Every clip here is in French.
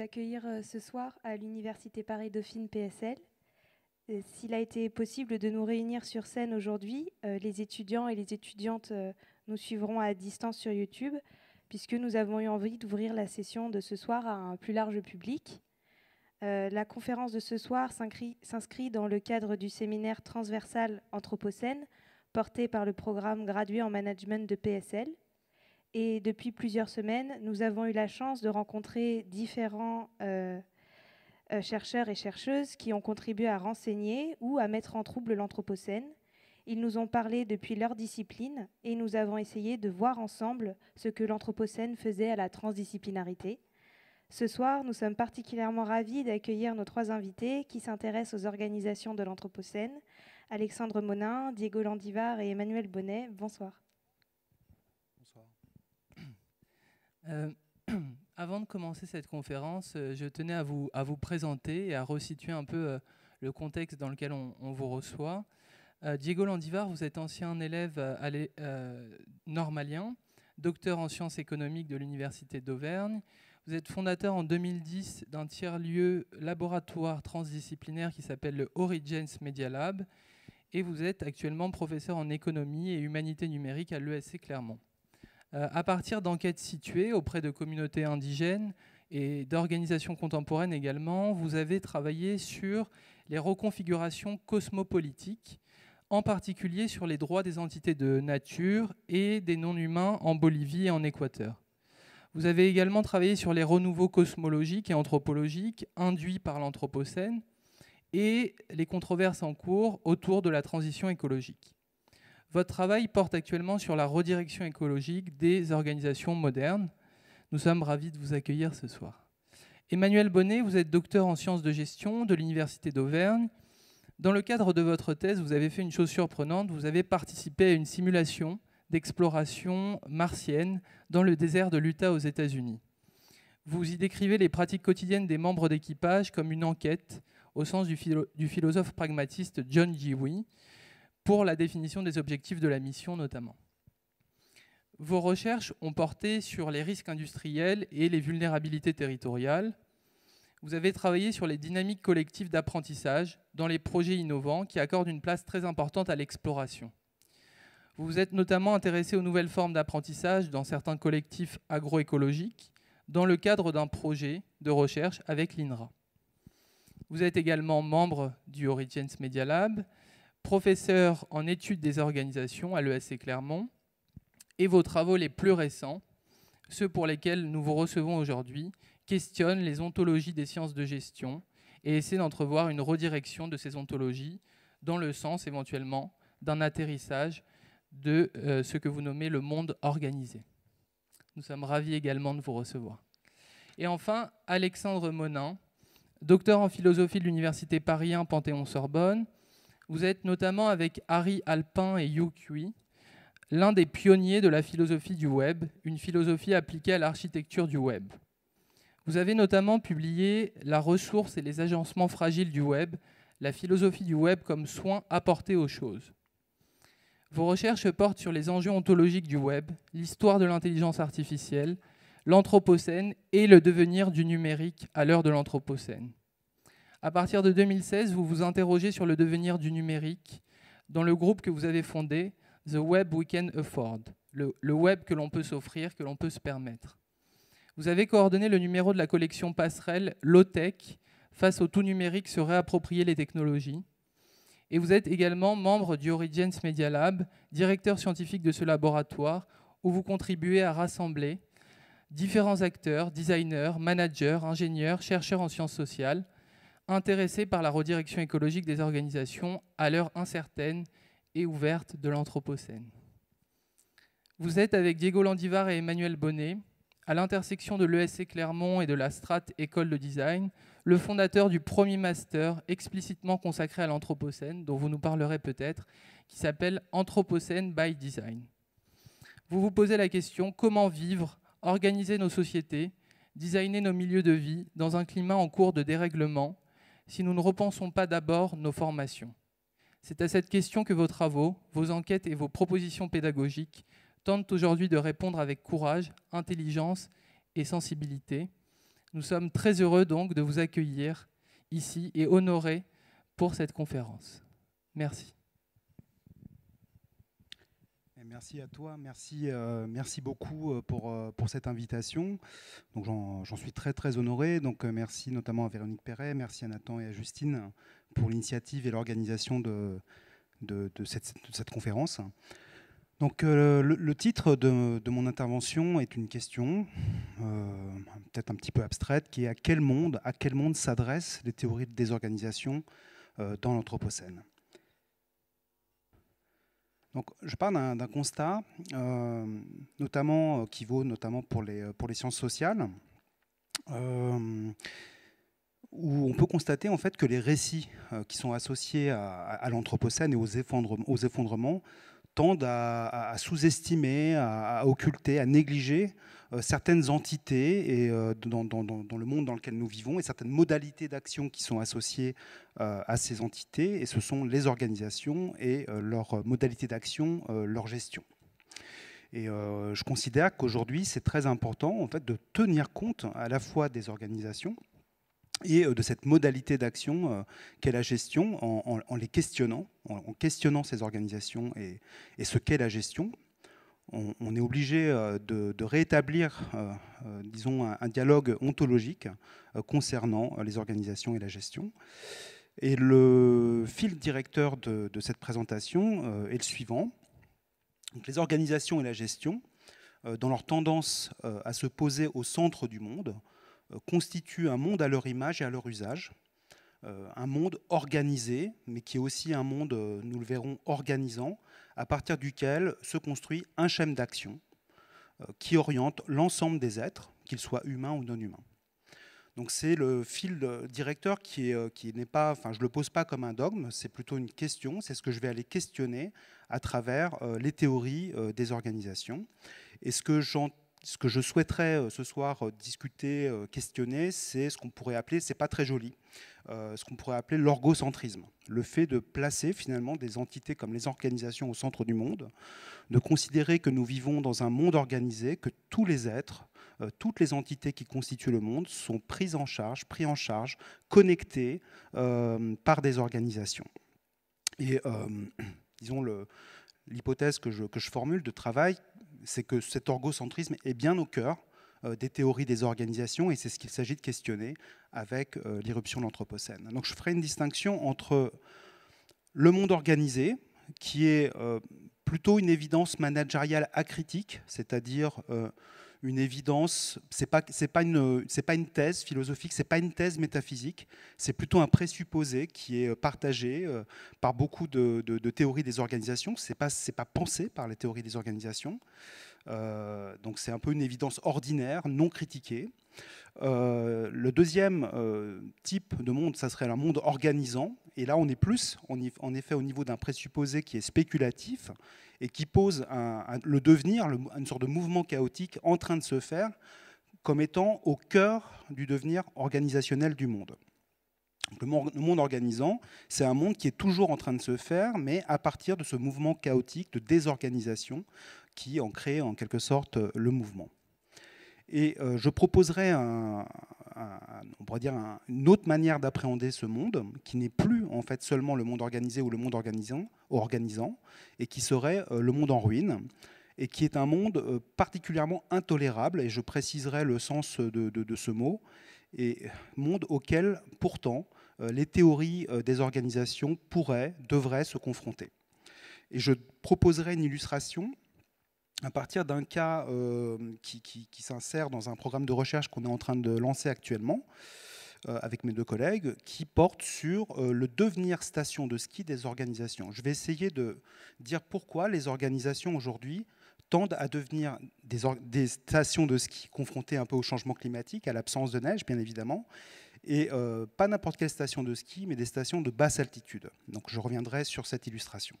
accueillir euh, ce soir à l'Université Paris-Dauphine PSL. Euh, s'il a été possible de nous réunir sur scène aujourd'hui, euh, les étudiants et les étudiantes nous suivront à distance sur YouTube, puisque nous avons eu envie d'ouvrir la session de ce soir à un plus large public. La conférence de ce soir s'inscrit dans le cadre du séminaire transversal Anthropocène, porté par le programme gradué en management de PSL. Et depuis plusieurs semaines, nous avons eu la chance de rencontrer différents euh, euh, chercheurs et chercheuses qui ont contribué à renseigner ou à mettre en trouble l'Anthropocène. Ils nous ont parlé depuis leur discipline et nous avons essayé de voir ensemble ce que l'Anthropocène faisait à la transdisciplinarité. Ce soir, nous sommes particulièrement ravis d'accueillir nos trois invités qui s'intéressent aux organisations de l'Anthropocène, Alexandre Monin, Diego Landivar et Emmanuel Bonnet. Bonsoir. Euh, avant de commencer cette conférence, euh, je tenais à vous, à vous présenter et à resituer un peu euh, le contexte dans lequel on, on vous reçoit. Diego Landivar, vous êtes ancien élève normalien, docteur en sciences économiques de l'Université d'Auvergne. Vous êtes fondateur en 2010 d'un tiers-lieu laboratoire transdisciplinaire qui s'appelle le Origins Media Lab. Et vous êtes actuellement professeur en économie et humanité numérique à l'ESC Clermont. Euh, à partir d'enquêtes situées auprès de communautés indigènes et d'organisations contemporaines également, vous avez travaillé sur les reconfigurations cosmopolitiques, en particulier sur les droits des entités de nature et des non-humains en Bolivie et en Équateur. Vous avez également travaillé sur les renouveaux cosmologiques et anthropologiques induits par l'Anthropocène et les controverses en cours autour de la transition écologique. Votre travail porte actuellement sur la redirection écologique des organisations modernes. Nous sommes ravis de vous accueillir ce soir. Emmanuel Bonnet, vous êtes docteur en sciences de gestion de l'Université d'Auvergne. Dans le cadre de votre thèse, vous avez fait une chose surprenante, vous avez participé à une simulation d'exploration martienne dans le désert de l'Utah aux États-Unis. Vous y décrivez les pratiques quotidiennes des membres d'équipage comme une enquête, au sens du, du philosophe pragmatiste John Dewey, pour la définition des objectifs de la mission notamment. Vos recherches ont porté sur les risques industriels et les vulnérabilités territoriales. Vous avez travaillé sur les dynamiques collectives d'apprentissage dans les projets innovants qui accordent une place très importante à l'exploration. Vous vous êtes notamment intéressé aux nouvelles formes d'apprentissage dans certains collectifs agroécologiques dans le cadre d'un projet de recherche avec l'INRA. Vous êtes également membre du Origins Media Lab professeur en études des organisations à l'ESC Clermont, et vos travaux les plus récents, ceux pour lesquels nous vous recevons aujourd'hui, questionnent les ontologies des sciences de gestion et essaient d'entrevoir une redirection de ces ontologies dans le sens éventuellement d'un atterrissage de euh, ce que vous nommez le monde organisé. Nous sommes ravis également de vous recevoir. Et enfin, Alexandre Monin, docteur en philosophie de l'Université Paris 1 Panthéon-Sorbonne, vous êtes notamment avec Harry Alpin et Yu Kui, l'un des pionniers de la philosophie du web, une philosophie appliquée à l'architecture du web. Vous avez notamment publié La ressource et les agencements fragiles du web, la philosophie du web comme soin apporté aux choses. Vos recherches portent sur les enjeux ontologiques du web, l'histoire de l'intelligence artificielle, l'anthropocène et le devenir du numérique à l'heure de l'anthropocène. À partir de 2016, vous vous interrogez sur le devenir du numérique dans le groupe que vous avez fondé, The Web We Can Afford, le, web que l'on peut s'offrir, que l'on peut se permettre. Vous avez coordonné le numéro de la collection passerelle Low-Tech face au tout numérique se réapproprier les technologies. Et vous êtes également membre du Origins Media Lab, directeur scientifique de ce laboratoire, où vous contribuez à rassembler différents acteurs, designers, managers, ingénieurs, chercheurs en sciences sociales, intéressés par la redirection écologique des organisations à l'heure incertaine et ouverte de l'Anthropocène. Vous êtes avec Diego Landivar et Emmanuel Bonnet, à l'intersection de l'ESC Clermont et de la Strat École de Design, le fondateur du premier master explicitement consacré à l'Anthropocène, dont vous nous parlerez peut-être, qui s'appelle Anthropocène by Design. Vous vous posez la question comment vivre, organiser nos sociétés, designer nos milieux de vie dans un climat en cours de dérèglement si nous ne repensons pas d'abord nos formations C'est à cette question que vos travaux, vos enquêtes et vos propositions pédagogiques tentent aujourd'hui de répondre avec courage, intelligence et sensibilité. Nous sommes très heureux donc de vous accueillir ici et honorés pour cette conférence. Merci. Merci à toi, merci, euh, merci beaucoup euh, pour, euh, pour cette invitation. Donc j'en suis très très honoré. Donc merci notamment à Véronique Perret, merci à Nathan et à Justine pour l'initiative et l'organisation de, de, cette, conférence. Donc le, titre de, mon intervention est une question, peut-être un petit peu abstraite, qui est à quel monde, à quel monde s'adressent les théories de désorganisation dans l'Anthropocène je parle d'un constat, euh, notamment euh, qui vaut notamment pour les, euh, sciences sociales, où on peut constater en fait que les récits qui sont associés à, l'anthropocène et aux effondrements tendent à, sous-estimer, à, occulter, à négliger euh, certaines entités et, euh, dans, dans, le monde dans lequel nous vivons et certaines modalités d'action qui sont associées euh, à ces entités, et ce sont les organisations et leurs modalités d'action, leur gestion. Et je considère qu'aujourd'hui, c'est très important en fait, de tenir compte à la fois des organisations, et euh, de cette modalité d'action euh, qu'est la gestion en, les questionnant, en, questionnant ces organisations et, ce qu'est la gestion. On, est obligé euh, de, rétablir, disons, un, dialogue ontologique concernant les organisations et la gestion. Et le fil directeur de, cette présentation est le suivant. les organisations et la gestion, dans leur tendance à se poser au centre du monde, euh, constitue un monde à leur image et à leur usage, euh, un monde organisé, mais qui est aussi un monde, euh, nous le verrons, organisant, à partir duquel se construit un schéma d'action qui oriente l'ensemble des êtres, qu'ils soient humains ou non humains. Donc c'est le fil directeur qui, n'est pas, enfin je le pose pas comme un dogme, c'est plutôt une question, c'est ce que je vais aller questionner à travers les théories des organisations. Et ce que j'entends ce que je souhaiterais euh, ce soir euh, discuter, euh, questionner, c'est ce qu'on pourrait appeler, c'est pas très joli, ce qu'on pourrait appeler l'orgocentrisme. Le fait de placer finalement des entités comme les organisations au centre du monde, de considérer que nous vivons dans un monde organisé, que tous les êtres, toutes les entités qui constituent le monde sont prises en charge, pris en charge, connectées par des organisations. Et disons l'hypothèse que que je formule de travail c'est que cet orgocentrisme est bien au cœur euh, des théories des organisations et c'est ce qu'il s'agit de questionner avec euh, l'irruption de l'Anthropocène. Donc je ferai une distinction entre le monde organisé, qui est euh, plutôt une évidence managériale acritique, c'est-à-dire une évidence, c'est pas pas une thèse philosophique, c'est pas une thèse métaphysique, c'est plutôt un présupposé qui est euh, partagé euh, par beaucoup de, théories des organisations. C'est pas pas pensé par les théories des organisations. Euh, donc c'est un peu une évidence ordinaire, non critiquée. le deuxième type de monde, ça serait un monde organisant. Et là, on est plus, en effet, au niveau d'un présupposé qui est spéculatif et qui pose le devenir, une sorte de mouvement chaotique en train de se faire, comme étant au cœur du devenir organisationnel du monde, le monde organisant, c'est un monde qui est toujours en train de se faire, mais à partir de ce mouvement chaotique de désorganisation qui en crée en quelque sorte le mouvement. Et euh, je proposerai on pourrait dire une autre manière d'appréhender ce monde, qui n'est plus en fait seulement le monde organisé ou le monde organisant, et qui serait euh, le monde en ruine, et qui est un monde euh, particulièrement intolérable, et je préciserai le sens de, de ce mot, et monde auquel pourtant les théories des organisations pourraient, devraient se confronter. Et je proposerai une illustration à partir d'un cas euh, qui, s'insère dans un programme de recherche qu'on est en train de lancer actuellement euh, avec mes deux collègues, qui porte sur euh, le devenir station de ski des organisations. Je vais essayer de dire pourquoi les organisations aujourd'hui tendent à devenir des, des, stations de ski confrontées un peu au changement climatique, à l'absence de neige bien évidemment, et pas n'importe quelle station de ski, mais des stations de basse altitude. Donc je reviendrai sur cette illustration.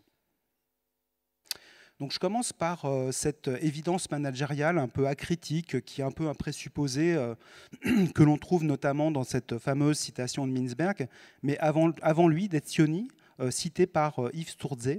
Donc je commence par euh, cette euh, évidence managériale un peu acritique, euh, qui est un peu un présupposé que l'on trouve notamment dans cette fameuse citation de Mintzberg, mais avant, lui, d'Etzioni, cité par Yves Sturze,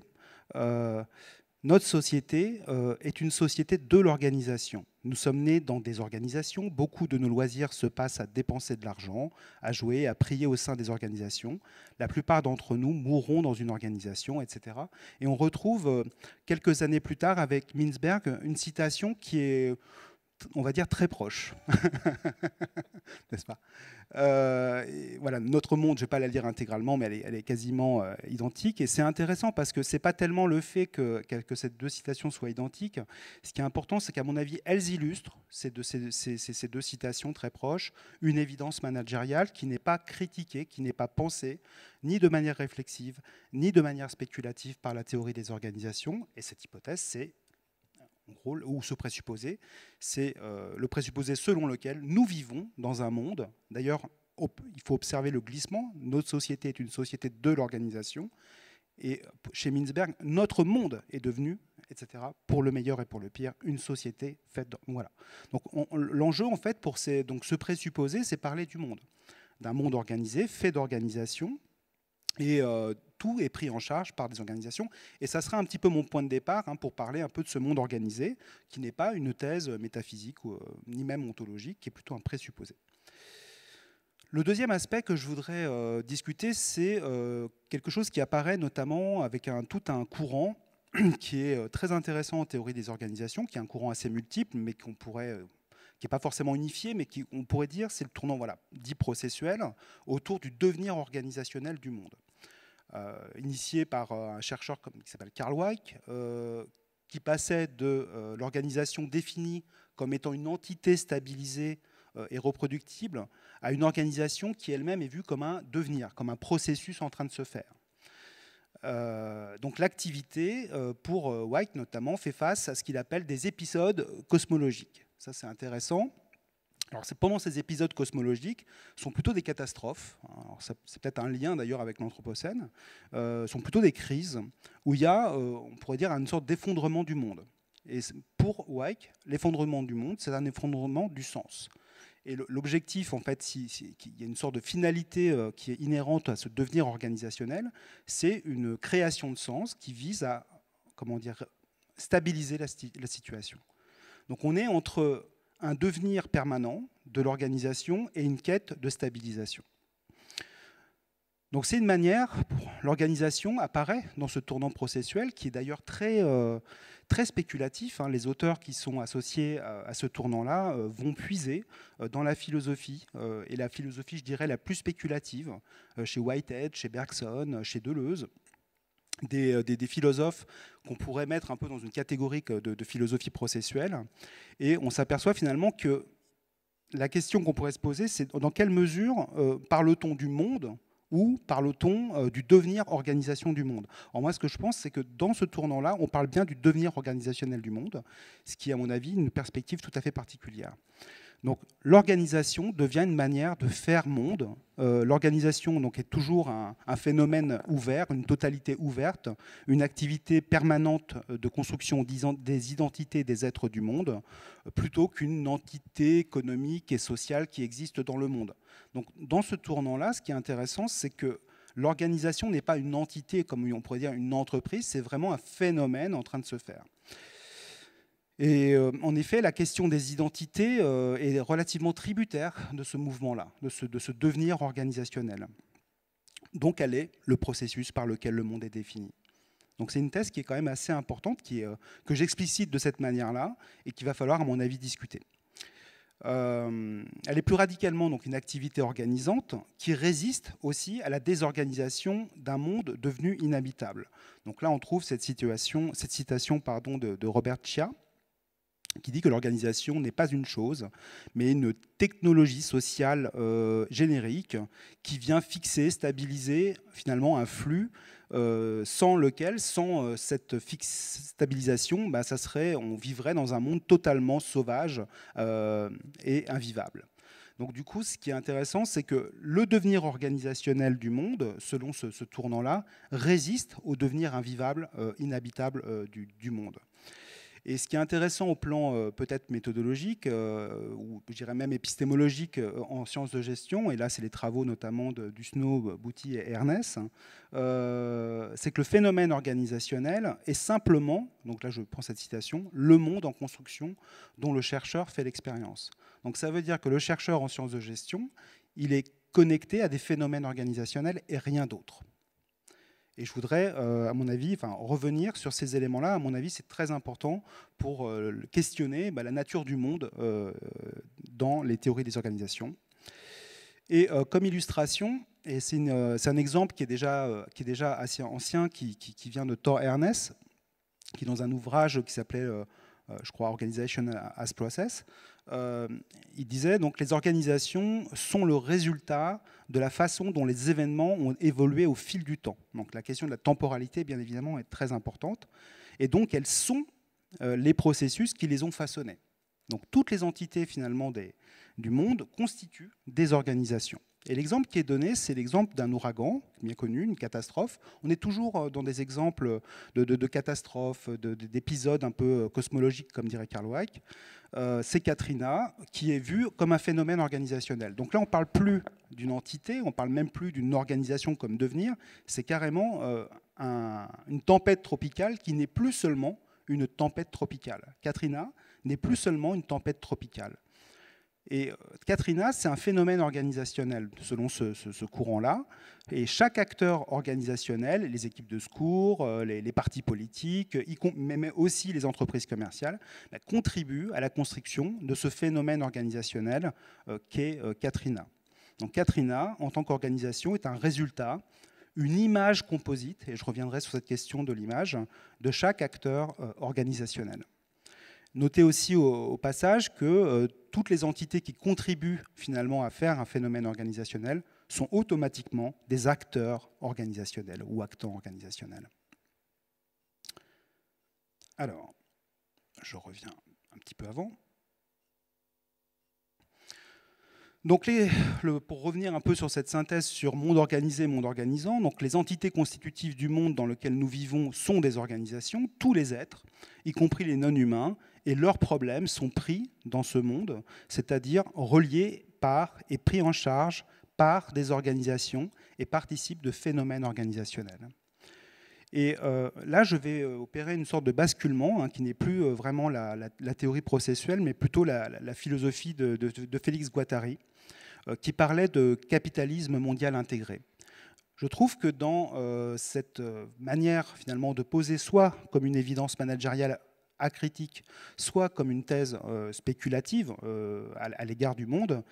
notre société est une société de l'organisation. Nous sommes nés dans des organisations, beaucoup de nos loisirs se passent à dépenser de l'argent, à jouer, à prier au sein des organisations. La plupart d'entre nous mourront dans une organisation, etc. Et on retrouve, euh, quelques années plus tard, avec Minsberg une citation qui est on va dire, très proche. N'est-ce pas euh, voilà, Notre monde, je ne vais pas la lire intégralement, mais elle est, quasiment euh, identique. Et c'est intéressant parce que ce n'est pas tellement le fait que, ces deux citations soient identiques. Ce qui est important, c'est qu'à mon avis, elles illustrent ces deux citations très proches une évidence managériale qui n'est pas critiquée, qui n'est pas pensée, ni de manière réflexive, ni de manière spéculative par la théorie des organisations. Et cette hypothèse, c'est rôle, ou ce présupposé, c'est euh, le présupposé selon lequel nous vivons dans un monde, d'ailleurs il faut observer le glissement, notre société est une société de l'organisation, et chez Minsberg, notre monde est devenu, etc., pour le meilleur et pour le pire, une société faite. Voilà. Donc l'enjeu, en fait, pour ces, donc, se présupposer, c'est parler du monde, d'un monde organisé, fait d'organisation, et euh, tout est pris en charge par des organisations. Et ça sera un petit peu mon point de départ hein, pour parler un peu de ce monde organisé, qui n'est pas une thèse métaphysique ou, euh, ni même ontologique, qui est plutôt un présupposé. Le deuxième aspect que je voudrais euh, discuter, c'est euh, quelque chose qui apparaît notamment avec un, tout un courant qui est très intéressant en théorie des organisations, qui est un courant assez multiple, mais qui n'est pas forcément unifié, mais qui, on pourrait dire, c'est le tournant voilà, dit processuel autour du devenir organisationnel du monde. Euh, initié par euh, un chercheur qui s'appelle Carl Weick, euh, qui passait de l'organisation définie comme étant une entité stabilisée et reproductible à une organisation qui elle-même est vue comme un devenir, comme un processus en train de se faire. donc l'activité, pour White notamment, fait face à ce qu'il appelle des épisodes cosmologiques. Ça c'est intéressant. Alors, pendant ces épisodes cosmologiques, sont plutôt des catastrophes. Hein. c'est peut-être un lien d'ailleurs avec l'Anthropocène. Euh, sont plutôt des crises où il y a, euh, on pourrait dire, une sorte d'effondrement du monde. Et pour Wyke, l'effondrement du monde, c'est un effondrement du sens. Et l'objectif, en fait, si, il y a une sorte de finalité euh, qui est inhérente à ce devenir organisationnel, c'est une création de sens qui vise à, comment dire, stabiliser la, la situation. Donc on est entre un devenir permanent de l'organisation et une quête de stabilisation. Donc c'est une manière, l'organisation apparaît dans ce tournant processuel qui est d'ailleurs très, euh, très spéculatif. Hein. Les auteurs qui sont associés à, ce tournant-là euh, vont puiser euh, dans la philosophie, et la philosophie je dirais la plus spéculative, chez Whitehead, chez Bergson, chez Deleuze. Euh, des, philosophes qu'on pourrait mettre un peu dans une catégorie de, philosophie processuelle. Et on s'aperçoit finalement que la question qu'on pourrait se poser, c'est dans quelle mesure euh, parle-t-on du monde ou parle-t-on euh, du devenir organisation du monde En moi, ce que je pense, c'est que dans ce tournant-là, on parle bien du devenir organisationnel du monde, ce qui à mon avis, une perspective tout à fait particulière. Donc l'organisation devient une manière de faire monde. Euh, l'organisation donc est toujours un, un, phénomène ouvert, une totalité ouverte, une activité permanente de construction des identités des êtres du monde, plutôt qu'une entité économique et sociale qui existe dans le monde. Donc dans ce tournant-là, ce qui est intéressant, c'est que l'organisation n'est pas une entité comme on pourrait dire une entreprise, c'est vraiment un phénomène en train de se faire. Et euh, en effet, la question des identités euh, est relativement tributaire de ce mouvement-là, de ce, de ce devenir organisationnel. Donc elle est le processus par lequel le monde est défini. Donc c'est une thèse qui est quand même assez importante, qui est, euh, que j'explicite de cette manière-là, et qu'il va falloir, à mon avis, discuter. elle est plus radicalement donc une activité organisante qui résiste aussi à la désorganisation d'un monde devenu inhabitable. Donc là, on trouve cette, situation, cette citation pardon, de, de Robert Chia, qui dit que l'organisation n'est pas une chose, mais une technologie sociale euh, générique qui vient fixer, stabiliser finalement un flux euh, sans lequel, sans euh, cette fixe stabilisation, bah, ça serait, on vivrait dans un monde totalement sauvage et invivable. Donc du coup, ce qui est intéressant, c'est que le devenir organisationnel du monde, selon ce, tournant-là, résiste au devenir invivable, inhabitable du monde. Et ce qui est intéressant au plan euh, peut-être méthodologique, euh, ou je dirais même épistémologique euh, en sciences de gestion, et là c'est les travaux notamment de, du Snow, Bouty et Ernest, c'est que le phénomène organisationnel est simplement, donc là je prends cette citation, le monde en construction dont le chercheur fait l'expérience. Donc ça veut dire que le chercheur en sciences de gestion, il est connecté à des phénomènes organisationnels et rien d'autre. Et je voudrais, euh, à mon avis, enfin, revenir sur ces éléments-là. À mon avis, c'est très important pour euh, questionner bah, la nature du monde euh, dans les théories des organisations. Et comme illustration, et c'est, un exemple qui est déjà, assez ancien, qui, qui vient de Thor Ernest, qui dans un ouvrage qui s'appelait euh, je crois, Organization as Process. Euh, il disait donc les organisations sont le résultat de la façon dont les événements ont évolué au fil du temps. Donc la question de la temporalité, bien évidemment, est très importante. Et donc elles sont euh, les processus qui les ont façonnés. Donc toutes les entités finalement du monde constituent des organisations. Et l'exemple qui est donné, c'est l'exemple d'un ouragan, bien connu, une catastrophe. On est toujours euh, dans des exemples de, catastrophes, d'épisodes un peu euh, cosmologiques, comme dirait Karl Weick. Euh, c'est Katrina qui est vue comme un phénomène organisationnel. Donc là, on ne parle plus d'une entité, on ne parle même plus d'une organisation comme devenir. C'est carrément une tempête tropicale qui n'est plus seulement une tempête tropicale. Katrina n'est plus seulement une tempête tropicale. Et euh, Katrina, c'est un phénomène organisationnel selon ce, courant-là. Et chaque acteur organisationnel, les équipes de secours, euh, les, partis politiques, mais aussi les entreprises commerciales, bah, contribuent à la construction de ce phénomène organisationnel euh, qu'est Katrina. Donc Katrina, en tant qu'organisation, est un résultat, une image composite, et je reviendrai sur cette question de l'image, de chaque acteur organisationnel. Notez aussi au passage que toutes les entités qui contribuent finalement à faire un phénomène organisationnel sont automatiquement des acteurs organisationnels ou actants organisationnels. Alors, je reviens un petit peu avant. Donc pour revenir un peu sur cette synthèse sur monde organisé, monde organisant, donc les entités constitutives du monde dans lequel nous vivons sont des organisations, tous les êtres, y compris les non-humains, et leurs problèmes sont pris dans ce monde, c'est-à-dire reliés par et pris en charge par des organisations et participent de phénomènes organisationnels. Et euh, là, je vais euh, opérer une sorte de basculement hein, qui n'est plus euh, vraiment la, théorie processuelle, mais plutôt la, philosophie de, Félix Guattari, qui parlait de capitalisme mondial intégré. Je trouve que dans cette manière finalement de poser soi comme une évidence managériale critique, soit comme une thèse euh, spéculative euh, à l'égard du monde,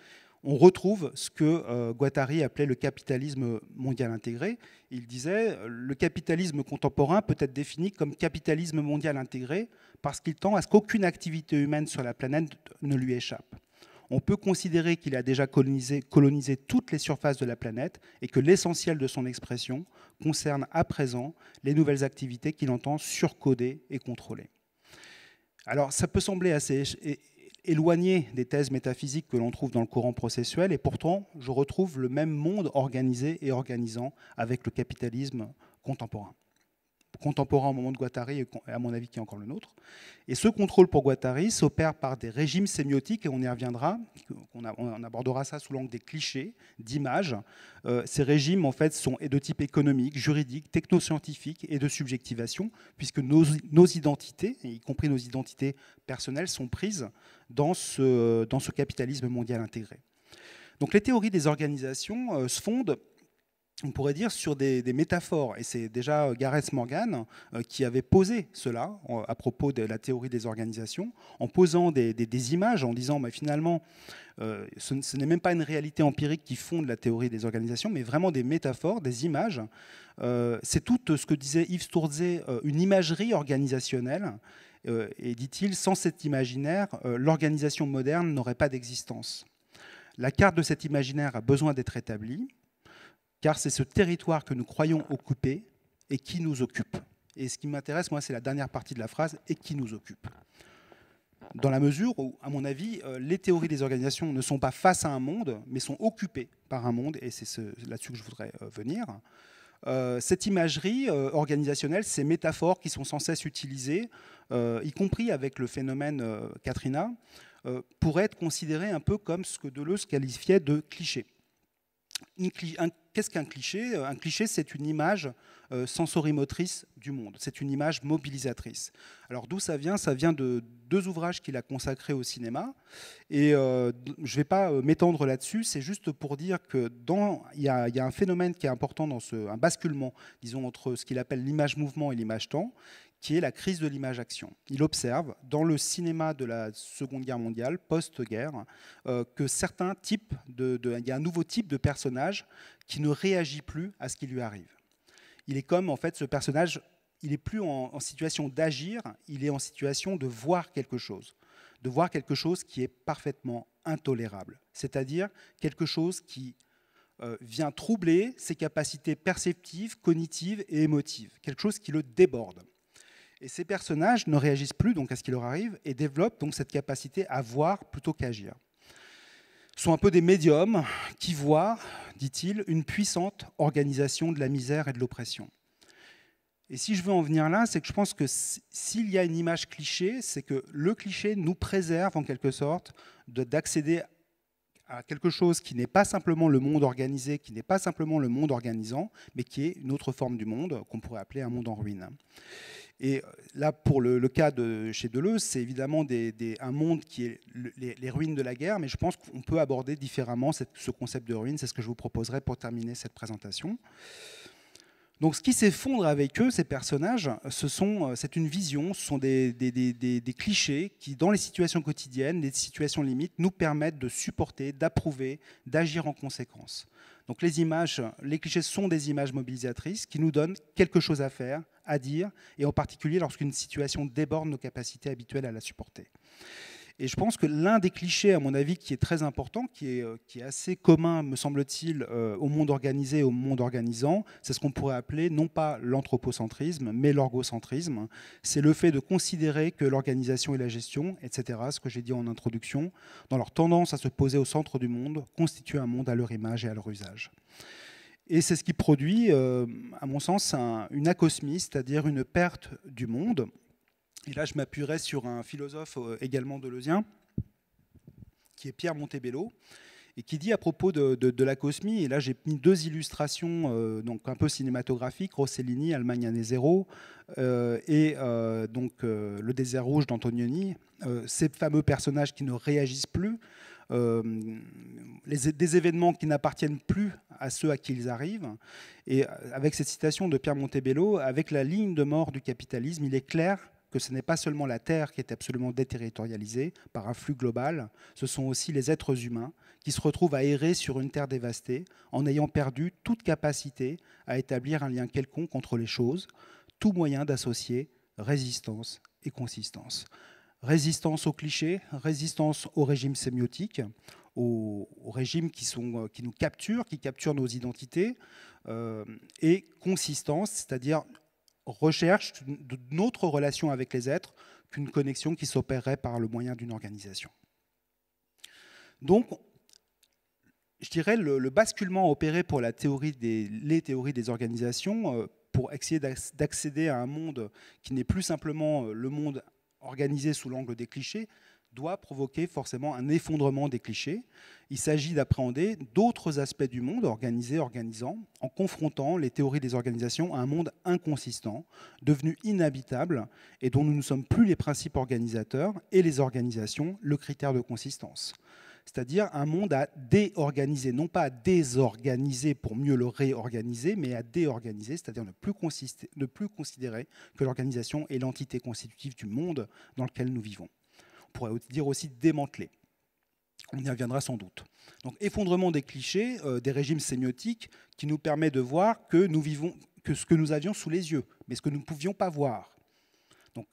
on retrouve ce que euh, Guattari appelait le capitalisme mondial intégré. Il disait le capitalisme contemporain peut être défini comme capitalisme mondial intégré parce qu'il tend à ce qu'aucune activité humaine sur la planète ne lui échappe. On peut considérer qu'il a déjà colonisé, colonisé toutes les surfaces de la planète et que l'essentiel de son expression concerne à présent les nouvelles activités qu'il entend surcoder et contrôler. Alors ça peut sembler assez éloigné des thèses métaphysiques que l'on trouve dans le courant processuel, et pourtant je retrouve le même monde organisé et organisant avec le capitalisme contemporain contemporain au moment de Guattari et à mon avis qui est encore le nôtre. Et ce contrôle pour Guattari s'opère par des régimes sémiotiques, et on y reviendra, on, on abordera ça sous l'angle des clichés, d'images. Euh, ces régimes, en fait, sont de type économique, juridique, technoscientifique et de subjectivation, puisque nos, identités, y compris nos identités personnelles, sont prises dans ce, dans ce capitalisme mondial intégré. Donc les théories des organisations euh, se fondent on pourrait dire, sur des, métaphores. Et c'est déjà euh, Gareth Morgan euh, qui avait posé cela à propos de la théorie des organisations, en posant des, images, en disant, mais finalement, euh, ce, n'est même pas une réalité empirique qui fonde la théorie des organisations, mais vraiment des métaphores, des images. c'est tout ce que disait Yves Stourzé, une imagerie organisationnelle. et dit-il, sans cet imaginaire, l'organisation moderne n'aurait pas d'existence. La carte de cet imaginaire a besoin d'être établie car c'est ce territoire que nous croyons occuper et qui nous occupe. Et ce qui m'intéresse, moi, c'est la dernière partie de la phrase, et qui nous occupe. Dans la mesure où, à mon avis, euh, les théories des organisations ne sont pas face à un monde, mais sont occupées par un monde, et c'est ce, là-dessus que je voudrais euh, venir. Euh, cette imagerie organisationnelle, ces métaphores qui sont sans cesse utilisées, y compris avec le phénomène Katrina, pourraient être considérées un peu comme ce que Deleuze qualifiait de cliché » qu'est-ce qu'un cliché euh, Un cliché, c'est une image euh, sensorimotrice du monde, c'est une image mobilisatrice. Alors d'où ça vient Ça vient de deux ouvrages qu'il a consacrés au cinéma, et euh, je ne vais pas m'étendre là-dessus, c'est juste pour dire que dans il y, a un phénomène qui est important dans ce un basculement, disons entre ce qu'il appelle l'image mouvement et l'image temps, qui est la crise de l'image-action. Il observe dans le cinéma de la Seconde Guerre mondiale, post-guerre, euh, que certains types, de, y a un nouveau type de personnage qui ne réagit plus à ce qui lui arrive. Il est comme, en fait, ce personnage, il n'est plus en, situation d'agir, il est en situation de voir quelque chose, de voir quelque chose qui est parfaitement intolérable, c'est-à-dire quelque chose qui euh, vient troubler ses capacités perceptives, cognitives et émotives, quelque chose qui le déborde. Et ces personnages ne réagissent plus donc à ce qui leur arrive et développent donc cette capacité à voir plutôt qu'agir. Sont un peu des médiums qui voient, dit-il, une puissante organisation de la misère et de l'oppression. Et si je veux en venir là, c'est que je pense que s'il y a une image cliché, c'est que le cliché nous préserve en quelque sorte d'accéder à quelque chose qui n'est pas simplement le monde organisé, qui n'est pas simplement le monde organisant, mais qui est une autre forme du monde qu'on pourrait appeler un monde en ruine. Et euh, là, pour le, cas de chez Deleuze, c'est évidemment un monde qui est les, ruines de la guerre, mais je pense qu'on peut aborder différemment ce concept de ruine. C'est ce que je vous proposerai pour terminer cette présentation. Donc ce qui s'effondre avec eux, ces personnages, euh, c'est une vision, ce sont des, des, clichés qui, dans les situations quotidiennes, les situations limites, nous permettent de supporter, d'approuver, d'agir en conséquence. Donc les images, les clichés sont des images mobilisatrices qui nous donnent quelque chose à faire, à dire, et en particulier lorsqu'une situation déborde nos capacités habituelles à la supporter. Et je pense que l'un des clichés, à mon avis, qui est très important, qui est, euh, assez commun, me semble-t-il, euh, au monde organisé et au monde organisant, c'est ce qu'on pourrait appeler non pas l'anthropocentrisme, mais l'orgocentrisme. C'est le fait de considérer que l'organisation et la gestion, etc., ce que j'ai dit en introduction, dans leur tendance à se poser au centre du monde, constituent un monde à leur image et à leur usage. Et c'est ce qui produit, euh, à mon sens, une acosmie, c'est-à-dire une perte du monde. Et là, je m'appuierai sur un philosophe euh, également deleuzien, qui est Pierre Montebello, et qui dit à propos de, la cosmie, et là j'ai mis deux illustrations euh, donc un peu cinématographiques, Rossellini, Allemagne zéro, euh, et donc Le désert rouge d'Antonioni, ces fameux personnages qui ne réagissent plus, les, des événements qui n'appartiennent plus à ceux à qui ils arrivent. Et avec cette citation de Pierre Montebello, avec la ligne de mort du capitalisme, il est clair que ce n'est pas seulement la Terre qui est absolument déterritorialisée par un flux global, ce sont aussi les êtres humains qui se retrouvent à errer sur une Terre dévastée en ayant perdu toute capacité à établir un lien quelconque entre les choses, tout moyen d'associer résistance et consistance. Résistance aux clichés, résistance au régime sémiotique, aux, régime régimes qui, sont, qui nous capturent, qui capturent nos identités, euh, et consistance, c'est-à-dire recherche d'une autre relation avec les êtres qu'une connexion qui s'opérerait par le moyen d'une organisation. Donc, je dirais le, basculement opéré pour la théorie des, les théories des organisations, euh, pour essayer d'accéder à un monde qui n'est plus simplement euh, le monde organisé sous l'angle des clichés, doit provoquer forcément un effondrement des clichés. Il s'agit d'appréhender d'autres aspects du monde organisé, organisant, en confrontant les théories des organisations à un monde inconsistant, devenu inhabitable et dont nous ne sommes plus les principes organisateurs et les organisations le critère de consistance. C'est-à-dire un monde à déorganiser, non pas à désorganiser pour mieux le réorganiser, mais à déorganiser, c'est-à-dire ne plus, ne plus considérer que l'organisation est l'entité constitutive du monde dans lequel nous vivons pourrait dire aussi démantelé. On y reviendra sans doute. Donc effondrement des clichés, euh, des régimes sémiotiques qui nous permet de voir que nous vivons que ce que nous avions sous les yeux, mais ce que nous ne pouvions pas voir. Donc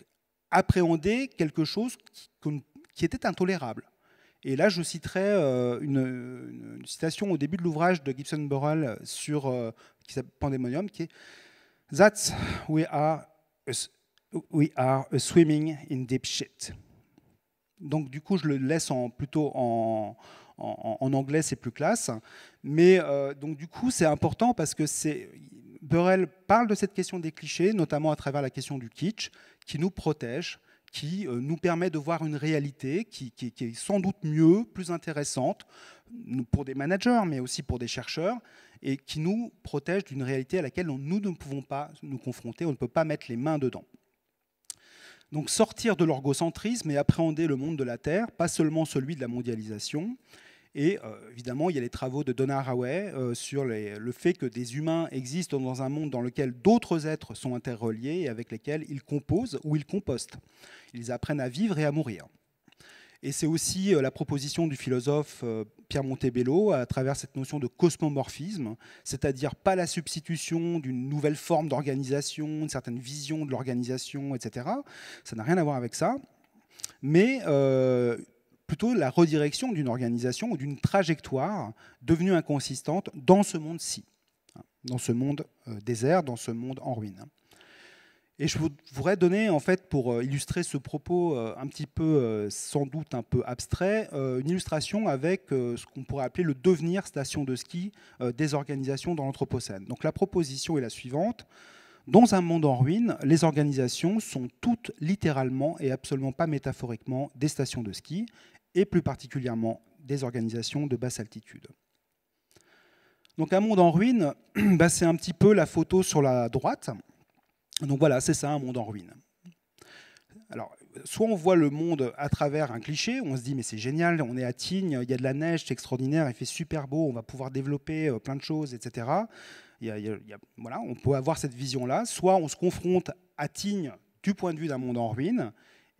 appréhender quelque chose qui, était intolérable. Et là, je citerai euh, une, citation au début de l'ouvrage de Gibson Burrell sur euh, qui Pandemonium, qui est That's we are, we are swimming in deep shit. Donc du coup, je le laisse plutôt en, anglais, c'est plus classe. Mais euh, donc du coup, c'est important parce que Burrell parle de cette question des clichés, notamment à travers la question du kitsch, qui nous protège, qui euh, nous permet de voir une réalité qui, qui, est sans doute mieux, plus intéressante pour des managers, mais aussi pour des chercheurs, et qui nous protège d'une réalité à laquelle nous ne pouvons pas nous confronter, on ne peut pas mettre les mains dedans. Donc sortir de l'orgocentrisme et appréhender le monde de la Terre, pas seulement celui de la mondialisation. Et euh, évidemment, il y a les travaux de Donna Haraway euh, sur le fait que des humains existent dans un monde dans lequel d'autres êtres sont interreliés et avec lesquels ils composent ou ils compostent. Ils apprennent à vivre et à mourir. Et c'est aussi euh, la proposition du philosophe euh, Pierre Montebello à travers cette notion de cosmomorphisme, c'est-à-dire pas la substitution d'une nouvelle forme d'organisation, une certaine vision de l'organisation, etc. Ça n'a rien à voir avec ça, mais euh, plutôt la redirection d'une organisation ou d'une trajectoire devenue inconsistante dans ce monde-ci, hein, dans ce monde désert, dans ce monde en ruine. Et je voudrais donner, en fait, pour euh, illustrer ce propos euh, un petit peu, euh, sans doute un peu abstrait, une illustration avec ce qu'on pourrait appeler le devenir station de ski des organisations dans l'Anthropocène. Donc la proposition est la suivante. Dans un monde en ruine, les organisations sont toutes littéralement et absolument pas métaphoriquement des stations de ski, et plus particulièrement des organisations de basse altitude. Donc un monde en ruine, bah, c'est un petit peu la photo sur la droite. Donc voilà, c'est ça un monde en ruine. Alors, soit on voit le monde à travers un cliché, on se dit mais c'est génial, on est à Tignes, il y a de la neige, c'est extraordinaire, il fait super beau, on va pouvoir développer euh, plein de choses, etc. voilà, on peut avoir cette vision-là. Soit on se confronte à Tignes du point de vue d'un monde en ruine,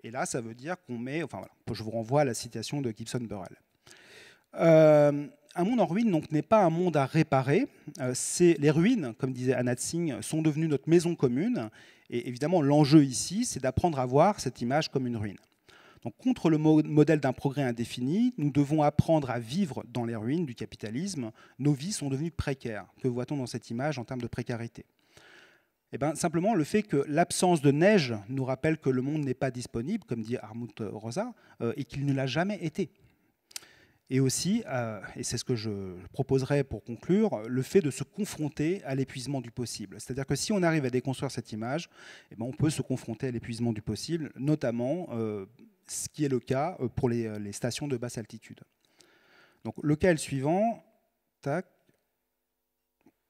et là ça veut dire qu'on met, enfin voilà, je vous renvoie à la citation de Gibson Burrell. Euh, un monde en ruine donc n'est pas un monde à réparer. Euh, les ruines, comme disait Anat Singh, sont devenues notre maison commune. Et évidemment, l'enjeu ici, c'est d'apprendre à voir cette image comme une ruine. Donc, contre le modèle d'un progrès indéfini, nous devons apprendre à vivre dans les ruines du capitalisme. Nos vies sont devenues précaires. Que voit-on dans cette image en termes de précarité eh bien, simplement le fait que l'absence de neige nous rappelle que le monde n'est pas disponible, comme dit Armut Rosa, euh, et qu'il ne l'a jamais été et aussi, euh, et c'est ce que je proposerais pour conclure, le fait de se confronter à l'épuisement du possible. C'est-à-dire que si on arrive à déconstruire cette image, eh ben on peut se confronter à l'épuisement du possible, notamment euh, ce qui est le cas euh, pour les, stations de basse altitude. Donc le cas est le suivant. Tac.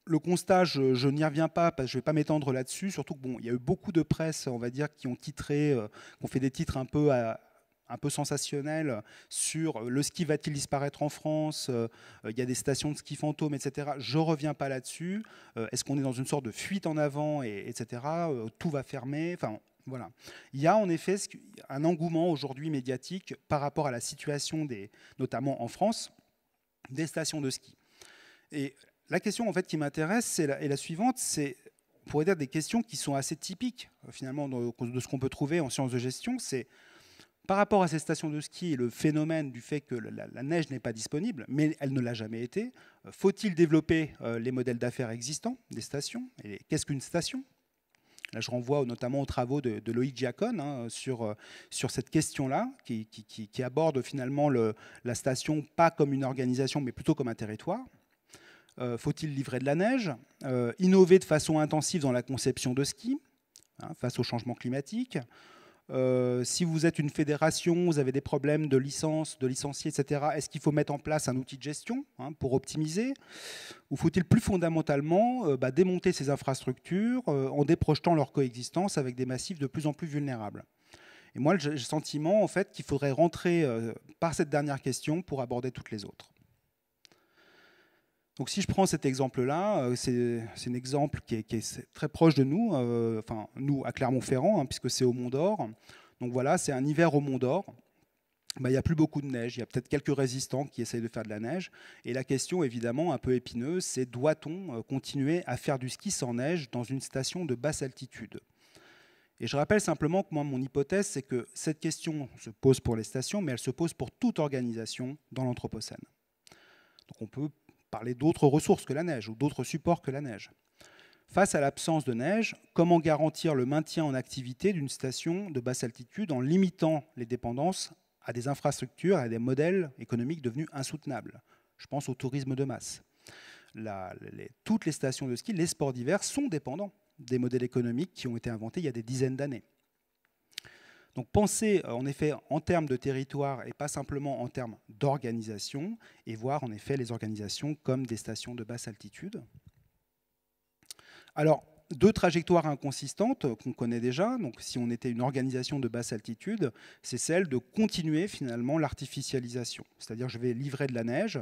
Le constat, je, n'y reviens pas, parce que je ne vais pas m'étendre là-dessus, surtout que bon, il y a eu beaucoup de presse, on va dire, qui ont titré, qui ont fait des titres un peu à, un peu sensationnel sur le ski va-t-il disparaître en France euh, Il y a des stations de ski fantômes, etc. Je reviens pas là-dessus. Euh, est-ce qu'on est dans une sorte de fuite en avant, et, etc. Euh, tout va fermer. Enfin, voilà. Il y a en effet un engouement aujourd'hui médiatique par rapport à la situation des, notamment en France, des stations de ski. Et la question en fait qui m'intéresse est la, la suivante, c'est on pourrait dire des questions qui sont assez typiques finalement de, de ce qu'on peut trouver en sciences de gestion, c'est par rapport à ces stations de ski et le phénomène du fait que la, neige n'est pas disponible, mais elle ne l'a jamais été, euh, faut-il développer euh, les modèles d'affaires existants des stations Et qu'est-ce qu'une station Là, je renvoie notamment aux travaux de, Loïc Giacon hein, euh, sur, cette question-là, qui, aborde finalement la station pas comme une organisation, mais plutôt comme un territoire. Faut-il livrer de la neige Innover de façon intensive dans la conception de ski, hein, face au changement climatique euh, si vous êtes une fédération, vous avez des problèmes de licence, de licenciés, etc., est-ce qu'il faut mettre en place un outil de gestion hein, pour optimiser Ou faut-il plus fondamentalement euh, bah, démonter ces infrastructures euh, en déprojetant leur coexistence avec des massifs de plus en plus vulnérables Et moi, j'ai le sentiment en fait, qu'il faudrait rentrer par cette dernière question pour aborder toutes les autres. Donc si je prends cet exemple-là, euh, c'est un exemple qui est, très proche de nous, euh, enfin nous à Clermont-Ferrand, hein, puisque c'est au Mont d'Or. Donc voilà, c'est un hiver au Mont d'Or. Bah, il n'y a plus beaucoup de neige, il y a peut-être quelques résistants qui essayent de faire de la neige. Et la question évidemment un peu épineuse, c'est doit-on euh, continuer à faire du ski sans neige dans une station de basse altitude et je rappelle simplement que moi, mon hypothèse, c'est que cette question se pose pour les stations, mais elle se pose pour toute organisation dans l'Anthropocène. Donc on peut parler d'autres ressources que la neige ou d'autres supports que la neige. Face à l'absence de neige, comment garantir le maintien en activité d'une station de basse altitude en limitant les dépendances à des infrastructures et à des modèles économiques devenus insoutenables Je pense au tourisme de masse. toutes les stations de ski, les sports d'hiver sont dépendants des modèles économiques qui ont été inventés il y a des dizaines d'années. Donc penser euh, en effet en termes de territoire et pas simplement en termes d'organisation, et voir en effet les organisations comme des stations de basse altitude. Alors, deux trajectoires inconsistantes euh, qu'on connaît déjà. Donc, si on était une organisation de basse altitude, c'est celle de continuer finalement l'artificialisation. C'est-à-dire, je vais livrer de la neige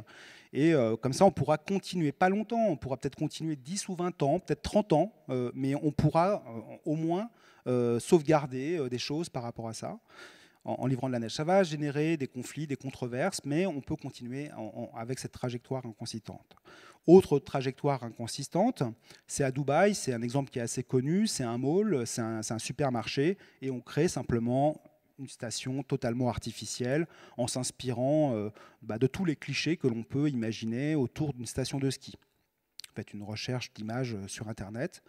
et euh, comme ça, on pourra continuer pas longtemps. On pourra peut-être continuer 10 ou 20 ans, peut-être 30 ans, mais on pourra au moins euh, sauvegarder euh, des choses par rapport à ça en, livrant de la neige. Ça va générer des conflits, des controverses, mais on peut continuer avec cette trajectoire inconsistante. Autre trajectoire inconsistante, c'est à Dubaï, c'est un exemple qui est assez connu, c'est un mall, c'est un, supermarché, et on crée simplement une station totalement artificielle en s'inspirant euh, bah, de tous les clichés que l'on peut imaginer autour d'une station de ski. Faites une recherche d'images sur Internet.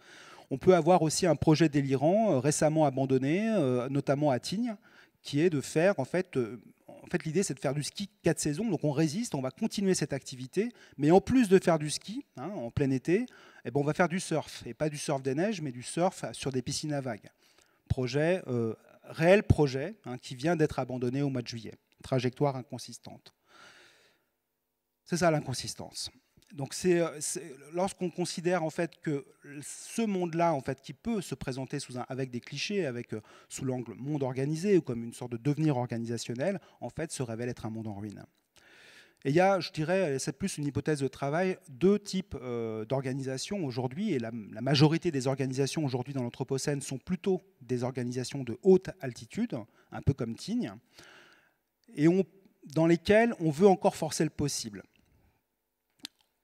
On peut avoir aussi un projet délirant euh, récemment abandonné, euh, notamment à Tignes, qui est de faire en fait euh, en fait, l'idée, c'est de faire du ski quatre saisons. Donc, on résiste, on va continuer cette activité. Mais en plus de faire du ski hein, en plein été, et eh ben, on va faire du surf. Et pas du surf des neiges, mais du surf sur des piscines à vagues. Projet, réel projet, hein, qui vient d'être abandonné au mois de juillet. Trajectoire inconsistante. C'est ça l'inconsistance donc euh, c'est lorsqu'on considère en fait que ce monde-là, qui peut se présenter avec des clichés, avec euh, sous l'angle monde organisé ou comme une sorte de devenir organisationnel, en fait, se révèle être un monde en ruine. Et il y a, je dirais, c'est plus une hypothèse de travail, deux types euh, d'organisations aujourd'hui, et la, majorité des organisations aujourd'hui dans l'Anthropocène sont plutôt des organisations de haute altitude, un peu comme Tigne, et dans lesquelles on veut encore forcer le possible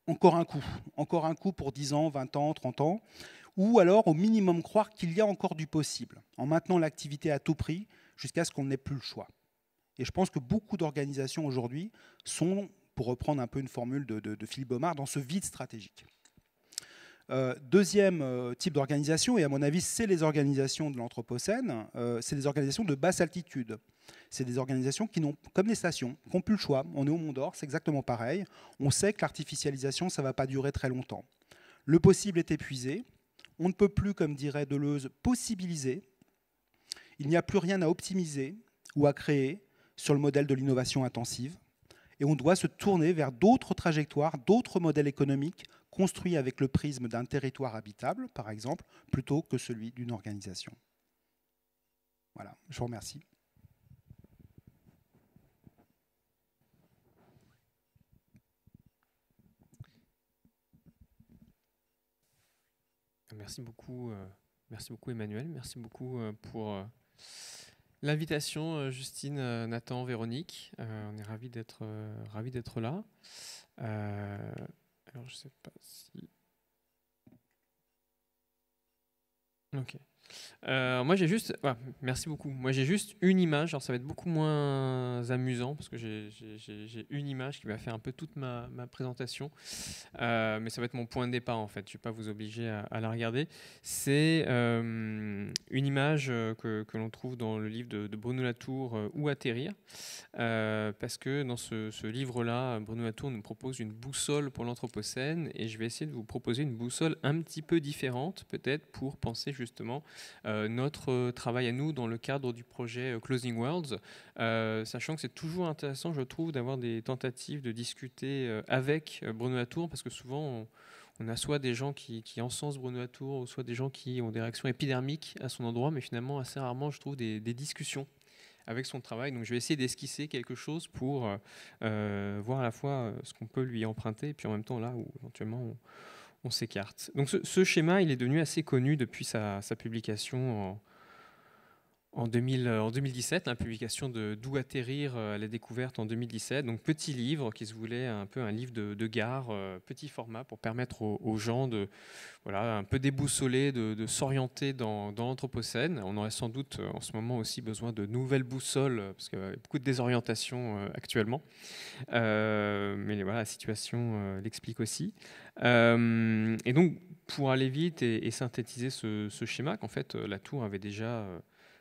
encore un coup, encore un coup pour 10 ans, 20 ans, 30 ans, ou alors au minimum croire qu'il y a encore du possible, en maintenant l'activité à tout prix jusqu'à ce qu'on n'ait plus le choix. Et je pense que beaucoup d'organisations aujourd'hui sont, pour reprendre un peu une formule de, Philippe Baumard, dans ce vide stratégique. Euh, deuxième euh, type d'organisation, et à mon avis, c'est les organisations de l'Anthropocène, euh, c'est les organisations de basse altitude. C'est des organisations qui n'ont, comme les stations, qui n'ont plus le choix. On est au Mont d'Or, c'est exactement pareil. On sait que l'artificialisation, ça ne va pas durer très longtemps. Le possible est épuisé. On ne peut plus, comme dirait Deleuze, possibiliser. Il n'y a plus rien à optimiser ou à créer sur le modèle de l'innovation intensive. Et on doit se tourner vers d'autres trajectoires, d'autres modèles économiques construits avec le prisme d'un territoire habitable, par exemple, plutôt que celui d'une organisation. Voilà, je vous remercie. merci beaucoup, euh, merci beaucoup Emmanuel, merci beaucoup euh, pour euh, l'invitation, Justine, Nathan, Véronique. on est ravis d'être ravis d'être là. alors je sais pas si. Ok. Euh, moi, j'ai juste. merci beaucoup. Moi, j'ai juste une image. Alors, ça va être beaucoup moins amusant parce que j'ai une image qui va faire un peu toute ma, présentation. Euh, mais ça va être mon point de départ, en fait. Je ne vais pas vous obliger à, la regarder. C'est euh, une image que, l'on trouve dans le livre de, Bruno Latour, Où atterrir Parce que dans ce, ce livre-là, Bruno Latour nous propose une boussole pour l'Anthropocène. Et je vais essayer de vous proposer une boussole un petit peu différente, peut-être, pour penser justement euh, notre euh, travail à nous dans le cadre du projet euh, Closing Worlds, sachant que c'est toujours intéressant, je trouve, d'avoir des tentatives de discuter avec Bruno Latour, parce que souvent, on, a soit des gens qui, encensent Bruno Latour, ou soit des gens qui ont des réactions épidermiques à son endroit, mais finalement, assez rarement, je trouve, des, discussions avec son travail. Donc je vais essayer d'esquisser quelque chose pour voir à la fois ce qu'on peut lui emprunter, et puis en même temps là où éventuellement on, on s'écarte. Donc ce, schéma, il est devenu assez connu depuis sa, sa publication en, en, 2000, euh, en 2017, la publication de D'où atterrir euh, à la découverte en 2017. Donc petit livre qui se voulait un peu un livre de, gare, euh, petit format pour permettre aux, gens de, voilà, un peu déboussolés de, s'orienter dans, l'Anthropocène. On aurait sans doute en ce moment aussi besoin de nouvelles boussoles parce qu'il y a beaucoup de désorientation actuellement. mais voilà, la situation l'explique aussi. et donc pour aller vite et, synthétiser ce, ce schéma qu'en fait la tour avait déjà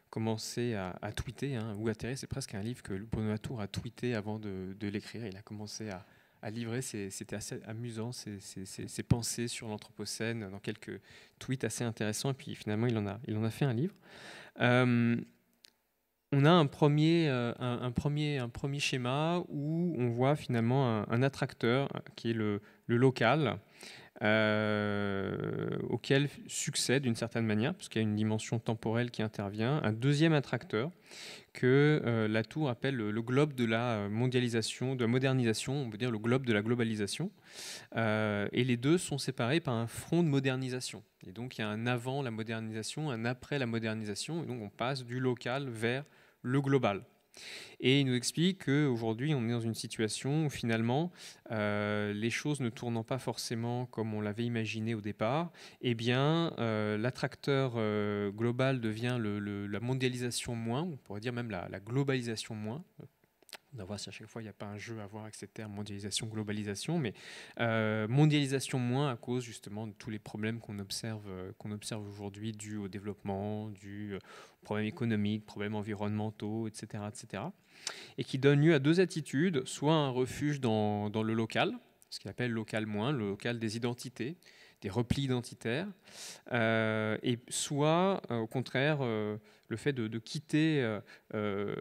commencé à, tweeter. Hein, ou c'est presque un livre que Bruno Latour a tweeté avant de, l'écrire. Il a commencé à, livrer, c'était assez amusant, ses, pensées sur l'Anthropocène dans quelques tweets assez intéressants. Et puis finalement, il en a, il en a fait un livre. Euh, on a un premier, euh, un, premier, un premier schéma où on voit finalement un, attracteur qui est le local euh, auquel succède d'une certaine manière, puisqu'il y a une dimension temporelle qui intervient, un deuxième attracteur que euh, la Tour appelle le, globe de la euh, mondialisation, de la modernisation, on peut dire le globe de la globalisation. et les deux sont séparés par un front de modernisation. Et donc il y a un avant la modernisation, un après la modernisation, et donc on passe du local vers le global. Et il nous explique qu'aujourd'hui, on est dans une situation où finalement, euh, les choses ne tournant pas forcément comme on l'avait imaginé au départ, eh bien, euh, l'attracteur euh, global devient la mondialisation moins, on pourrait dire même la globalisation moins, on voir si à chaque fois il n'y a pas un jeu à voir avec ces termes mondialisation, globalisation, mais euh, mondialisation moins à cause justement de tous les problèmes qu'on observe, euh, qu'on observe aujourd'hui dus au développement, du euh, problème économique, problèmes environnementaux, etc., etc. Et qui donne lieu à deux attitudes, soit un refuge dans, le local, ce qu'il appelle local moins, le local des identités, des replis identitaires, et soit au contraire le fait de, quitter euh, euh,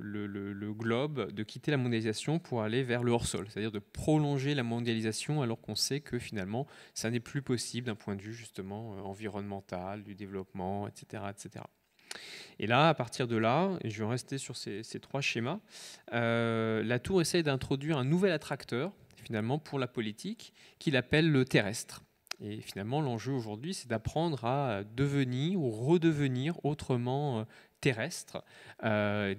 le, globe, de quitter la mondialisation pour aller vers le hors-sol, c'est-à-dire de prolonger la mondialisation alors qu'on sait que finalement, ça n'est plus possible d'un point de vue justement euh, environnemental, du développement, etc. etc. Et là, à partir de là, et je vais rester sur ces, trois schémas, la Tour essaie d'introduire un nouvel attracteur, finalement, pour la politique, qu'il appelle le terrestre. Et finalement, l'enjeu aujourd'hui, c'est d'apprendre à devenir ou redevenir autrement euh, terrestre, euh,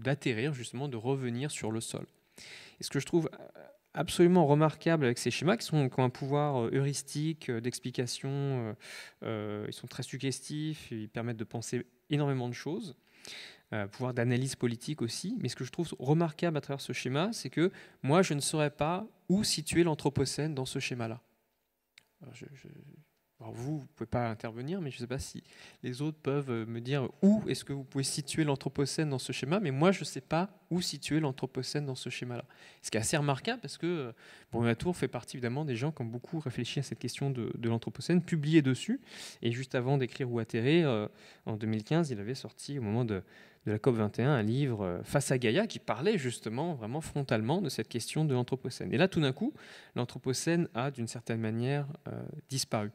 d'atterrir justement, de revenir sur le sol. Et ce que je trouve euh, absolument remarquable avec ces schémas qui, sont, qui ont un pouvoir euh, heuristique d'explication, ils sont très suggestifs, ils permettent de penser énormément de choses, euh, pouvoir d'analyse politique aussi. Mais ce que je trouve remarquable à travers ce schéma, c'est que moi, je ne saurais pas où situer l'Anthropocène dans ce schéma-là vous, ne pouvez pas intervenir, mais je ne sais pas si les autres peuvent euh, me dire où est-ce que vous pouvez situer l'Anthropocène dans ce schéma, mais moi, je ne sais pas où situer l'Anthropocène dans ce schéma-là. Ce qui est assez remarquable parce que Bruno euh, Latour fait partie évidemment des gens qui ont beaucoup réfléchi à cette question de, l'Anthropocène, publié dessus, et juste avant d'écrire ou atterrir, euh, en 2015, il avait sorti au moment de de la COP21, un livre euh, Face à Gaïa qui parlait justement vraiment frontalement de cette question de l'Anthropocène. Et là, tout d'un coup, l'Anthropocène a d'une certaine manière euh, disparu.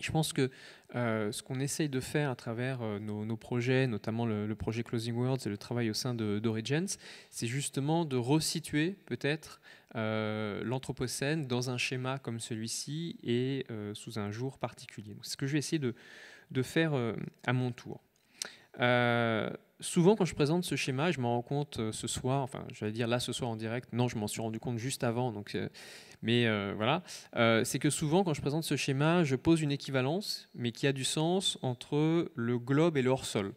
Je pense que euh, ce qu'on essaye de faire à travers nos, projets, notamment le, projet Closing Words et le travail au sein d'Origins, c'est justement de resituer peut-être l'Anthropocène dans un schéma comme celui-ci et sous un jour particulier. C'est ce que je vais essayer de, de faire à mon tour souvent, quand je présente ce schéma, je m'en rends compte euh, ce soir, enfin, je vais dire là ce soir en direct, non, je m'en suis rendu compte juste avant, donc, euh, mais euh, voilà. c'est que souvent, quand je présente ce schéma, je pose une équivalence, mais qui a du sens entre le globe et le hors-sol.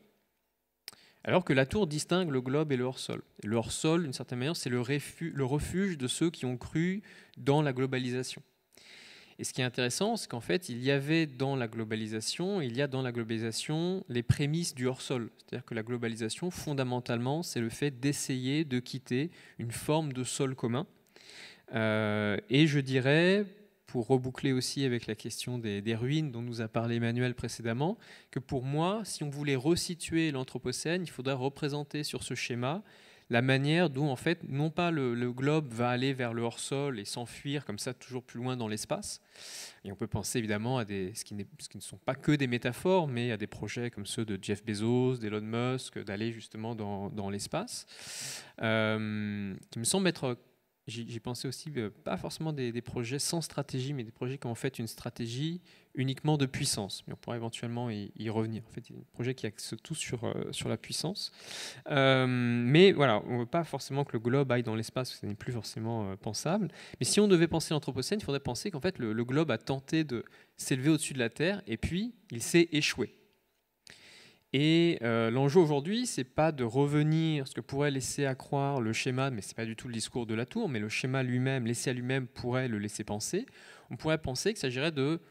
Alors que la tour distingue le globe et le hors-sol. Le hors-sol, d'une certaine manière, c'est le refuge de ceux qui ont cru dans la globalisation. Et ce qui est intéressant, c'est qu'en fait, il y avait dans la globalisation, il y a dans la globalisation les prémices du hors-sol. C'est-à-dire que la globalisation, fondamentalement, c'est le fait d'essayer de quitter une forme de sol commun. Euh, et je dirais, pour reboucler aussi avec la question des, des, ruines dont nous a parlé Emmanuel précédemment, que pour moi, si on voulait resituer l'Anthropocène, il faudrait représenter sur ce schéma la manière dont, en fait, non pas le, globe va aller vers le hors-sol et s'enfuir comme ça toujours plus loin dans l'espace. Et on peut penser évidemment à des, ce qui, ne sont pas que des métaphores, mais à des projets comme ceux de Jeff Bezos, d'Elon Musk, d'aller justement dans, l'espace, euh, qui me semble être j'ai pensé aussi, euh, pas forcément des, des, projets sans stratégie, mais des projets qui ont en fait une stratégie uniquement de puissance, mais on pourrait éventuellement y, revenir. En fait, c'est un projet qui axe tout sur, euh, sur la puissance. Euh, mais voilà, on ne veut pas forcément que le globe aille dans l'espace, ce n'est plus forcément euh, pensable. Mais si on devait penser l'Anthropocène, il faudrait penser qu'en fait, le, globe a tenté de s'élever au-dessus de la Terre, et puis il s'est échoué. Et l'enjeu aujourd'hui, c'est pas de revenir, ce que pourrait laisser à croire le schéma, mais ce n'est pas du tout le discours de la tour, mais le schéma lui-même, laissé à lui-même, pourrait le laisser penser. On pourrait penser qu'il s'agirait de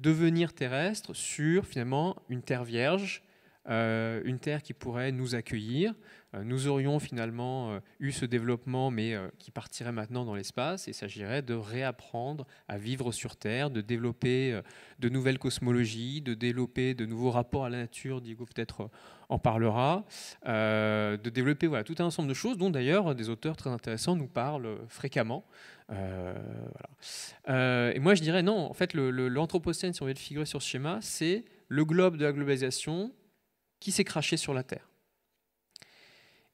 devenir terrestre sur finalement une terre vierge, euh, une terre qui pourrait nous accueillir. Euh, nous aurions finalement euh, eu ce développement, mais qui partirait maintenant dans l'espace. Il s'agirait de réapprendre à vivre sur Terre, de développer de nouvelles cosmologies, de développer de nouveaux rapports à la nature. Diego peut-être en parlera. de développer tout un ensemble de choses dont d'ailleurs des auteurs très intéressants nous parlent fréquemment. Euh, voilà. Euh, et moi, je dirais non, en fait, l'Anthropocène, si on veut le figurer sur ce schéma, c'est le globe de la globalisation qui s'est craché sur la Terre.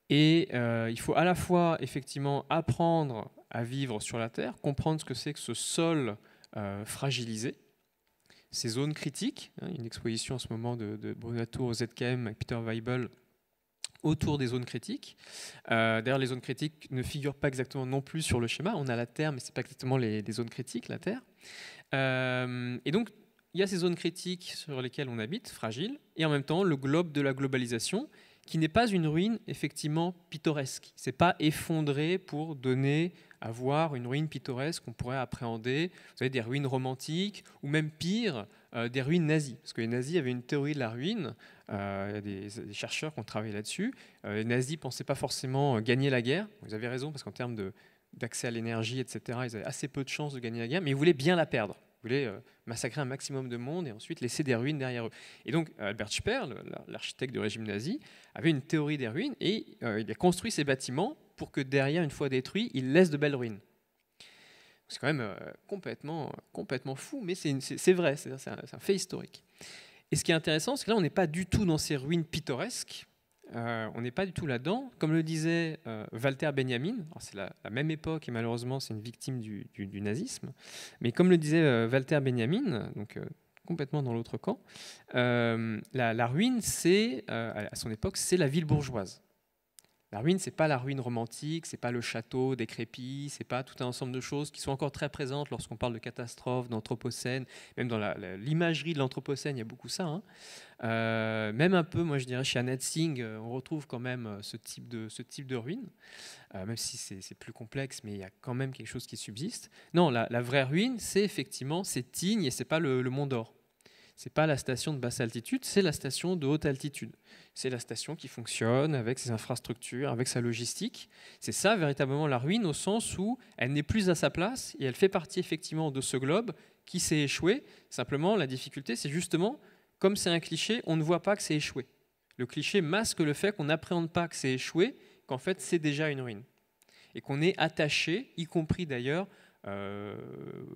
Et euh, il faut à la fois effectivement apprendre à vivre sur la Terre, comprendre ce que c'est que ce sol fragilisé, ces zones critiques. Hein, une exposition en ce moment de, de Bruno Tour au ZKM avec Peter Weibel autour des zones critiques. Euh, D'ailleurs, les zones critiques ne figurent pas exactement non plus sur le schéma. On a la Terre, mais ce n'est pas exactement les, zones critiques, la Terre. Euh, et donc, il y a ces zones critiques sur lesquelles on habite, fragiles, et en même temps, le globe de la globalisation, qui n'est pas une ruine effectivement pittoresque. C'est pas effondré pour donner à voir une ruine pittoresque qu'on pourrait appréhender. Vous avez des ruines romantiques, ou même pire, euh, des ruines nazies. Parce que les nazis avaient une théorie de la ruine. Euh, il y a des, chercheurs qui ont travaillé là-dessus. Euh, les nazis ne pensaient pas forcément gagner la guerre. Ils avaient raison, parce qu'en termes d'accès à l'énergie, etc., ils avaient assez peu de chances de gagner la guerre, mais ils voulaient bien la perdre ils voulaient massacrer un maximum de monde et ensuite laisser des ruines derrière eux. Et donc Albert Speer, l'architecte du régime nazi, avait une théorie des ruines et il a construit ces bâtiments pour que derrière, une fois détruits, il laisse de belles ruines. C'est quand même euh, complètement, complètement fou, mais c'est vrai, c'est un, fait historique. Et ce qui est intéressant, c'est que là, on n'est pas du tout dans ces ruines pittoresques, euh, on n'est pas du tout là-dedans. Comme le disait euh, Walter Benjamin, c'est la, même époque et malheureusement c'est une victime du, nazisme, mais comme le disait Walter Benjamin, donc complètement dans l'autre camp, la, la, ruine, c'est à son époque, c'est la ville bourgeoise. La ruine, c'est pas la ruine romantique, c'est pas le château décrépit, c'est pas tout un ensemble de choses qui sont encore très présentes lorsqu'on parle de catastrophe, d'anthropocène, même dans l'imagerie de l'anthropocène, il y a beaucoup ça. Hein. Euh, même un peu, moi je dirais, chez Annette Singh, euh, on retrouve quand même euh, ce type de, ruine, même si c'est plus complexe, mais il y a quand même quelque chose qui subsiste. Non, la, vraie ruine, c'est effectivement c'est tignes et c'est pas le, le Mont d'Or c'est pas la station de basse altitude, c'est la station de haute altitude. C'est la station qui fonctionne avec ses infrastructures, avec sa logistique. C'est ça véritablement la ruine au sens où elle n'est plus à sa place et elle fait partie effectivement de ce globe qui s'est échoué. Simplement, la difficulté, c'est justement, comme c'est un cliché, on ne voit pas que c'est échoué. Le cliché masque le fait qu'on n'appréhende pas que c'est échoué, qu'en fait c'est déjà une ruine. Et qu'on est attaché, y compris d'ailleurs euh,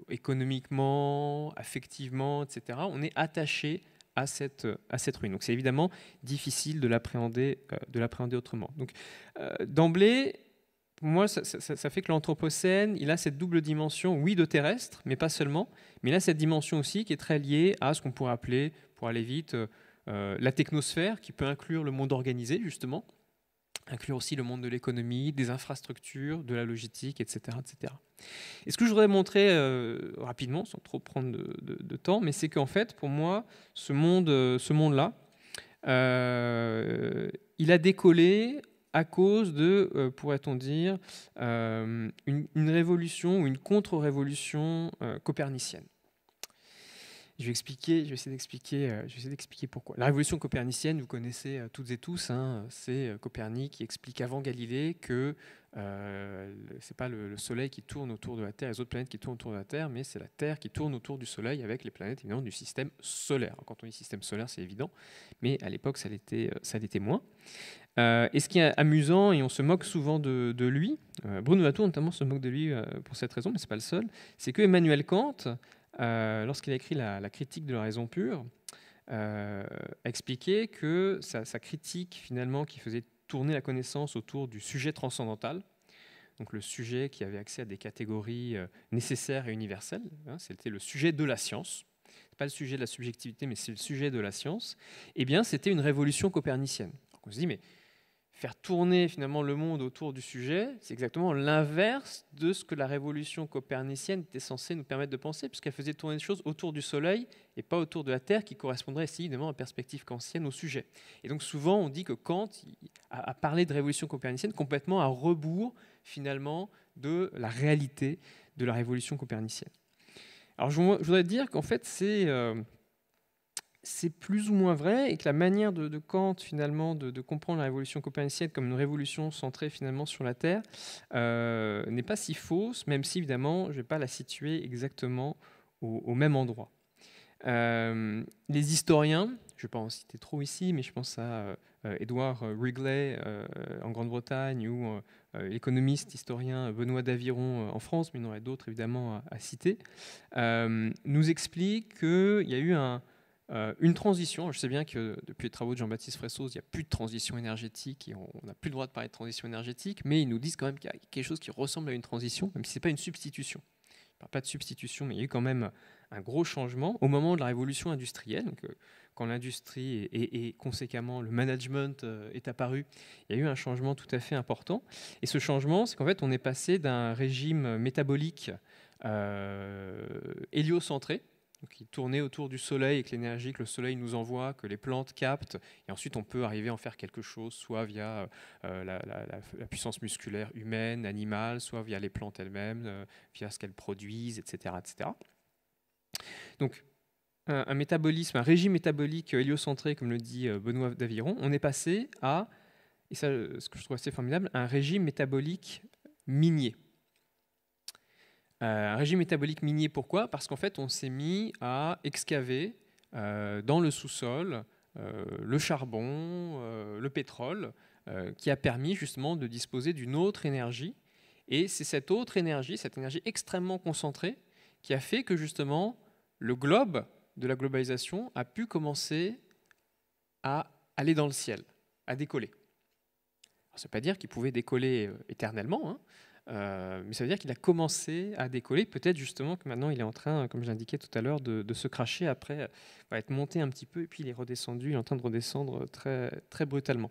économiquement, affectivement, etc. On est attaché à cette, à cette ruine. Donc c'est évidemment difficile de l'appréhender euh, l'appréhender autrement. Donc euh, d'emblée, moi, ça, fait que l'Anthropocène, il a cette double dimension, oui, de terrestre, mais pas seulement, mais il a cette dimension aussi qui est très liée à ce qu'on pourrait appeler, pour aller vite, la technosphère, qui peut inclure le monde organisé, justement, inclure aussi le monde de l'économie, des infrastructures, de la logistique, etc. etc. Et ce que je voudrais montrer euh, rapidement, sans trop prendre de, temps, mais c'est qu'en fait, pour moi, ce euh, monde-là, ce monde euh, il a décollé à cause de, euh, pourrait-on dire, une, une, révolution ou une contre-révolution copernicienne. Je vais expliquer, je vais essayer d'expliquer, euh, je vais essayer d'expliquer pourquoi. La révolution copernicienne, vous connaissez euh, toutes et tous, hein, c'est euh, Copernic qui explique avant Galilée que ce c'est pas le, Soleil qui tourne autour de la Terre, les autres planètes qui tournent autour de la Terre, mais c'est la Terre qui tourne autour du Soleil avec les planètes évidemment du système solaire. quand on dit système solaire, c'est évident, mais à l'époque ça l'était, ça moins. et ce qui est amusant, et on se moque souvent de, de lui, Bruno Latour notamment se moque de lui pour cette raison, mais c'est pas le seul, c'est que Emmanuel Kant euh, lorsqu'il a écrit la, critique de la raison pure, a euh, expliqué que sa, critique finalement qui faisait tourner la connaissance autour du sujet transcendantal, donc le sujet qui avait accès à des catégories euh, nécessaires et universelles, hein, c'était le sujet de la science, pas le sujet de la subjectivité, mais c'est le sujet de la science, et eh bien c'était une révolution copernicienne. on se dit, mais faire tourner finalement le monde autour du sujet, c'est exactement l'inverse de ce que la révolution copernicienne était censée nous permettre de penser, puisqu'elle faisait tourner les choses autour du Soleil et pas autour de la Terre, qui correspondrait évidemment à la perspective kantienne au sujet. Et donc souvent on dit que Kant a, parlé de révolution copernicienne complètement à rebours finalement de la réalité de la révolution copernicienne. Alors je, voudrais dire qu'en fait c'est... Euh, c'est plus ou moins vrai et que la manière de, Kant finalement de, comprendre la révolution copernicienne comme une révolution centrée finalement sur la Terre euh, n'est pas si fausse, même si évidemment je ne vais pas la situer exactement au, même endroit. Euh, les historiens, je ne vais pas en citer trop ici, mais je pense à euh, Edward Wrigley euh, en Grande-Bretagne ou l'économiste historien Benoît Daviron en France, mais il y en aurait d'autres évidemment à, citer, nous expliquent qu'il y a eu un, euh, une transition, je sais bien que depuis les travaux de Jean-Baptiste Fressos, il n'y a plus de transition énergétique et on n'a plus le droit de parler de transition énergétique, mais ils nous disent quand même qu'il y a quelque chose qui ressemble à une transition, même si ce n'est pas une substitution. Je parle pas de substitution, mais il y a eu quand même un gros changement au moment de la révolution industrielle. Euh, quand l'industrie et, conséquemment le management euh, est apparu, il y a eu un changement tout à fait important. Et ce changement, c'est qu'en fait, on est passé d'un régime métabolique héliocentré, qui tournait autour du soleil et que l'énergie que le soleil nous envoie, que les plantes captent, et ensuite on peut arriver à en faire quelque chose, soit via euh, euh, la, puissance musculaire humaine, animale, soit via les plantes elles-mêmes, euh, via ce qu'elles produisent, etc. etc. Donc un, un, métabolisme, un régime métabolique héliocentré, comme le dit Benoît d'Aviron, on est passé à, et ça ce que je trouve assez formidable, un régime métabolique minier. Un euh, régime métabolique minier, pourquoi Parce qu'en fait, on s'est mis à excaver euh, dans le sous-sol euh, le charbon, le pétrole, qui a permis justement de disposer d'une autre énergie. Et c'est cette autre énergie, cette énergie extrêmement concentrée, qui a fait que justement le globe de la globalisation a pu commencer à aller dans le ciel, à décoller. C'est ça veut pas dire qu'il pouvait décoller éternellement. Hein. Euh, mais ça veut dire qu'il a commencé à décoller. Peut-être justement que maintenant il est en train, comme j'indiquais tout à l'heure, de, se cracher après va euh, être monté un petit peu et puis il est redescendu. Il est en train de redescendre très, très brutalement.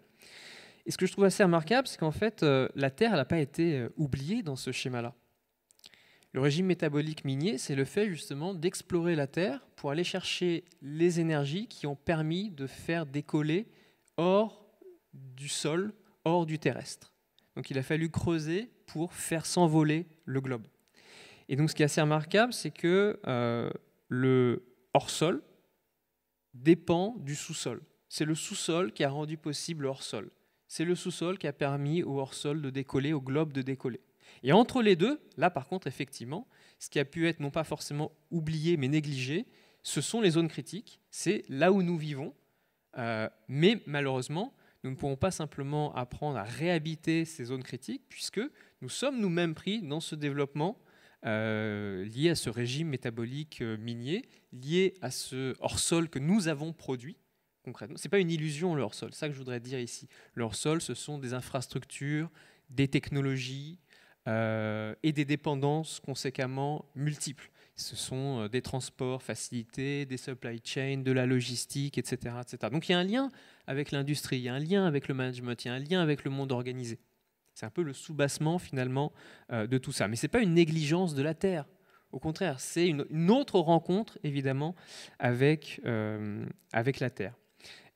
Et ce que je trouve assez remarquable, c'est qu'en fait, euh, la Terre n'a pas été oubliée dans ce schéma-là. Le régime métabolique minier, c'est le fait justement d'explorer la Terre pour aller chercher les énergies qui ont permis de faire décoller hors du sol, hors du terrestre. Donc il a fallu creuser pour faire s'envoler le globe. Et donc ce qui est assez remarquable, c'est que euh, le hors-sol dépend du sous-sol. C'est le sous-sol qui a rendu possible le hors-sol. C'est le sous-sol qui a permis au hors-sol de décoller, au globe de décoller. Et entre les deux, là par contre, effectivement, ce qui a pu être non pas forcément oublié mais négligé, ce sont les zones critiques, c'est là où nous vivons, euh, mais malheureusement, nous ne pourrons pas simplement apprendre à réhabiter ces zones critiques, puisque nous sommes nous-mêmes pris dans ce développement euh, lié à ce régime métabolique euh, minier, lié à ce hors-sol que nous avons produit concrètement. Ce n'est pas une illusion, le hors-sol, c'est ça que je voudrais dire ici. Le hors-sol, ce sont des infrastructures, des technologies euh, et des dépendances conséquemment multiples. Ce sont des transports facilités, des supply chains, de la logistique, etc. etc. Donc il y a un lien avec l'industrie, il y a un lien avec le management, il y a un lien avec le monde organisé. C'est un peu le soubassement finalement euh, de tout ça. Mais ce n'est pas une négligence de la Terre. Au contraire, c'est une, autre rencontre évidemment avec, euh, avec la Terre.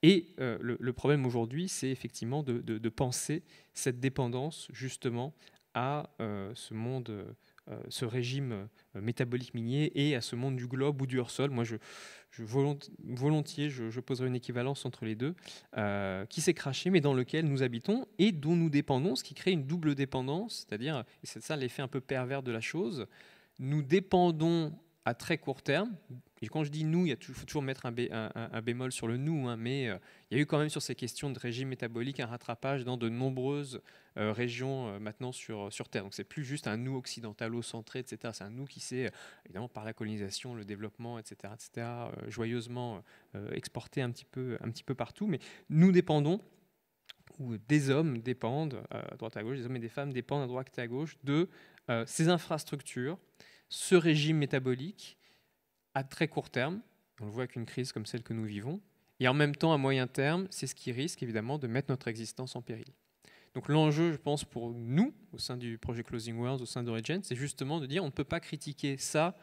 Et euh, le, problème aujourd'hui, c'est effectivement de, de, penser cette dépendance justement à ce monde euh, ce régime euh, métabolique minier et à ce monde du globe ou du hors-sol. Moi, je, je volontiers, je, poserai une équivalence entre les deux, euh, qui s'est craché, mais dans lequel nous habitons et dont nous dépendons, ce qui crée une double dépendance, c'est-à-dire, et c'est ça l'effet un peu pervers de la chose, nous dépendons à très court terme et quand je dis nous, il faut toujours mettre un, bémol sur le nous, hein, mais euh, il y a eu quand même sur ces questions de régime métabolique un rattrapage dans de nombreuses euh, régions euh, maintenant sur, Terre. Donc c'est plus juste un nous occidentalo-centré, etc. C'est un nous qui s'est, évidemment, par la colonisation, le développement, etc., etc., joyeusement exporté un petit, peu, un petit peu partout. Mais nous dépendons ou des hommes dépendent, à droite à gauche, des hommes et des femmes dépendent à droite à gauche de ces infrastructures, ce régime métabolique à très court terme, on le voit avec une crise comme celle que nous vivons, et en même temps à moyen terme, c'est ce qui risque évidemment de mettre notre existence en péril. Donc l'enjeu, je pense, pour nous, au sein du projet Closing Worlds, au sein d'Origin, c'est justement de dire on ne peut pas critiquer ça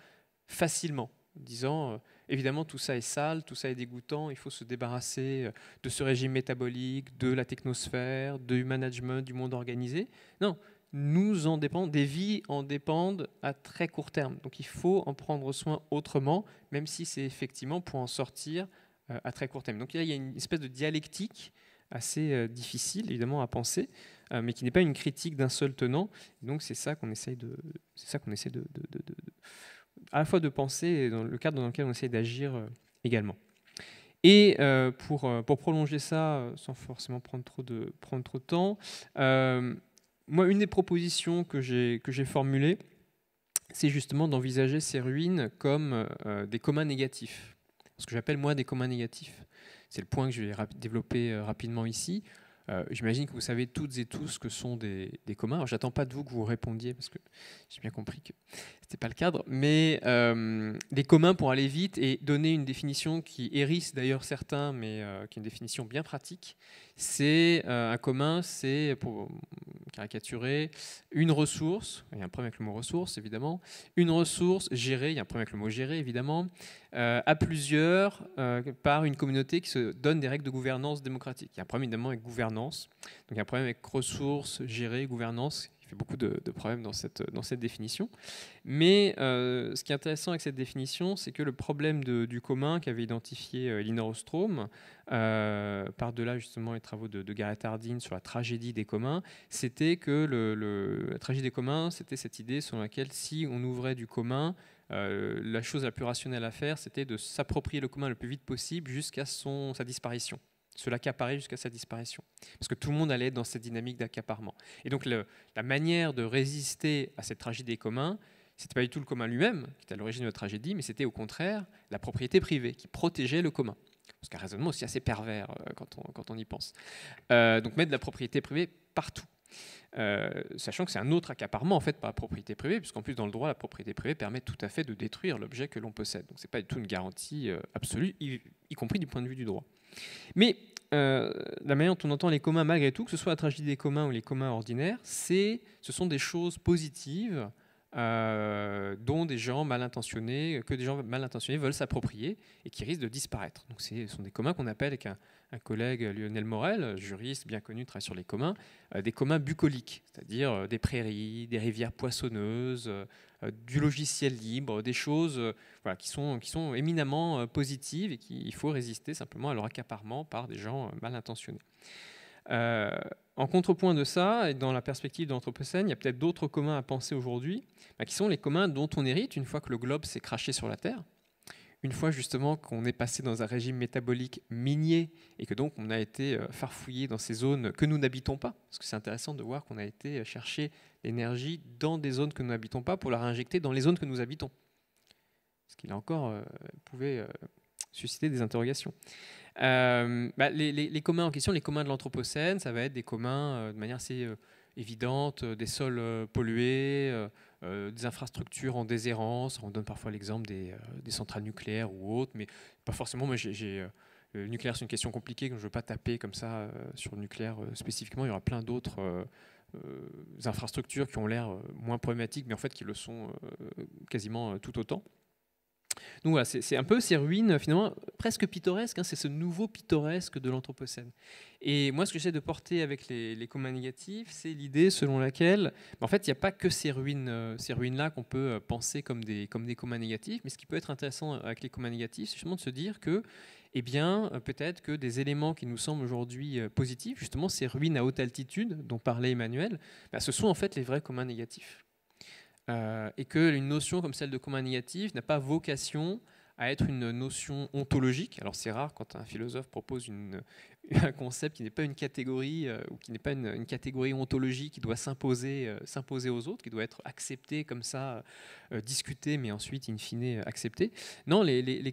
facilement, en disant euh, évidemment tout ça est sale, tout ça est dégoûtant, il faut se débarrasser euh, de ce régime métabolique, de la technosphère, du management, du monde organisé. Non, nous en dépendent, des vies en dépendent à très court terme. Donc il faut en prendre soin autrement, même si c'est effectivement pour en sortir euh, à très court terme. Donc là, il y a une espèce de dialectique assez euh, difficile, évidemment, à penser, euh, mais qui n'est pas une critique d'un seul tenant. donc c'est ça qu'on essaye de, c'est ça qu'on essaie de, à la fois de penser et dans le cadre dans lequel on essaie d'agir également. Et pour, pour prolonger ça, sans forcément prendre trop de, prendre trop de temps, moi, une des propositions que j'ai formulées, c'est justement d'envisager ces ruines comme euh, des communs négatifs. Ce que j'appelle moi des communs négatifs. C'est le point que je vais développer euh, rapidement ici. Euh, j'imagine que vous savez toutes et tous ce que sont des, communs. j'attends pas de vous que vous répondiez parce que j'ai bien compris que ce n'était pas le cadre. Mais des communs pour aller vite et donner une définition qui hérisse d'ailleurs certains, mais qui est une définition bien pratique, c'est euh, un commun, c'est, pour caricaturer, une ressource, il y a un problème avec le mot ressource évidemment, une ressource gérée, il y a un problème avec le mot gérée évidemment, euh, à plusieurs euh, par une communauté qui se donne des règles de gouvernance démocratique. Il y a un problème évidemment avec gouvernance, donc il y a un problème avec ressources, gérées, gouvernance, beaucoup de, problèmes dans cette, dans cette définition. Mais euh, ce qui est intéressant avec cette définition, c'est que le problème du commun qu'avait identifié euh, Elinor Ostrom, euh, par-delà justement les travaux de, de Gareth Hardin sur la tragédie des communs, c'était que la tragédie des communs, c'était cette idée selon laquelle si on ouvrait du commun, euh, la chose la plus rationnelle à faire, c'était de s'approprier le commun le plus vite possible jusqu'à sa disparition se l'accaparer jusqu'à sa disparition. Parce que tout le monde allait dans cette dynamique d'accaparement. Et donc la manière de résister à cette tragédie commune, ce c'était pas du tout le commun lui-même qui était à l'origine de la tragédie, mais c'était au contraire la propriété privée qui protégeait le commun. Parce qu'un raisonnement aussi assez pervers euh, quand, on, quand on y pense. Euh, donc mettre de la propriété privée partout. Euh, sachant que c'est un autre accaparement en fait par la propriété privée, puisqu'en plus dans le droit la propriété privée permet tout à fait de détruire l'objet que l'on possède. Donc c'est pas du tout une garantie absolue, y, compris du point de vue du droit. Mais euh, la manière dont on entend les communs malgré tout, que ce soit la tragédie des communs ou les communs ordinaires, c'est, ce sont des choses positives euh, dont des gens mal intentionnés, que des gens mal intentionnés veulent s'approprier et qui risquent de disparaître. Donc ce sont des communs qu'on appelle avec un, collègue Lionel Morel, juriste bien connu, travaille sur les communs, euh, des communs bucoliques, c'est-à-dire des prairies, des rivières poissonneuses, euh, du logiciel libre, des choses euh, qui, sont, éminemment euh, positives et qu'il faut résister simplement à leur accaparement par des gens mal intentionnés. en contrepoint de ça, et dans la perspective d'Anthropocène, il y a peut-être d'autres communs à penser aujourd'hui, bah, qui sont les communs dont on hérite une fois que le globe s'est craché sur la Terre, une fois justement qu'on est passé dans un régime métabolique minier et que donc on a été farfouillé dans ces zones que nous n'habitons pas, parce que c'est intéressant de voir qu'on a été chercher l'énergie dans des zones que nous n'habitons pas pour la réinjecter dans les zones que nous habitons. Ce qui, là encore, euh, pouvait euh, susciter des interrogations. Euh, bah, les, communs en question, les communs de l'Anthropocène, ça va être des communs de manière assez évidente, des sols pollués, des infrastructures en déshérence. On donne parfois l'exemple des, centrales nucléaires ou autres, mais pas forcément. j'ai. Le nucléaire, c'est une question compliquée, que je ne veux pas taper comme ça sur le nucléaire spécifiquement. Il y aura plein d'autres euh, infrastructures qui ont l'air euh, moins problématiques, mais en fait qui le sont euh, quasiment tout autant. Donc c'est un peu ces ruines finalement presque pittoresques, hein, c'est ce nouveau pittoresque de l'Anthropocène. Et moi ce que j'essaie de porter avec les, les communs négatifs, c'est l'idée selon laquelle, en fait il n'y a pas que ces ruines-là ces ruines qu'on peut penser comme des, comme des communs négatifs, mais ce qui peut être intéressant avec les communs négatifs, c'est justement de se dire que eh bien, euh, peut-être que des éléments qui nous semblent aujourd'hui euh, positifs, justement ces ruines à haute altitude dont parlait Emmanuel, bah, ce sont en fait les vrais communs négatifs. Euh, et qu'une notion comme celle de communs négatif n'a pas vocation à être une notion ontologique. Alors c'est rare quand un philosophe propose une, un concept qui n'est pas une catégorie euh, ou qui n'est pas une, catégorie ontologique qui doit euh, s'imposer aux autres, qui doit être accepté comme ça, euh, discuté, mais ensuite in fine accepté. Non, les, les, les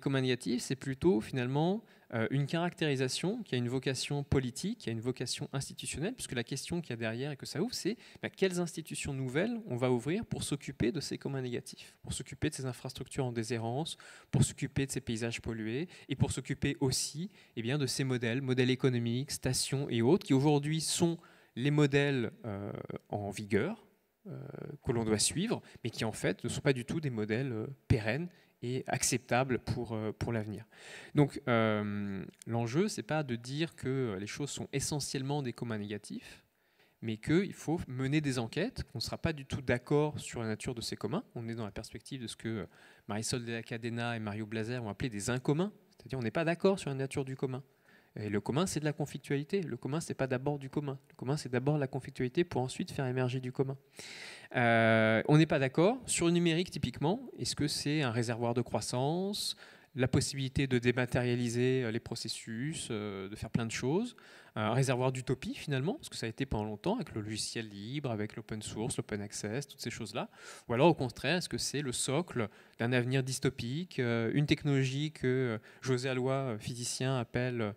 c'est plutôt finalement euh, une caractérisation qui a une vocation politique, qui a une vocation institutionnelle, puisque la question qu'il y a derrière et que ça ouvre, c'est bah, quelles institutions nouvelles on va ouvrir pour s'occuper de ces communs négatifs, pour s'occuper de ces infrastructures en déshérence, pour s'occuper de ces paysages pollués et pour s'occuper aussi et eh bien, de ces modèles, modèles économiques, stations et autres, qui aujourd'hui sont les modèles euh, en vigueur, euh, que l'on doit suivre, mais qui en fait ne sont pas du tout des modèles pérennes et acceptable pour, euh, pour l'avenir. Donc euh, l'enjeu, c'est pas de dire que les choses sont essentiellement des communs négatifs, mais qu'il faut mener des enquêtes, qu'on ne sera pas du tout d'accord sur la nature de ces communs. On est dans la perspective de ce que Marisol de la Cadena et Mario Blazer ont appelé des incommuns, c'est-à-dire on n'est pas d'accord sur la nature du commun le commun, c'est de la conflictualité. Le commun, c'est pas d'abord du commun. Le commun, c'est d'abord la conflictualité pour ensuite faire émerger du commun. Euh, on n'est pas d'accord sur le numérique typiquement. Est-ce que c'est un réservoir de croissance, la possibilité de dématérialiser euh, les processus, euh, de faire plein de choses un réservoir d'utopie finalement, parce que ça a été pendant longtemps avec le logiciel libre, avec l'open source, l'open access, toutes ces choses-là Ou alors au contraire, est-ce que c'est le socle d'un avenir dystopique, euh, une technologie que euh, José Alois, euh, physicien, appelle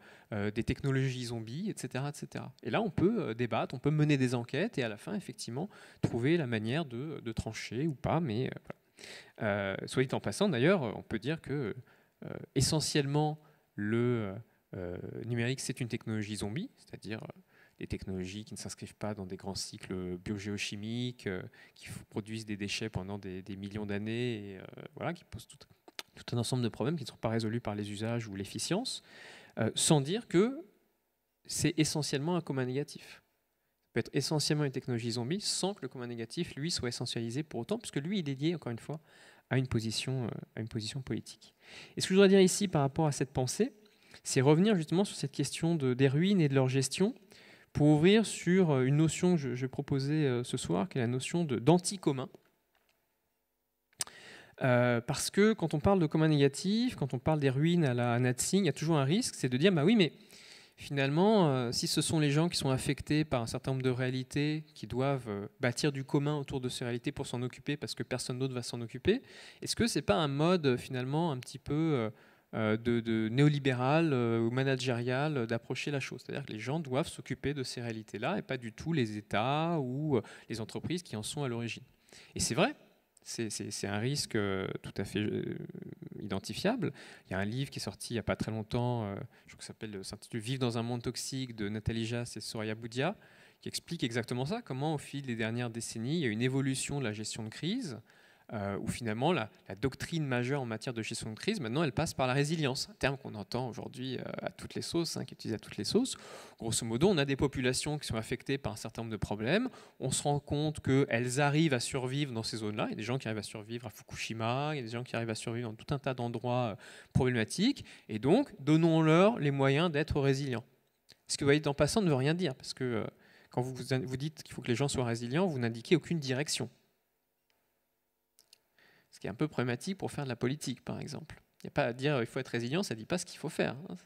des technologies zombies, etc., etc. Et là, on peut débattre, on peut mener des enquêtes et à la fin, effectivement, trouver la manière de, trancher ou pas, mais Euh, soit dit en passant, d'ailleurs, on peut dire que essentiellement, le euh, numérique, c'est une technologie zombie, c'est-à-dire euh, des technologies qui ne s'inscrivent pas dans des grands cycles biogéochimiques, euh, qui produisent des déchets pendant des, millions d'années, voilà, qui posent tout, un ensemble de problèmes qui ne sont pas résolus par les usages ou l'efficience, sans dire que c'est essentiellement un commun négatif peut être essentiellement une technologie zombie sans que le commun négatif, lui, soit essentialisé pour autant, puisque lui, il est lié, encore une fois, à une position, à une position politique. Et ce que je voudrais dire ici par rapport à cette pensée, c'est revenir justement sur cette question des ruines et de leur gestion pour ouvrir sur euh, une notion que je, vais proposer euh, ce soir, qui est la notion d'anti-commun. Euh, parce que quand on parle de commun négatif, quand on parle des ruines à la Natsing, il y a toujours un risque, c'est de dire, bah oui, mais finalement, si ce sont les gens qui sont affectés par un certain nombre de réalités, qui doivent bâtir du commun autour de ces réalités pour s'en occuper parce que personne d'autre va s'en occuper, est-ce que c'est pas un mode finalement un petit peu euh, de, néolibéral euh, ou managérial euh, d'approcher la chose. C'est-à-dire que les gens doivent s'occuper de ces réalités-là et pas du tout les États ou les entreprises qui en sont à l'origine. Et c'est vrai, c'est un risque tout à fait identifiable. Il y a un livre qui est sorti il n'y a pas très longtemps, je crois que s'intitule Vivre dans un monde toxique de Nathalie Jass et Soraya Boudia, qui explique exactement ça, comment au fil des dernières décennies, il y a une évolution de la gestion de crise euh, où finalement la, doctrine majeure en matière de gestion de crise, maintenant, elle passe par la résilience, un terme qu'on entend aujourd'hui euh, à toutes les sauces, hein, qui est utilisé à toutes les sauces. Grosso modo, on a des populations qui sont affectées par un certain nombre de problèmes, on se rend compte qu'elles arrivent à survivre dans ces zones-là, il y a des gens qui arrivent à survivre à Fukushima, il y a des gens qui arrivent à survivre dans tout un tas d'endroits euh, problématiques, et donc donnons-leur les moyens d'être résilients. Ce que vous voyez en passant ne veut rien dire, parce que quand vous dites qu'il faut que les gens soient résilients, vous n'indiquez aucune direction ce qui est un peu problématique pour faire de la politique, par exemple. Il n'y a pas à dire euh, il faut être résilient, ça ne dit pas ce qu'il faut faire. Hein.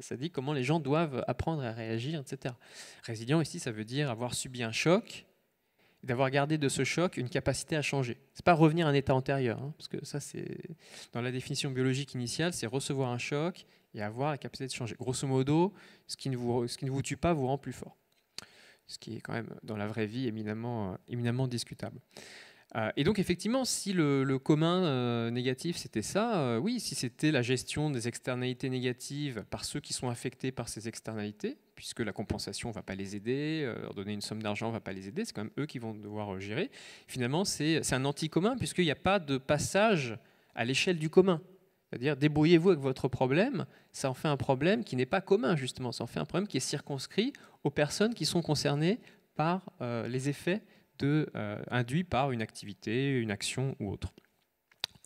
Ça, dit comment les gens doivent apprendre à réagir, etc. Résilient ici, ça veut dire avoir subi un choc, et d'avoir gardé de ce choc une capacité à changer. C'est pas revenir à un état antérieur, hein, parce que ça, c'est dans la définition biologique initiale, c'est recevoir un choc et avoir la capacité de changer. Grosso modo, ce qui ne vous, tue pas vous rend plus fort, ce qui est quand même dans la vraie vie éminemment euh, discutable. Ah, et donc effectivement, si le, commun euh, négatif c'était ça, euh, oui, si c'était la gestion des externalités négatives par ceux qui sont affectés par ces externalités, puisque la compensation ne va pas les aider, euh, leur donner une somme d'argent ne va pas les aider, c'est quand même eux qui vont devoir gérer, finalement c'est un anti-commun, puisqu'il n'y a pas de passage à l'échelle du commun. C'est-à-dire débrouillez-vous avec votre problème, ça en fait un problème qui n'est pas commun justement, ça en fait un problème qui est circonscrit aux personnes qui sont concernées par les effets euh, induit par une activité, une action ou autre.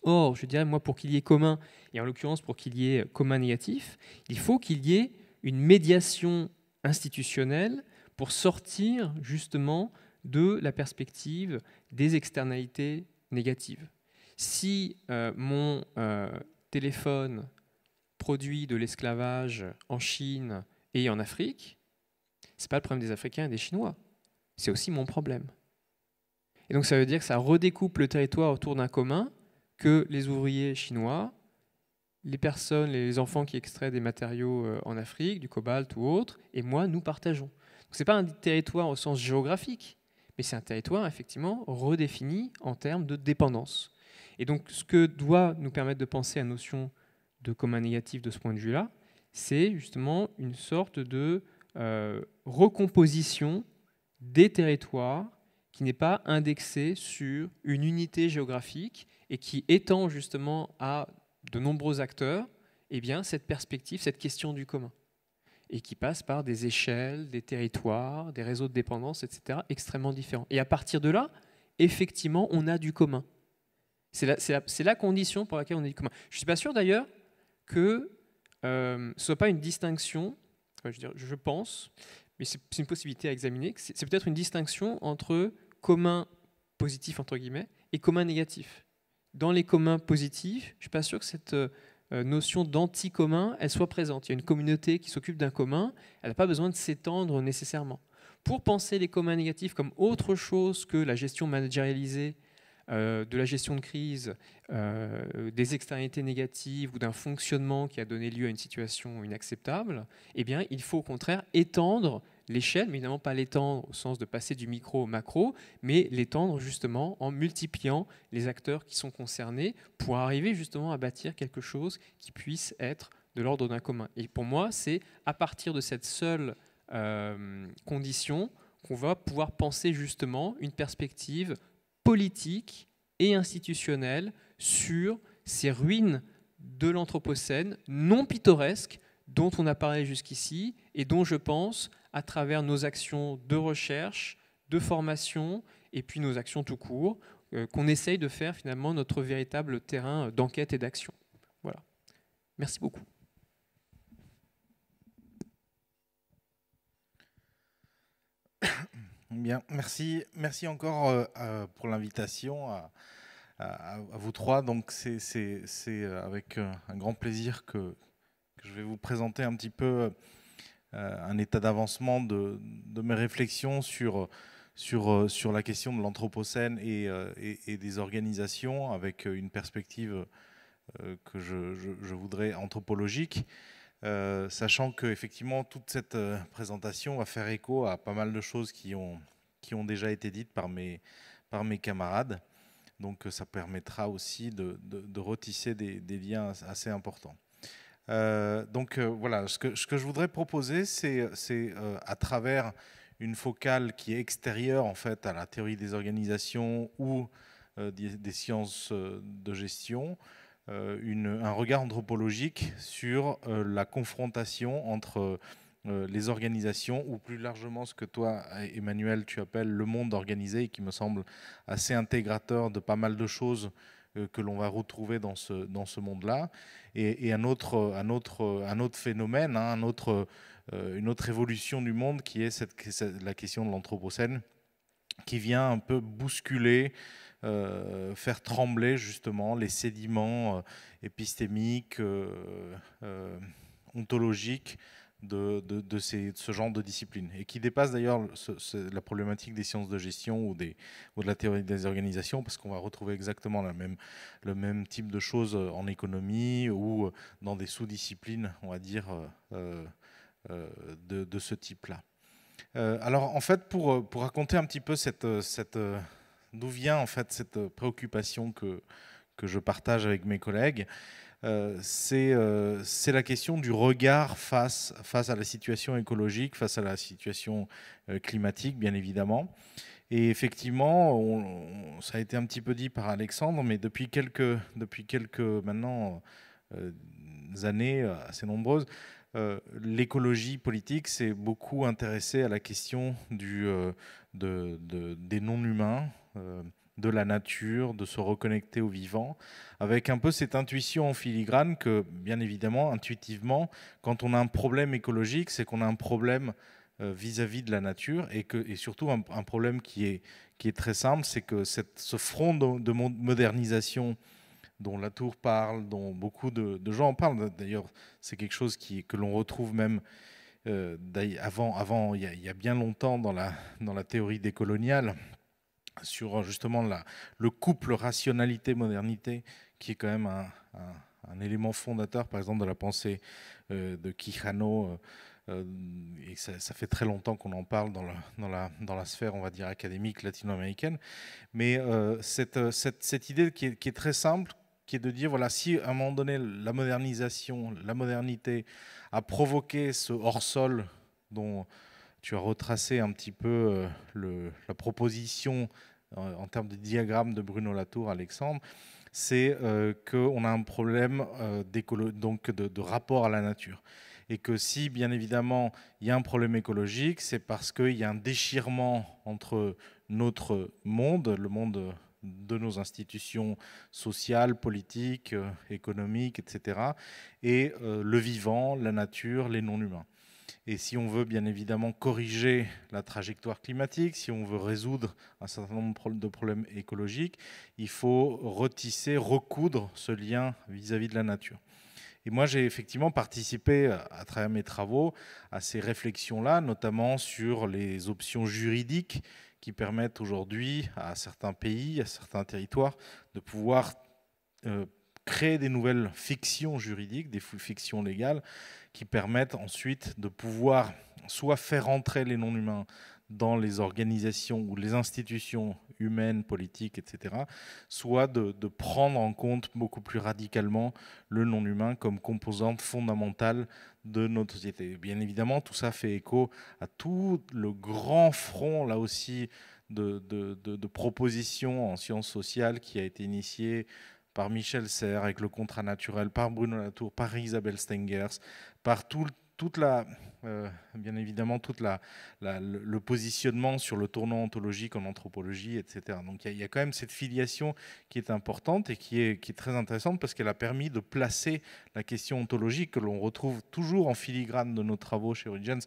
Or, je dirais, moi, pour qu'il y ait commun, et en l'occurrence pour qu'il y ait commun négatif, il faut qu'il y ait une médiation institutionnelle pour sortir justement de la perspective des externalités négatives. Si euh, mon euh, téléphone produit de l'esclavage en Chine et en Afrique, ce n'est pas le problème des Africains et des Chinois, c'est aussi mon problème. Et donc ça veut dire que ça redécoupe le territoire autour d'un commun que les ouvriers chinois, les personnes, les enfants qui extraient des matériaux euh, en Afrique, du cobalt ou autre, et moi, nous partageons. Ce n'est pas un territoire au sens géographique, mais c'est un territoire effectivement redéfini en termes de dépendance. Et donc ce que doit nous permettre de penser à la notion de commun négatif de ce point de vue-là, c'est justement une sorte de euh, recomposition des territoires qui n'est pas indexé sur une unité géographique et qui étend justement à de nombreux acteurs eh bien, cette perspective, cette question du commun, et qui passe par des échelles, des territoires, des réseaux de dépendance, etc., extrêmement différents. Et à partir de là, effectivement, on a du commun. C'est la, condition pour laquelle on a du commun. Je ne suis pas sûr d'ailleurs que ce euh, ce soit pas une distinction, je, dire, je pense, mais c'est une possibilité à examiner, c'est peut-être une distinction entre communs positifs, entre guillemets, et communs négatif. Dans les communs positifs, je suis pas sûr que cette euh, notion d'anti-commun, elle soit présente. Il y a une communauté qui s'occupe d'un commun, elle n'a pas besoin de s'étendre nécessairement. Pour penser les communs négatifs comme autre chose que la gestion managérialisée euh, de la gestion de crise, euh, des externalités négatives ou d'un fonctionnement qui a donné lieu à une situation inacceptable, eh bien, il faut au contraire étendre l'échelle, mais évidemment pas l'étendre au sens de passer du micro au macro, mais l'étendre justement en multipliant les acteurs qui sont concernés pour arriver justement à bâtir quelque chose qui puisse être de l'ordre d'un commun. Et pour moi, c'est à partir de cette seule euh, condition qu'on va pouvoir penser justement une perspective politique et institutionnelle sur ces ruines de l'Anthropocène non pittoresques dont on a parlé jusqu'ici et dont je pense, à travers nos actions de recherche, de formation et puis nos actions tout court, euh, qu'on essaye de faire finalement notre véritable terrain d'enquête et d'action. Voilà. Merci beaucoup. Bien, merci, merci encore euh, pour l'invitation à, à, vous trois. Donc c'est euh, avec un grand plaisir que, je vais vous présenter un petit peu euh, un état d'avancement de, mes réflexions sur, sur, euh, sur la question de l'Anthropocène et, euh, des organisations avec une perspective que je, voudrais anthropologique. sachant que effectivement toute cette présentation va faire écho à pas mal de choses qui ont, qui ont déjà été dites par mes, par mes camarades. Donc ça permettra aussi de, retisser des liens assez importants. Euh, donc euh, voilà, ce que, je voudrais proposer, c'est euh, à travers une focale qui est extérieure en fait à la théorie des organisations ou des, sciences de gestion, un regard anthropologique sur la confrontation entre les organisations ou plus largement ce que toi, Emmanuel, tu appelles le monde organisé et qui me semble assez intégrateur de pas mal de choses euh, que l'on va retrouver dans ce, dans ce monde-là. Et, un, autre, un, autre, un autre phénomène, hein, euh, une autre évolution du monde qui est la question de l'Anthropocène, qui vient un peu bousculer euh, faire trembler justement les sédiments épistémiques, ontologiques de, ce genre de discipline et qui dépasse d'ailleurs la problématique des sciences de gestion ou, des, de la théorie des organisations parce qu'on va retrouver exactement la même, le même type de choses euh, en économie ou euh, dans des sous-disciplines, on va dire, euh, de, ce type-là. alors en fait, pour, raconter un petit peu cette, cette, d'où vient en fait cette préoccupation que, que je partage avec mes collègues, euh, euh, c'est la question du regard face, face à la situation écologique, face à la situation euh, climatique, bien évidemment. Et effectivement, ça a été un petit peu dit par Alexandre, mais depuis quelques, depuis quelques maintenant années assez nombreuses, l'écologie politique s'est beaucoup intéressée à la question du, des non-humains de la nature, de se reconnecter au vivant, avec un peu cette intuition en filigrane que, bien évidemment, intuitivement, quand on a un problème écologique, c'est qu'on a un problème euh, vis-à-vis de la nature et, que, et surtout un, problème qui est, qui est très simple, c'est que cette, ce front de, modernisation dont Latour parle, dont beaucoup de, gens en parlent, d'ailleurs c'est quelque chose qui, que l'on retrouve même euh, avant, avant il, y a, bien longtemps dans la, dans la théorie décoloniale, sur euh, justement la, le couple rationalité-modernité, qui est quand même un, un, élément fondateur, par exemple, de la pensée euh, de Quijano. Euh, et ça, fait très longtemps qu'on en parle dans, dans, la, dans, la, sphère, on va dire, académique latino-américaine. Mais cette, cette, cette, idée qui est, qui est, très simple, qui est de dire, voilà, si à un moment donné, la modernisation, la modernité a provoqué ce hors-sol dont tu as retracé un petit peu euh, le, la proposition euh, en termes de diagramme de Bruno Latour, Alexandre, c'est euh, qu'on a un problème donc de, rapport à la nature. Et que si, bien évidemment, il y a un problème écologique, c'est parce qu'il y a un déchirement entre notre monde, le monde de nos institutions sociales, politiques, économiques, etc., et le vivant, la nature, les non-humains. Et si on veut bien évidemment corriger la trajectoire climatique, si on veut résoudre un certain nombre de problèmes écologiques, il faut retisser, recoudre ce lien vis-à-vis de la nature. Et moi, j'ai effectivement participé euh, à travers mes travaux à ces réflexions-là, notamment sur les options juridiques qui permettent aujourd'hui à certains pays, à certains territoires, de pouvoir euh, créer des nouvelles fictions juridiques, des fictions légales, qui permettent ensuite de pouvoir soit faire entrer les non-humains dans les organisations ou les institutions humaines, politiques, etc., soit de, prendre en compte beaucoup plus radicalement le non-humain comme composante fondamentale de notre société. Bien évidemment, tout ça fait écho à tout le grand front, là aussi, de, propositions en sciences sociales qui a été initié, par Michel Serres avec le contrat naturel, par Bruno Latour, par Isabelle Stengers, par tout, toute la, euh, bien évidemment, toute la, le positionnement sur le tournant ontologique en anthropologie, etc. Donc il y, a quand même cette filiation qui est importante et qui est, qui est très intéressante parce qu'elle a permis de placer la question ontologique que l'on retrouve toujours en filigrane de nos travaux chez Origins,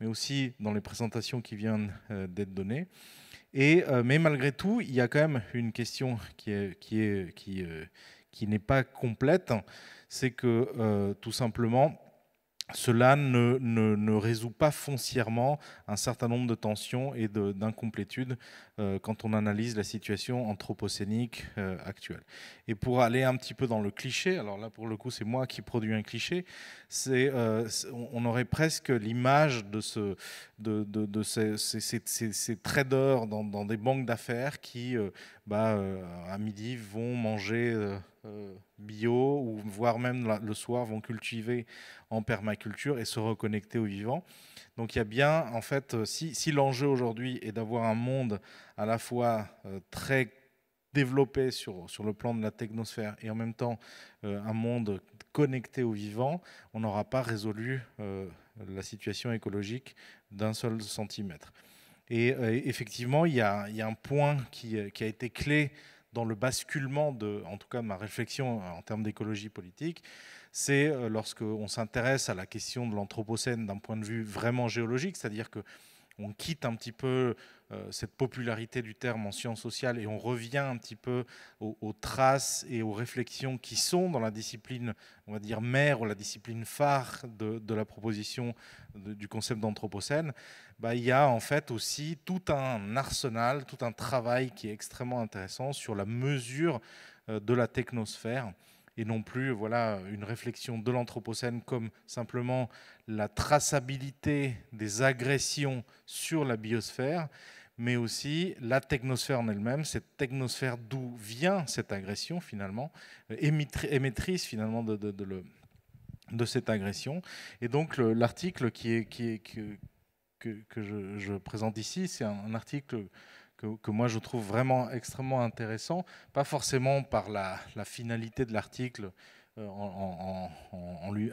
mais aussi dans les présentations qui viennent euh, d'être données. Euh, mais malgré tout, il y a quand même une question qui euh, n'est pas complète, c'est que euh, tout simplement, cela ne, résout pas foncièrement un certain nombre de tensions et d'incomplétudes euh, quand on analyse la situation anthropocénique euh, actuelle. Et pour aller un petit peu dans le cliché, alors là pour le coup c'est moi qui produis un cliché, euh, on aurait presque l'image de, ces, traders dans, des banques d'affaires qui bah, à midi vont manger euh, bio, ou voire même le soir, vont cultiver en permaculture et se reconnecter au vivant. Donc il y a bien, en fait, euh, si, l'enjeu aujourd'hui est d'avoir un monde à la fois euh, très développé sur, sur le plan de la technosphère et en même temps un monde connecté au vivant, on n'aura pas résolu la situation écologique d'un seul centimètre. Et effectivement, il y, a, il y a un point qui, qui, a été clé dans le basculement de, en tout cas ma réflexion en termes d'écologie politique, c'est euh, lorsqu'on s'intéresse à la question de l'Anthropocène d'un point de vue vraiment géologique, c'est-à-dire que on quitte un petit peu euh, cette popularité du terme en sciences sociales et on revient un petit peu aux, traces et aux réflexions qui sont dans la discipline, on va dire mère ou la discipline phare de, la proposition du concept d'anthropocène, bah, il y a en fait aussi tout un arsenal, tout un travail qui est extrêmement intéressant sur la mesure euh, de la technosphère et non plus voilà une réflexion de l'Anthropocène comme simplement la traçabilité des agressions sur la biosphère, mais aussi la technosphère en elle-même, cette technosphère d'où vient cette agression finalement, euh, émettrice finalement de, de, de, cette agression. Et donc l'article qui est, qui est, que, que je, présente ici, c'est un, article que, que, moi je trouve vraiment extrêmement intéressant, pas forcément par la finalité de l'article euh, en,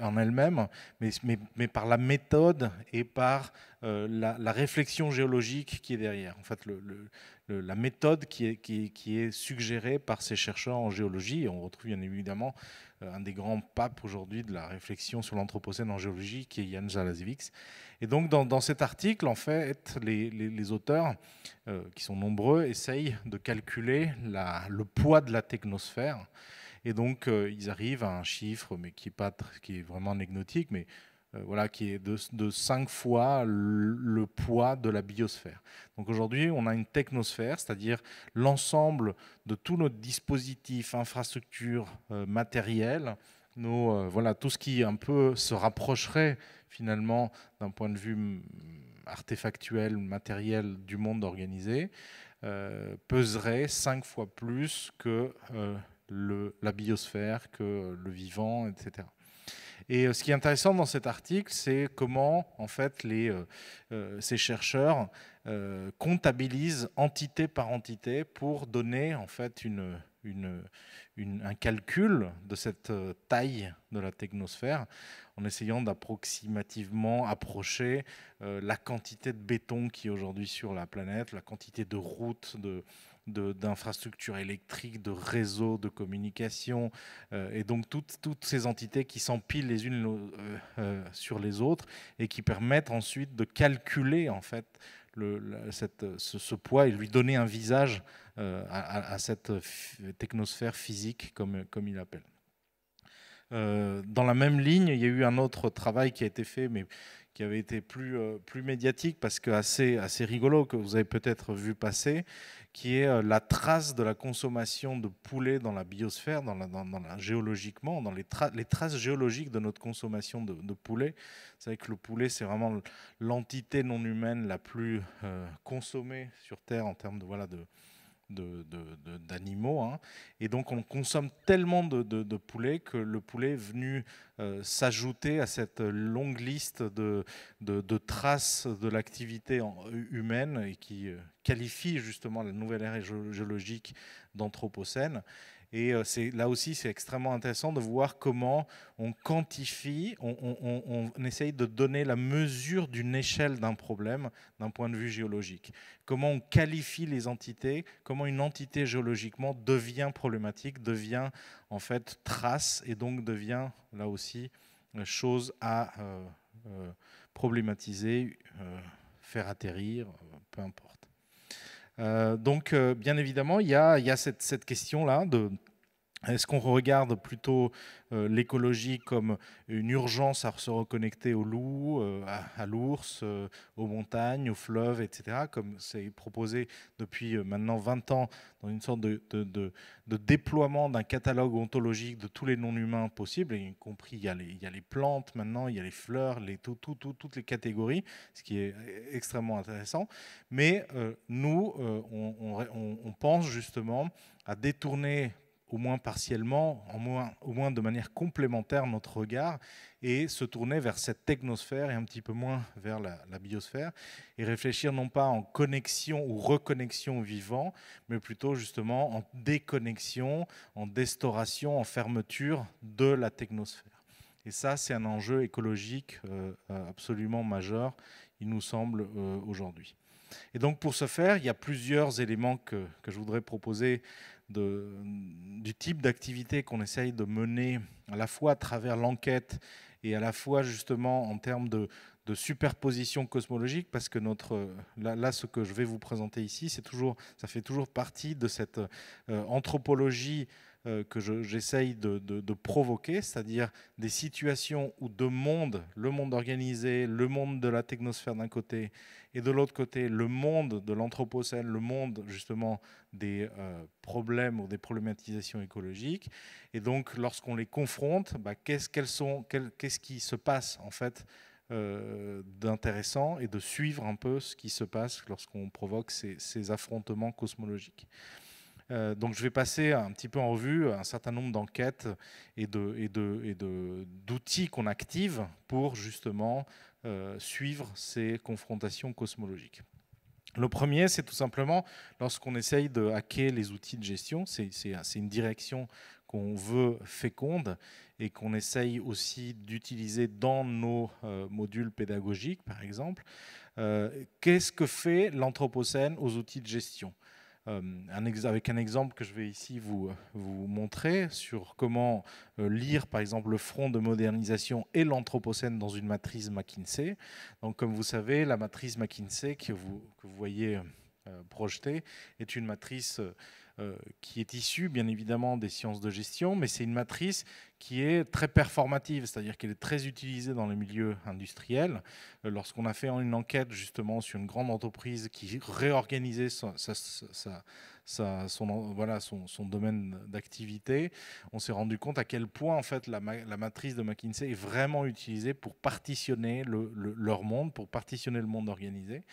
en, elle-même, mais, par la méthode et par euh, la, réflexion géologique qui est derrière. En fait, la méthode qui est, qui, est, suggérée par ces chercheurs en géologie, on retrouve bien évidemment euh, un des grands papes aujourd'hui de la réflexion sur l'Anthropocène en géologie, qui est Jan Zalasevics. Et donc, dans, cet article, en fait, les, auteurs, qui sont nombreux, essayent de calculer le poids de la technosphère. Et donc, euh, ils arrivent à un chiffre, mais qui est, pas, qui est vraiment anecdotique, mais euh, voilà, qui est de, de 5 fois le, poids de la biosphère. Donc aujourd'hui, on a une technosphère, c'est-à-dire l'ensemble de tout notre dispositif, infrastructure, euh, nos, euh, voilà, tout ce qui un peu se rapprocherait finalement d'un point de vue artefactuel, matériel du monde organisé, peserait 5 fois plus que la biosphère que le vivant, etc. Et euh, ce qui est intéressant dans cet article, c'est comment en fait les, euh, euh, ces chercheurs comptabilisent entité par entité pour donner en fait une, une, un calcul de cette taille de la technosphère en essayant d'approximativement approcher la quantité de béton qui est aujourd'hui sur la planète, la quantité de routes, de, d'infrastructures électriques, de réseaux, de communication, euh, et donc toutes, ces entités qui s'empilent les unes euh, euh, sur les autres et qui permettent ensuite de calculer en fait ce, poids et lui donner un visage à, cette technosphère physique, comme, il l'appelle. dans la même ligne, il y a eu un autre travail qui a été fait, mais qui avait été plus, euh, plus médiatique, parce que assez, assez rigolo, que vous avez peut-être vu passer, qui est euh, la trace de la consommation de poulet dans la biosphère, dans la, dans, la, géologiquement, dans les, les, traces géologiques de notre consommation de, poulet. C'est vrai que le poulet, c'est vraiment l'entité non humaine la plus euh, consommée sur Terre en termes de, voilà, de, d'animaux. Hein. Et donc on consomme tellement de, de, poulet que le poulet est venu euh, s'ajouter à cette longue liste de, de traces de l'activité humaine et qui euh, qualifie justement la nouvelle ère géologique d'Anthropocène. Et euh, là aussi, c'est extrêmement intéressant de voir comment on quantifie, on, essaye de donner la mesure d'une échelle d'un problème d'un point de vue géologique. Comment on qualifie les entités, comment une entité géologiquement devient problématique, devient en fait trace et donc devient là aussi euh, chose à euh, problématiser, faire atterrir, peu importe. Euh, donc, euh, bien évidemment, il y a, cette, cette question-là de est-ce qu'on regarde plutôt euh, l'écologie comme une urgence à se reconnecter au loup, euh, à, l'ours, euh, aux montagnes, aux fleuves, etc., comme c'est proposé depuis maintenant 20 ans dans une sorte de, déploiement d'un catalogue ontologique de tous les non-humains possibles, y compris il y, a les, plantes maintenant, il y a les fleurs, toutes les catégories, ce qui est extrêmement intéressant. Mais nous, on pense justement à détourner au moins partiellement, au moins de manière complémentaire notre regard et se tourner vers cette technosphère et un petit peu moins vers la, biosphère et réfléchir non pas en connexion ou reconnexion au vivant, mais plutôt justement en déconnexion, en déstoration, en fermeture de la technosphère. Et ça, c'est un enjeu écologique euh, euh, absolument majeur, il nous semble, euh, aujourd'hui. Et donc pour ce faire, il y a plusieurs éléments que, que je voudrais proposer de, du type d'activité qu'on essaye de mener à la fois à travers l'enquête et à la fois justement en termes de, superposition cosmologique parce que notre là, ce que je vais vous présenter ici c'est toujours ça fait toujours partie de cette euh, anthropologie euh, que j'essaye de, provoquer, c'est-à-dire des situations où de mondes, le monde organisé, le monde de la technosphère d'un côté, et de l'autre côté, le monde de l'anthropocène, le monde justement des euh, problèmes ou des problématisations écologiques. Et donc, lorsqu'on les confronte, bah, qu'est-ce qui se passe en fait euh, d'intéressant et de suivre un peu ce qui se passe lorsqu'on provoque ces affrontements cosmologiques. Euh, donc je vais passer un petit peu en revue un certain nombre d'enquêtes et d'outils de, qu'on active pour justement euh, suivre ces confrontations cosmologiques. Le premier, c'est tout simplement lorsqu'on essaye de hacker les outils de gestion, c'est une direction qu'on veut féconde et qu'on essaye aussi d'utiliser dans nos euh, modules pédagogiques, par exemple. Qu'est-ce que fait l'Anthropocène aux outils de gestion euh, avec un exemple que je vais ici vous, vous montrer sur comment euh, lire par exemple le front de modernisation et l'anthropocène dans une matrice McKinsey. Donc comme vous savez, la matrice McKinsey vous, que vous voyez euh, projetée est une matrice euh, qui est issue bien évidemment des sciences de gestion, mais c'est une matrice qui est très performative, c'est-à-dire qu'elle est très utilisée dans les milieux industriels. Euh, lorsqu'on a fait une enquête justement sur une grande entreprise qui réorganisait son, voilà, son, domaine d'activité, on s'est rendu compte à quel point en fait la, matrice de McKinsey est vraiment utilisée pour partitionner leur monde, pour partitionner le monde organisé.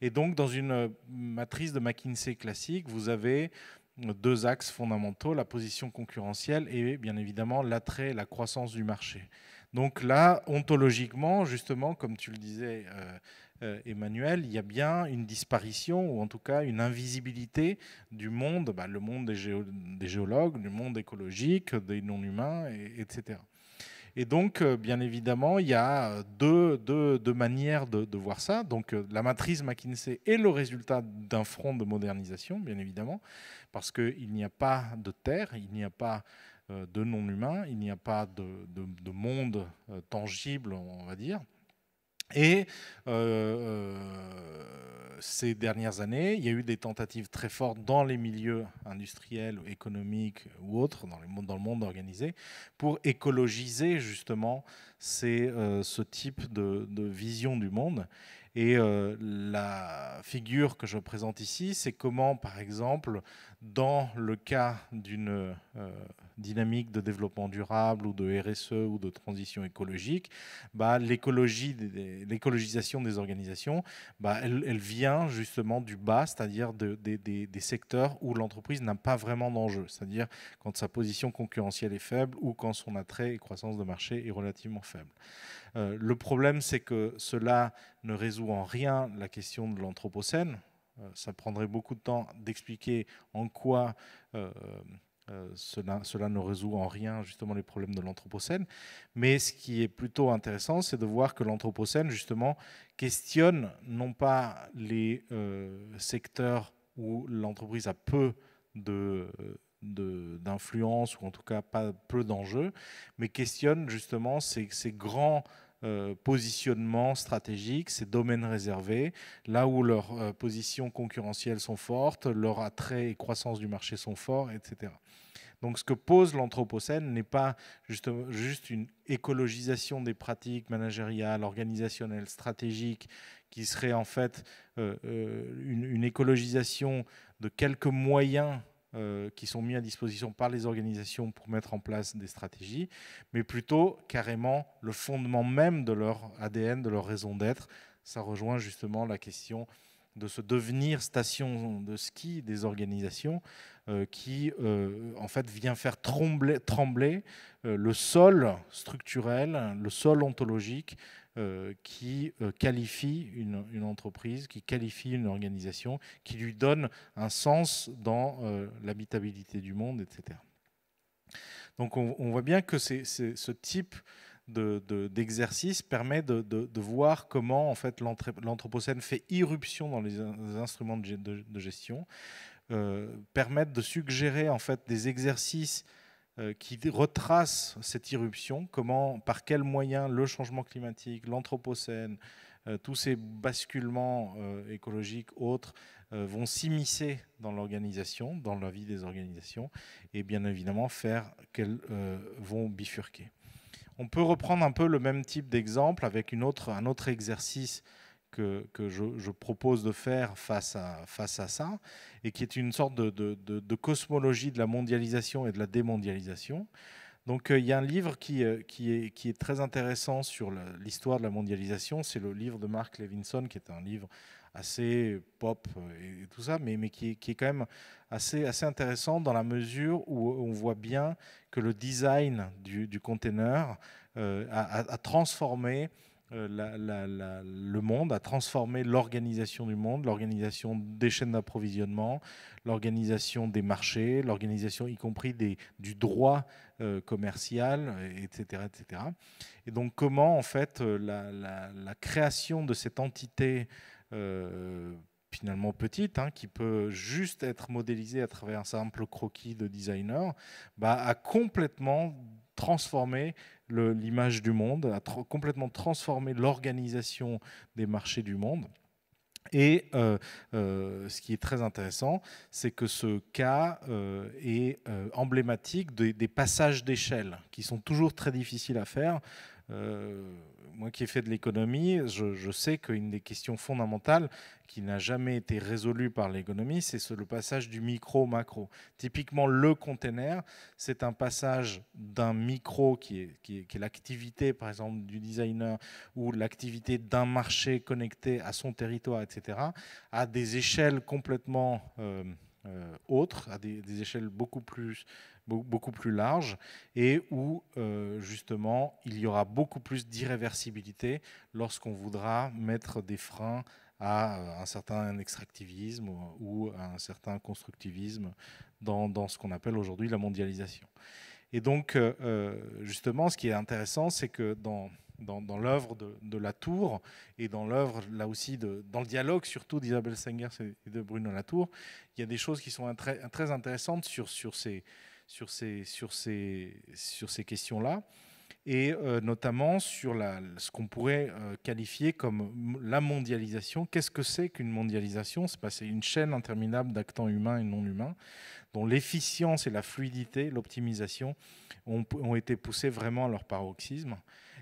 Et donc dans une euh, matrice de McKinsey classique, vous avez deux axes fondamentaux, la position concurrentielle et bien évidemment l'attrait, la croissance du marché. Donc là, ontologiquement, justement, comme tu le disais euh, euh, Emmanuel, il y a bien une disparition ou en tout cas une invisibilité du monde, bah, le monde des, géologues, du monde écologique, des non-humains, etc. Et donc, euh, bien évidemment, il y a euh, deux, deux, manières de, voir ça. Donc, euh, la matrice McKinsey est le résultat d'un front de modernisation, bien évidemment, parce qu'il n'y a pas de terre, il n'y a pas de non-humain, il n'y a pas de, monde tangible, on va dire. Et euh, euh, ces dernières années, il y a eu des tentatives très fortes dans les milieux industriels, économiques ou autres, dans, le monde organisé, pour écologiser justement euh, ce type de, vision du monde. Et euh, la figure que je présente ici, c'est comment, par exemple, dans le cas d'une euh, dynamique de développement durable ou de RSE ou de transition écologique, bah, l'écologisation des, organisations, bah, elle, vient justement du bas, c'est-à-dire de, des secteurs où l'entreprise n'a pas vraiment d'enjeu, c'est-à-dire quand sa position concurrentielle est faible ou quand son attrait et croissance de marché est relativement faible. Euh, le problème, c'est que cela ne résout en rien la question de l'Anthropocène. Euh, ça prendrait beaucoup de temps d'expliquer en quoi euh, euh, cela, ne résout en rien justement les problèmes de l'Anthropocène. Mais ce qui est plutôt intéressant, c'est de voir que l'Anthropocène justement questionne non pas les secteurs où l'entreprise a peu d'influence ou en tout cas pas peu d'enjeux, mais questionne justement ces, ces grands euh, positionnement stratégique, ces domaines réservés, là où leurs euh, positions concurrentielles sont fortes, leur attrait et croissance du marché sont forts, etc. Donc ce que pose l'Anthropocène n'est pas juste, une écologisation des pratiques managériales, organisationnelles, stratégiques, qui serait en fait euh, une, écologisation de quelques moyens euh, qui sont mis à disposition par les organisations pour mettre en place des stratégies, mais plutôt carrément le fondement même de leur ADN, de leur raison d'être. Ça rejoint justement la question de ce devenir station de ski des organisations euh, qui, euh, en fait, vient faire trembler le sol structurel, le sol ontologique euh, qui euh, qualifie une, entreprise, qui qualifie une organisation, qui lui donne un sens dans euh, l'habitabilité du monde, etc. Donc on, voit bien que ce type d'exercice permet de, voir comment en fait l'anthropocène fait irruption dans les, instruments de, gestion, permet de suggérer en fait des exercices euh, qui retrace cette irruption, comment, par quels moyens le changement climatique, l'anthropocène, euh, tous ces basculements euh, écologiques, autres, vont s'immiscer dans l'organisation, dans la vie des organisations, et bien évidemment faire qu'elles vont bifurquer. On peut reprendre un peu le même type d'exemple avec un autre exercice que, je, propose de faire face à, face à ça, et qui est une sorte de, cosmologie de la mondialisation et de la démondialisation. Donc euh, il y a un livre qui, euh, qui, est, qui est, très intéressant sur l'histoire de la mondialisation, c'est le livre de Mark Levinson, qui est un livre assez pop euh, et, tout ça, mais, mais qui, est, qui, est, quand même assez, assez, intéressant dans la mesure où on voit bien que le design du, du container a, a, transformé euh, la, le monde, a transformé l'organisation du monde, l'organisation des chaînes d'approvisionnement, l'organisation des marchés, l'organisation y compris des, du droit euh, commercial, etc., Et donc comment en fait euh, la, création de cette entité finalement petite, hein, qui peut juste être modélisée à travers un simple croquis de designer, bah, a complètement transformé l'image du monde, a complètement transformé l'organisation des marchés du monde. Et euh, euh, ce qui est très intéressant, c'est que ce cas euh, est emblématique des passages d'échelle qui sont toujours très difficiles à faire euh, moi qui ai fait de l'économie, je, sais qu'une des questions fondamentales qui n'a jamais été résolue par l'économie, c'est ce, le passage du micro au macro. Typiquement, le container, c'est un passage d'un micro qui est, l'activité, par exemple, du designer ou l'activité d'un marché connecté à son territoire, etc., à des échelles complètement... Euh, euh, autres, à des, échelles beaucoup plus, beaucoup plus larges, et où euh, justement il y aura beaucoup plus d'irréversibilité lorsqu'on voudra mettre des freins à euh, un certain extractivisme ou à un certain constructivisme dans, dans ce qu'on appelle aujourd'hui la mondialisation. Et donc, justement, ce qui est intéressant, c'est que dans, dans, l'œuvre de, de, la Tour et dans l'œuvre, là aussi, dans le dialogue surtout d'Isabelle Sengers et de Bruno Latour. Il y a des choses qui sont très, intéressantes sur, sur ces, sur sur ces, questions-là et euh, notamment sur ce qu'on pourrait euh, qualifier comme la mondialisation. Qu'est-ce que c'est qu'une mondialisation C'est une chaîne interminable d'actants humains et non humains dont l'efficience et la fluidité, l'optimisation, ont, été poussées vraiment à leur paroxysme.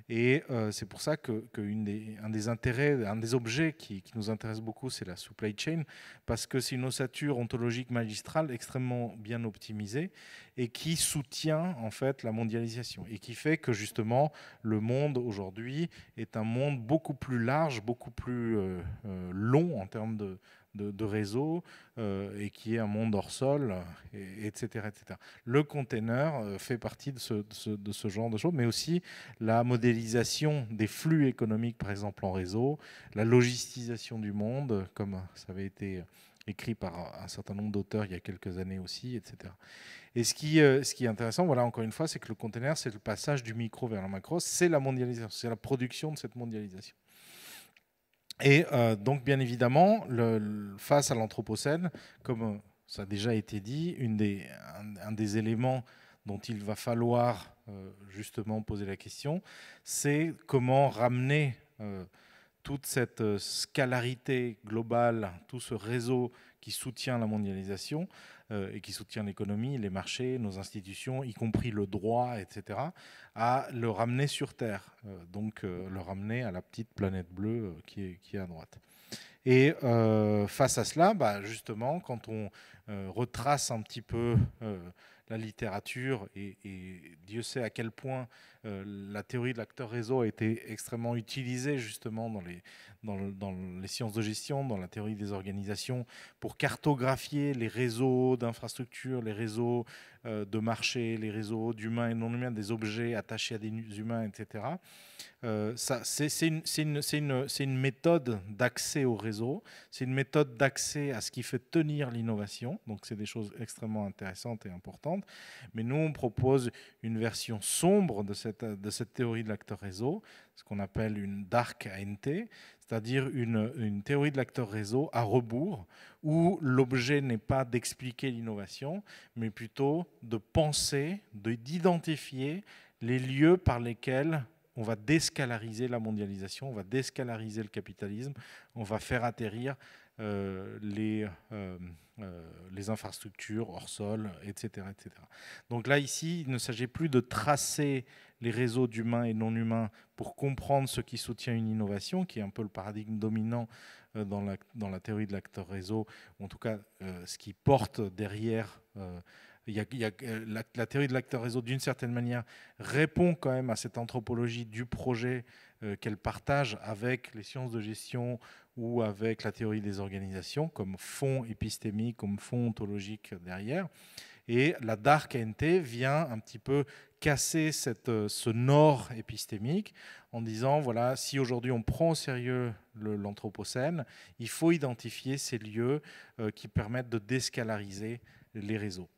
Et euh, c'est pour ça que, une des, un des intérêts, des objets qui, nous intéresse beaucoup, c'est la supply chain, parce que c'est une ossature ontologique magistrale extrêmement bien optimisée et qui soutient en fait la mondialisation et qui fait que justement le monde aujourd'hui est un monde beaucoup plus large, beaucoup plus euh, euh, long en termes de, de, réseau euh, et qui est un monde hors sol, etc., etc. Le container euh, fait partie de ce, genre de choses, mais aussi la modélisation des flux économiques, par exemple en réseau, la logistisation du monde, comme ça avait été écrit par un certain nombre d'auteurs il y a quelques années aussi, etc. Et ce qui, euh, ce qui est intéressant, voilà, encore une fois, c'est que le container, c'est le passage du micro vers le macro, c'est la mondialisation, c'est la production de cette mondialisation. Et euh, donc, bien évidemment, face à l'Anthropocène, comme euh, ça a déjà été dit, un, des éléments dont il va falloir euh, justement poser la question, c'est comment ramener toute cette scalarité globale, tout ce réseau qui soutient la mondialisation, euh, et qui soutient l'économie, les marchés, nos institutions, y compris le droit, etc., à le ramener sur Terre, euh, donc euh, le ramener à la petite planète bleue qui est, à droite. Et face à cela, bah, justement, quand on retrace un petit peu la littérature, et, Dieu sait à quel point euh, la théorie de l'acteur réseau a été extrêmement utilisée justement dans les, dans, les sciences de gestion, dans la théorie des organisations, pour cartographier les réseaux d'infrastructures, les réseaux euh, de marché, les réseaux d'humains et non humains, des objets attachés à des humains, etc. Euh, c'est une, une, méthode d'accès au réseau, c'est une méthode d'accès à ce qui fait tenir l'innovation. Donc, c'est des choses extrêmement intéressantes et importantes. Mais nous, on propose une version sombre de cette euh, de cette théorie de l'acteur réseau, ce qu'on appelle une dark ANT, c'est-à-dire une, théorie de l'acteur réseau à rebours, où l'objet n'est pas d'expliquer l'innovation, mais plutôt de penser, d'identifier les lieux par lesquels on va déscalariser la mondialisation, on va déscalariser le capitalisme, on va faire atterrir euh, les, euh, les infrastructures hors sol, etc., etc. Donc là, ici, il ne s'agit plus de tracer les réseaux d'humains et non humains pour comprendre ce qui soutient une innovation, qui est un peu le paradigme dominant euh, dans la, dans la théorie de l'acteur réseau, en tout cas euh, ce qui porte derrière. Euh, la, théorie de l'acteur réseau, d'une certaine manière, répond quand même à cette anthropologie du projet qu'elle partage avec les sciences de gestion ou avec la théorie des organisations comme fond épistémique, comme fond ontologique derrière. Et la dark NT vient un petit peu casser cette, euh, ce nord épistémique en disant, voilà, si aujourd'hui on prend au sérieux l'Anthropocène, il faut identifier ces lieux euh, qui permettent de déscalariser les réseaux.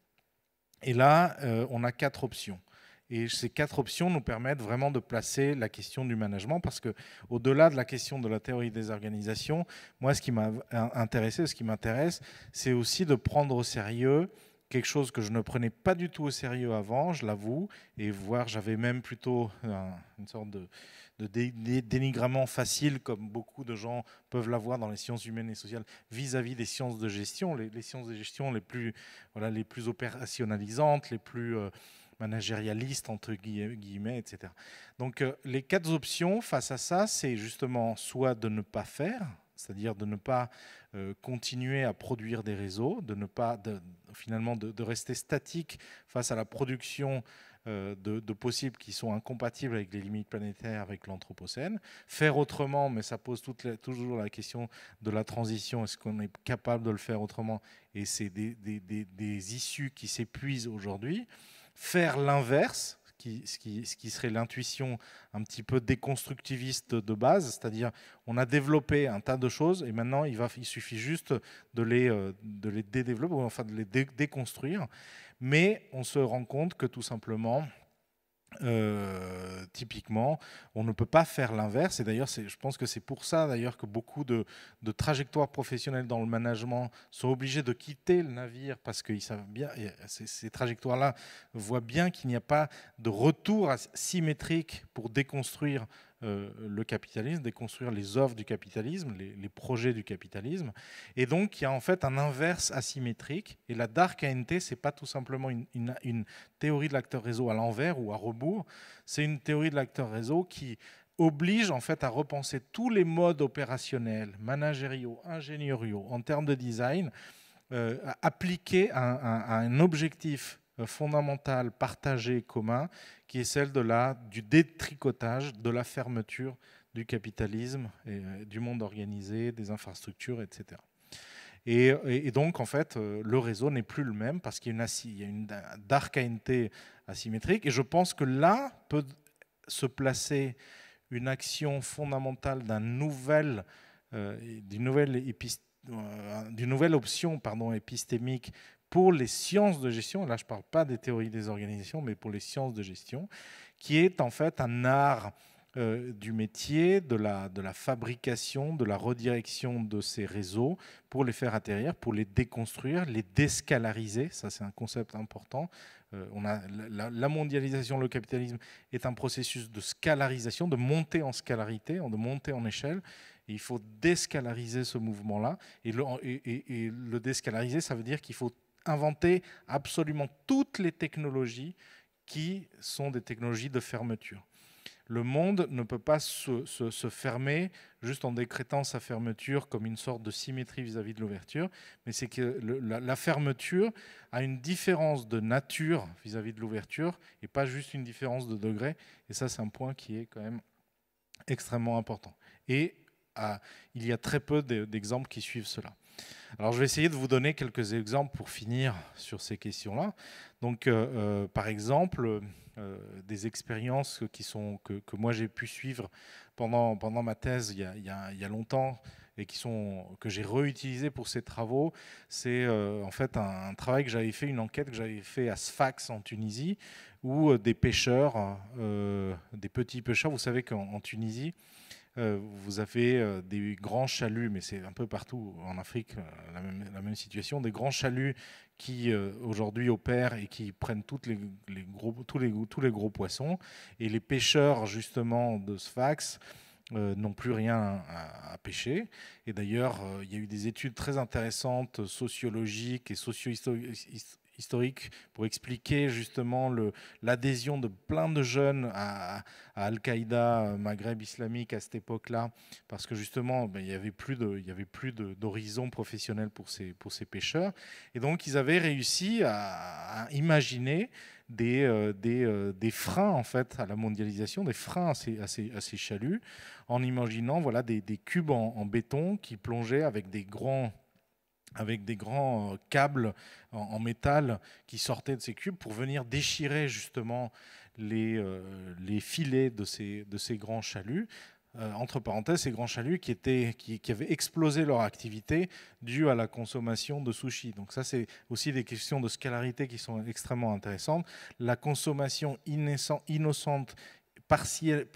Et là, euh, on a quatre options. Et ces quatre options nous permettent vraiment de placer la question du management, parce que au-delà de la question de la théorie des organisations, moi, ce qui m'a intéressé, ce qui m'intéresse, c'est aussi de prendre au sérieux quelque chose que je ne prenais pas du tout au sérieux avant, je l'avoue, et voir j'avais même plutôt une sorte de, dénigrement facile, comme beaucoup de gens peuvent l'avoir dans les sciences humaines et sociales, vis-à-vis des sciences de gestion, les, sciences de gestion les plus, voilà, les plus opérationnalisantes, les plus euh, managérialistes, entre guillemets, etc. Donc euh, les quatre options face à ça, c'est justement soit de ne pas faire, c'est-à-dire de ne pas euh, continuer à produire des réseaux, de ne pas finalement de, rester statique face à la production euh, de, possibles qui sont incompatibles avec les limites planétaires, avec l'Anthropocène. Faire autrement, mais ça pose toujours la question de la transition, est-ce qu'on est capable de le faire autrement Et c'est des, des issues qui s'épuisent aujourd'hui. Faire l'inverse, ce, qui, serait l'intuition un petit peu déconstructiviste de base, c'est-à-dire on a développé un tas de choses et maintenant il, suffit juste de les, euh, de les dédévelopper, enfin de les déconstruire, mais on se rend compte que tout simplement, euh, typiquement, on ne peut pas faire l'inverse. Et d'ailleurs, je pense que c'est pour ça d'ailleurs que beaucoup de, trajectoires professionnelles dans le management sont obligées de quitter le navire parce que savent bien, euh, ces, ces trajectoires-là voient bien qu'il n'y a pas de retour symétrique pour déconstruire euh, le capitalisme, déconstruire les offres du capitalisme, les, projets du capitalisme. Et donc, il y a en fait un inverse asymétrique. Et la dark ANT, c'est pas tout simplement une, théorie de l'acteur réseau à l'envers ou à rebours. C'est une théorie de l'acteur réseau qui oblige en fait à repenser tous les modes opérationnels, managériaux, ingénieriaux, en termes de design, euh, appliqués à, un objectif euh, fondamentale, partagée, commun, qui est celle de la, du détricotage, de la fermeture du capitalisme, et, euh, du monde organisé, des infrastructures, etc. Et, donc, en fait, euh, le réseau n'est plus le même parce qu'il y a une, une asymétrique. Et je pense que là peut se placer une action fondamentale d'un d'une nouvelle, d'une nouvelle option pardon, épistémique pour les sciences de gestion, là je ne parle pas des théories des organisations, mais pour les sciences de gestion, qui est en fait un art euh, du métier, de la, de la fabrication, de la redirection de ces réseaux pour les faire atterrir, pour les déconstruire, les déscalariser. Ça, c'est un concept important. Euh, on a, la, mondialisation, le capitalisme est un processus de scalarisation, de montée en scalarité, de montée en échelle. il faut déscalariser ce mouvement-là. Et et, et le déscalariser, ça veut dire qu'il faut inventer absolument toutes les technologies qui sont des technologies de fermeture. Le monde ne peut pas se, fermer juste en décrétant sa fermeture comme une sorte de symétrie vis-à-vis de l'ouverture, mais c'est que la, fermeture a une différence de nature vis-à-vis de l'ouverture et pas juste une différence de degré. Et ça, c'est un point qui est quand même extrêmement important. Et ah, il y a très peu d'exemples qui suivent cela. Alors je vais essayer de vous donner quelques exemples pour finir sur ces questions-là. Donc euh, euh, par exemple, euh, des expériences que, moi j'ai pu suivre pendant, ma thèse il y a, il y a, longtemps et que j'ai réutilisées pour ces travaux, c'est en fait un, travail que j'avais fait, une enquête que j'avais fait à Sfax en Tunisie, où des pêcheurs, des petits pêcheurs, vous savez qu'en Tunisie, euh, vous avez euh, des grands chaluts, mais c'est un peu partout en Afrique euh, la même, situation, des grands chaluts qui aujourd'hui opèrent et qui prennent toutes les, gros, tous, les, tous les gros poissons. Et les pêcheurs justement de Sfax n'ont plus rien à, pêcher. Et d'ailleurs, il y a eu des études très intéressantes sociologiques et socio-historiques historique pour expliquer justement l'adhésion de plein de jeunes à, Al-Qaïda, euh, Maghreb islamique à cette époque-là, parce que justement, ben, il n'y avait plus d'horizon professionnel pour ces, pour ces pêcheurs. Et donc, ils avaient réussi à, imaginer des, euh, euh, des, freins en fait à la mondialisation, des freins à ces, chaluts, en imaginant voilà, des, des cubes en, en béton qui plongeaient avec des grands avec des grands euh, câbles en, métal qui sortaient de ces cubes pour venir déchirer justement les, euh, les filets de ces, de ces grands chaluts. Euh, entre parenthèses, ces grands chaluts qui, étaient, qui, qui, avaient explosé leur activité due à la consommation de sushi. Donc ça, c'est aussi des questions de scalarité qui sont extrêmement intéressantes. La consommation innocente, partielle,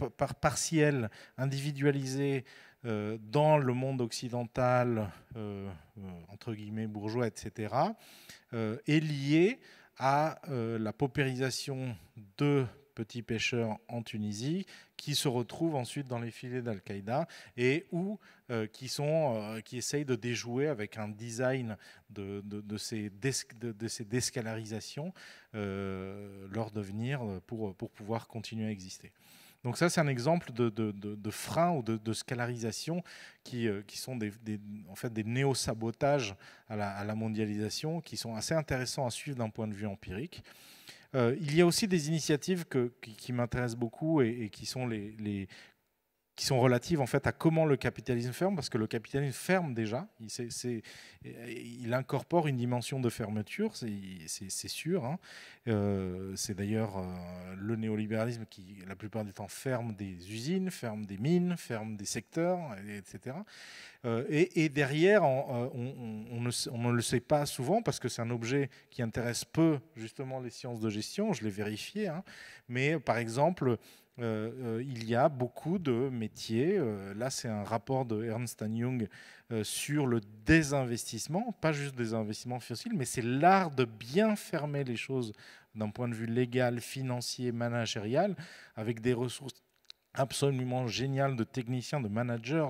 partielle individualisée euh, dans le monde occidental, euh, euh, entre guillemets, bourgeois, etc., est lié à la paupérisation de petits pêcheurs en Tunisie qui se retrouvent ensuite dans les filets d'Al-Qaïda et où qui, sont, qui essayent de déjouer avec un design de, de, ces, de, ces déscalarisations leur devenir pour, pour pouvoir continuer à exister. Donc ça, c'est un exemple de, frein ou de, scalarisation qui, euh, sont des, en fait des néo-sabotages à la, mondialisation qui sont assez intéressants à suivre d'un point de vue empirique. Euh, il y a aussi des initiatives qui, m'intéressent beaucoup et, qui sont les qui sont relatives en fait à comment le capitalisme ferme, parce que le capitalisme ferme déjà, il, euh, il incorpore une dimension de fermeture, c'est sûr. Hein. Euh, c'est d'ailleurs euh, le néolibéralisme qui, la plupart du temps, ferme des usines, ferme des mines, ferme des secteurs, etc. et, derrière, on, ne, le sait pas souvent, parce que c'est un objet qui intéresse peu justement les sciences de gestion, je l'ai vérifié, hein. mais par exemple, euh, euh, il y a beaucoup de métiers. Euh, là, c'est un rapport de Ernst Young sur le désinvestissement, pas juste des investissements fossiles, mais c'est l'art de bien fermer les choses d'un point de vue légal, financier, managérial, avec des ressources absolument génial de techniciens, de managers,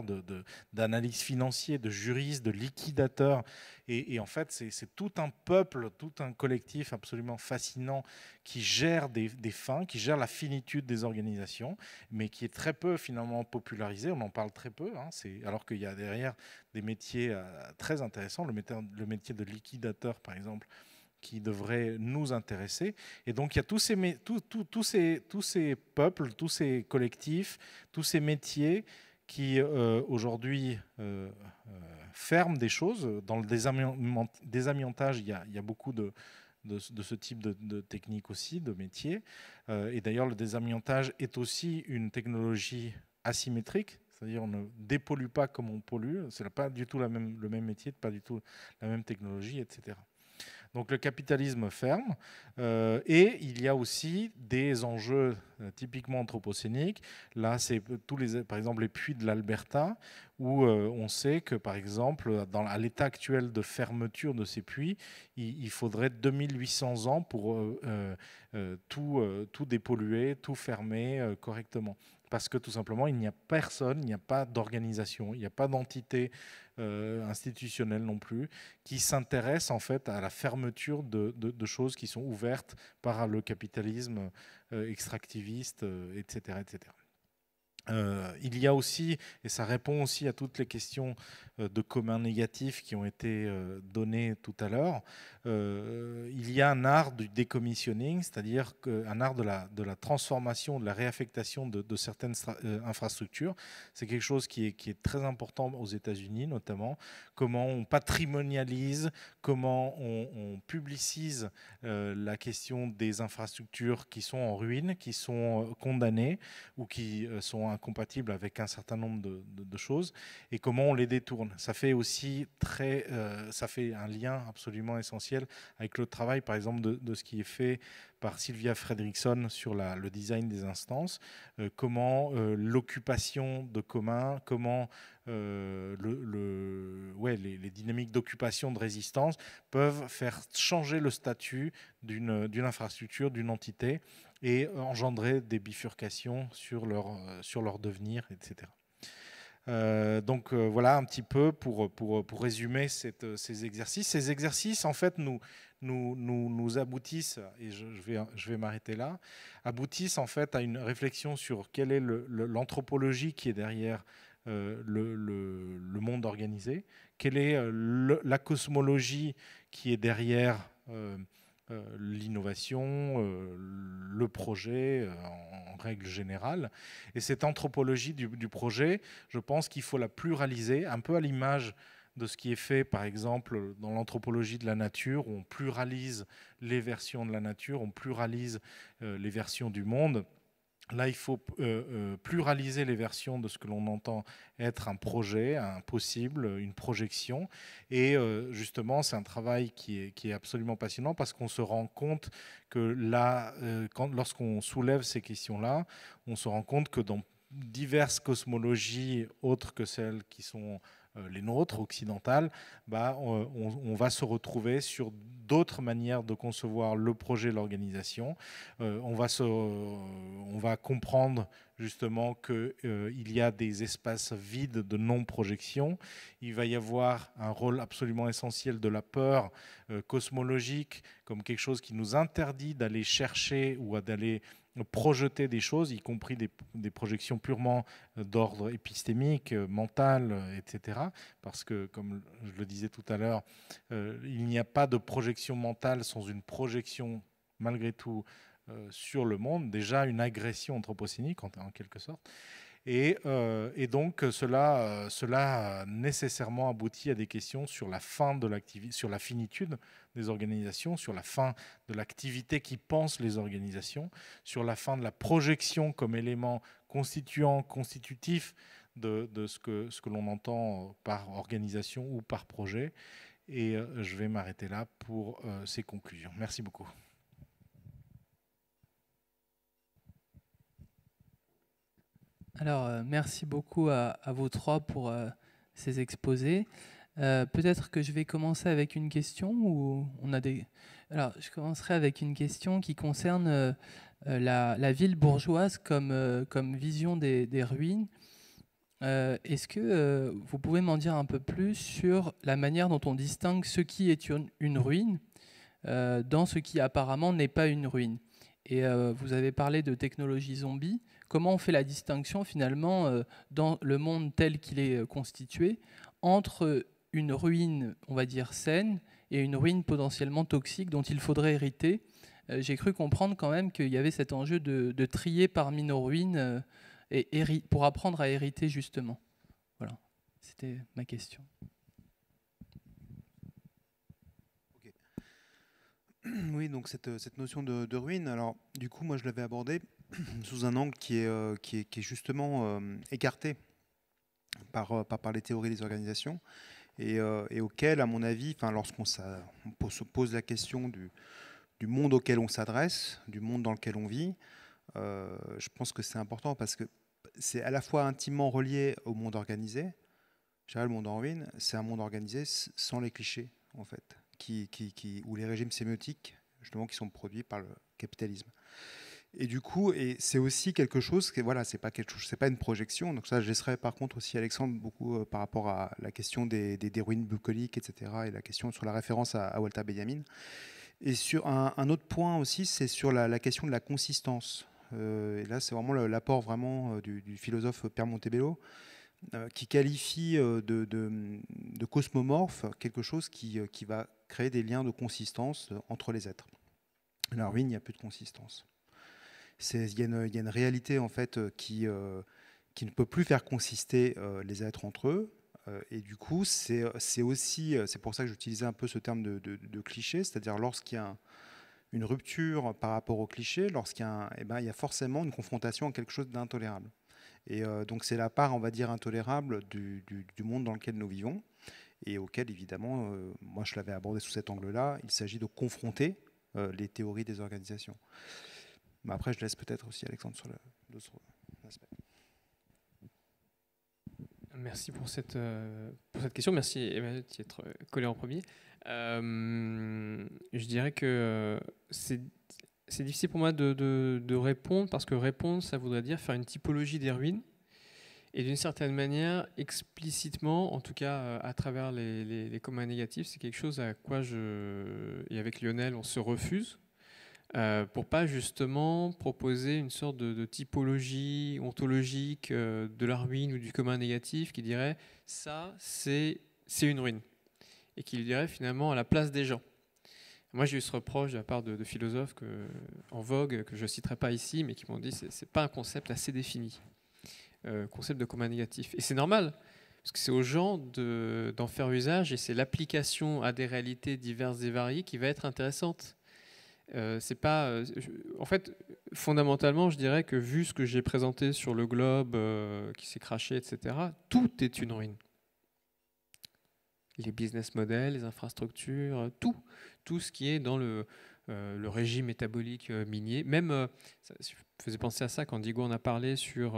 d'analystes de, de juristes, de liquidateurs. de Et, en fait, c'est tout un peuple, tout un collectif absolument fascinant qui gère des, fins, qui gère la finitude des organisations, mais qui est très peu finalement popularisé. On en parle très peu. Hein. alors qu'il y a derrière des métiers euh, très intéressants, le le métier de liquidateur, par exemple qui devrait nous intéresser. Et donc il y a tous ces, tous tous ces, tous ces peuples, tous ces collectifs, tous ces métiers qui euh, aujourd'hui euh, euh, ferment des choses. Dans le désamiantage, il y a, il y a beaucoup de, de, ce type de, de, technique aussi, de métiers. et d'ailleurs, le désamiantage est aussi une technologie asymétrique, c'est-à-dire on ne dépollue pas comme on pollue. Ce n'est pas du tout la même, le même métier, pas du tout la même technologie, etc. Donc le capitalisme ferme. Euh, et il y a aussi des enjeux euh, typiquement anthropocéniques. Là, c'est par exemple les puits de l'Alberta, où euh, on sait que, par exemple, dans, à l'état actuel de fermeture de ces puits, il, faudrait 2800 ans pour tout dépolluer, tout fermer correctement parce que tout simplement, il n'y a personne, il n'y a pas d'organisation, il n'y a pas d'entité euh, institutionnelle non plus qui s'intéresse en fait à la fermeture de, choses qui sont ouvertes par le capitalisme euh, extractiviste, etc., euh, etc. Euh, il y a aussi, et ça répond aussi à toutes les questions euh, de communs négatifs qui ont été euh, données tout à l'heure, il y a un art du décommissioning, c'est-à-dire un art de la, de la, transformation, de la réaffectation de, certaines infrastructures. C'est quelque chose qui est, qui est, très important aux États-Unis notamment, comment on patrimonialise, comment on, on publicise la question des infrastructures qui sont en ruine, qui sont condamnées ou qui sont incompatibles avec un certain nombre de, choses et comment on les détourne. Ça fait aussi très, euh, ça fait un lien absolument essentiel avec le travail, par exemple, de, ce qui est fait par Sylvia Fredrickson sur le design des instances, euh, comment euh, l'occupation de communs, comment le, les dynamiques d'occupation, de résistance peuvent faire changer le statut d'une infrastructure, d'une entité, et engendrer des bifurcations sur leur, euh, sur leur devenir, etc. Euh, donc euh, voilà un petit peu pour, pour, pour résumer ces exercices. Ces exercices, en fait, nous, nous, nous, aboutissent, et je, vais, je vais m'arrêter là, aboutissent en fait à une réflexion sur quelle est l'anthropologie qui est derrière le, le, monde organisé, quelle est la cosmologie qui est derrière euh, l'innovation, euh, le projet euh, en règle générale. Et cette anthropologie du, projet, je pense qu'il faut la pluraliser, un peu à l'image de ce qui est fait, par exemple, dans l'anthropologie de la nature, où on pluralise les versions de la nature, on pluralise les versions du monde. Là, il faut euh, euh, pluraliser les versions de ce que l'on entend être un projet, un possible, une projection. Et euh, justement, c'est un travail qui est, absolument passionnant parce qu'on se rend compte que là, lorsqu'on soulève ces questions-là, on se rend compte que dans diverses cosmologies autres que celles qui sont euh, les nôtres, occidentales, bah, on, va se retrouver sur d'autres manières de concevoir le projet, l'organisation. Euh, on, va on va comprendre justement qu'il euh, il y a des espaces vides de non-projection. Il va y avoir un rôle absolument essentiel de la peur cosmologique comme quelque chose qui nous interdit d'aller chercher ou d'aller projeter des choses, y compris des, des projections purement euh, d'ordre épistémique, euh, mental, euh, etc. Parce que, comme je le disais tout à l'heure, il n'y a pas de projection mentale sans une projection, malgré tout, sur le monde. Déjà une agression anthropocénique, en, quelque sorte. Et, et, donc cela, cela nécessairement aboutit à des questions sur la fin de l'activité, sur la finitude des organisations, sur la fin de l'activité qui pense les organisations, sur la fin de la projection comme élément constituant, constitutif de, ce que, ce que l'on entend par organisation ou par projet. Et euh, je vais m'arrêter là pour euh, ces conclusions. Merci beaucoup. Alors, euh, merci beaucoup à, vous trois pour ces exposés. Euh, peut-être que je vais commencer avec une question où on a des. Alors, je commencerai avec une question qui concerne euh, euh, la, ville bourgeoise comme, comme vision des, ruines. Est-ce que vous pouvez m'en dire un peu plus sur la manière dont on distingue ce qui est une, une ruine dans ce qui apparemment n'est pas une ruine Et vous avez parlé de technologie zombie comment on fait la distinction finalement dans le monde tel qu'il est constitué entre une ruine, on va dire, saine et une ruine potentiellement toxique dont il faudrait hériter. Euh, j'ai cru comprendre quand même qu'il y avait cet enjeu de, trier parmi nos ruines euh, pour apprendre à hériter justement. Voilà, c'était ma question. Oui, donc cette, euh, notion de, ruine, alors du coup, moi je l'avais abordée sous un angle qui est, justement écarté par, par les théories des organisations euh, et, auquel, à mon avis, lorsqu'on se pose la question du, monde auquel on s'adresse, du monde dans lequel on vit, euh, je pense que c'est important parce que c'est à la fois intimement relié au monde organisé. Le monde en ruine, c'est un monde organisé sans les clichés, en fait, qui, qui, qui, ou les régimes sémiotiques, justement, qui sont produits par le capitalisme. Et du coup, et c'est aussi quelque chose que voilà, c'est pas quelque chose, c'est pas une projection. Donc ça, je par contre aussi Alexandre beaucoup euh, par rapport à la question des, ruines bucoliques, etc. Et la question sur la référence à, Walter Benjamin. Et sur un, autre point aussi, c'est sur la, question de la consistance. Euh, et là, c'est vraiment l'apport vraiment euh, du, philosophe Pierre Montebello qui qualifie de, de, cosmomorphe quelque chose qui, qui va créer des liens de consistance entre les êtres. La ruine, il n'y a plus de consistance. Il y, a une réalité en fait euh, qui, euh, qui ne peut plus faire consister euh, les êtres entre eux. Et du coup, c'est aussi, c'est pour ça que j'utilisais un peu ce terme de, cliché, c'est-à-dire lorsqu'il y a une rupture par rapport au cliché, lorsqu'il y, a eh ben, il y a forcément une confrontation à quelque chose d'intolérable. Et donc c'est la part, on va dire, intolérable du, monde dans lequel nous vivons et auquel, évidemment, moi je l'avais abordé sous cet angle-là, il s'agit de confronter les théories des organisations après, je laisse peut-être aussi Alexandre sur l'autre aspect. Merci pour cette, euh, question. Merci Emmanuel d'y être euh, collé en premier. Euh, je dirais que c'est difficile pour moi de, répondre parce que répondre, ça voudrait dire faire une typologie des ruines et d'une certaine manière, explicitement, en tout cas à travers les, les communs négatifs, c'est quelque chose à quoi je. Et avec Lionel, on se refuse pour euh, pour pas justement proposer une sorte de, typologie ontologique euh, de la ruine ou du commun négatif qui dirait ça c'est une ruine et qui dirait finalement à la place des gens. Moi j'ai eu ce reproche de la part de, philosophes en vogue que je ne citerai pas ici mais qui m'ont dit c'est n'est pas un concept assez défini, euh, concept de commun négatif et c'est normal parce que c'est aux gens d'en faire usage et c'est l'application à des réalités diverses et variées qui va être intéressante. Euh, c'est pas, euh, en fait, fondamentalement, je dirais que vu ce que j'ai présenté sur le globe euh, qui s'est craché, etc., tout est une ruine. Les business models, les infrastructures, tout, tout ce qui est dans le, régime métabolique minier. Même, je faisais penser à ça quand Diego en a parlé sur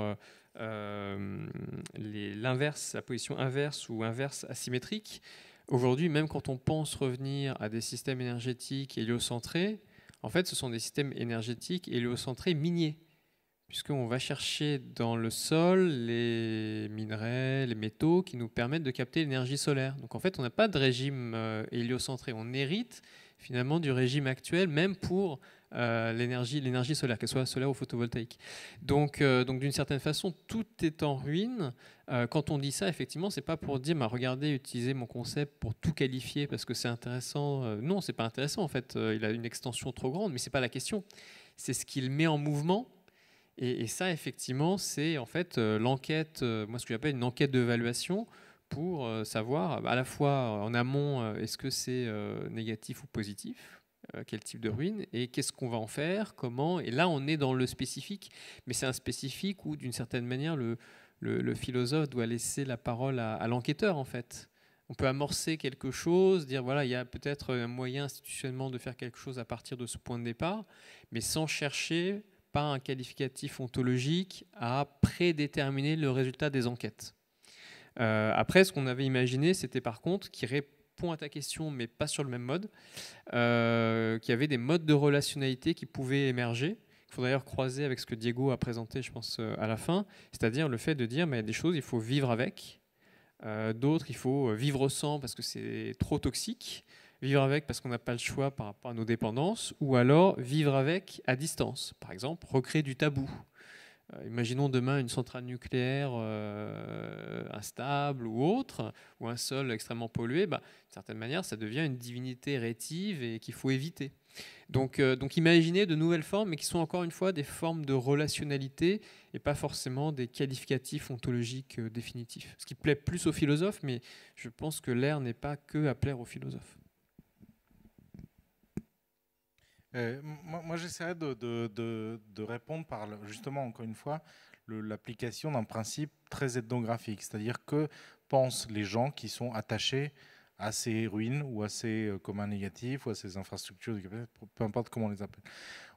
l'inverse, la position inverse ou inverse asymétrique. Aujourd'hui, même quand on pense revenir à des systèmes énergétiques héliocentrés, en fait, ce sont des systèmes énergétiques héliocentrés miniers, puisqu'on va chercher dans le sol les minerais, les métaux qui nous permettent de capter l'énergie solaire. Donc en fait, on n'a pas de régime euh, héliocentré, on hérite finalement du régime actuel, même pour euh, l'énergie, l'énergie solaire, qu'elle soit solaire ou photovoltaïque. Donc, euh, donc d'une certaine façon, tout est en ruine. Euh, quand on dit ça, effectivement, c'est pas pour dire, bah, regardez, utilisez mon concept pour tout qualifier parce que c'est intéressant. non, c'est pas intéressant en fait. il a une extension trop grande, mais c'est pas la question. C'est ce qu'il met en mouvement. Et, ça, effectivement, c'est en fait l'enquête, moi ce que j'appelle une enquête d'évaluation pour savoir à la fois en amont est-ce que c'est négatif ou positif euh, quel type de ruine et qu'est-ce qu'on va en faire, comment. Et là, on est dans le spécifique, mais c'est un spécifique où, d'une certaine manière, le, philosophe doit laisser la parole à, l'enquêteur, en fait. On peut amorcer quelque chose, dire voilà, il y a peut-être un moyen institutionnellement de faire quelque chose à partir de ce point de départ, mais sans chercher par un qualificatif ontologique à prédéterminer le résultat des enquêtes. Euh, après, ce qu'on avait imaginé, c'était par contre qu'il répond point à ta question, mais pas sur le même mode, euh, qu'il y avait des modes de relationnalité qui pouvaient émerger. Il faut d'ailleurs croiser avec ce que Diego a présenté, je pense, euh, à la fin, c'est-à-dire le fait de dire, mais y a des choses, il faut vivre avec, euh, d'autres, il faut vivre sans parce que c'est trop toxique, vivre avec parce qu'on n'a pas le choix par rapport à nos dépendances, ou alors vivre avec à distance, par exemple, recréer du tabou euh, imaginons demain une centrale nucléaire euh, instable ou autre, ou un sol extrêmement pollué, bah, d'une certaine manière, ça devient une divinité rétive et qu'il faut éviter. Donc, euh, donc imaginez de nouvelles formes, mais qui sont encore une fois des formes de relationnalité et pas forcément des qualificatifs ontologiques définitifs. Ce qui plaît plus aux philosophes, mais je pense que l'air n'est pas que à plaire aux philosophes. Euh, moi, j'essaierai de, répondre par, justement, encore une fois, l'application d'un principe très ethnographique, c'est-à-dire que pensent les gens qui sont attachés à ces ruines ou à ces euh, communs négatifs ou à ces infrastructures, peu importe comment on les appelle.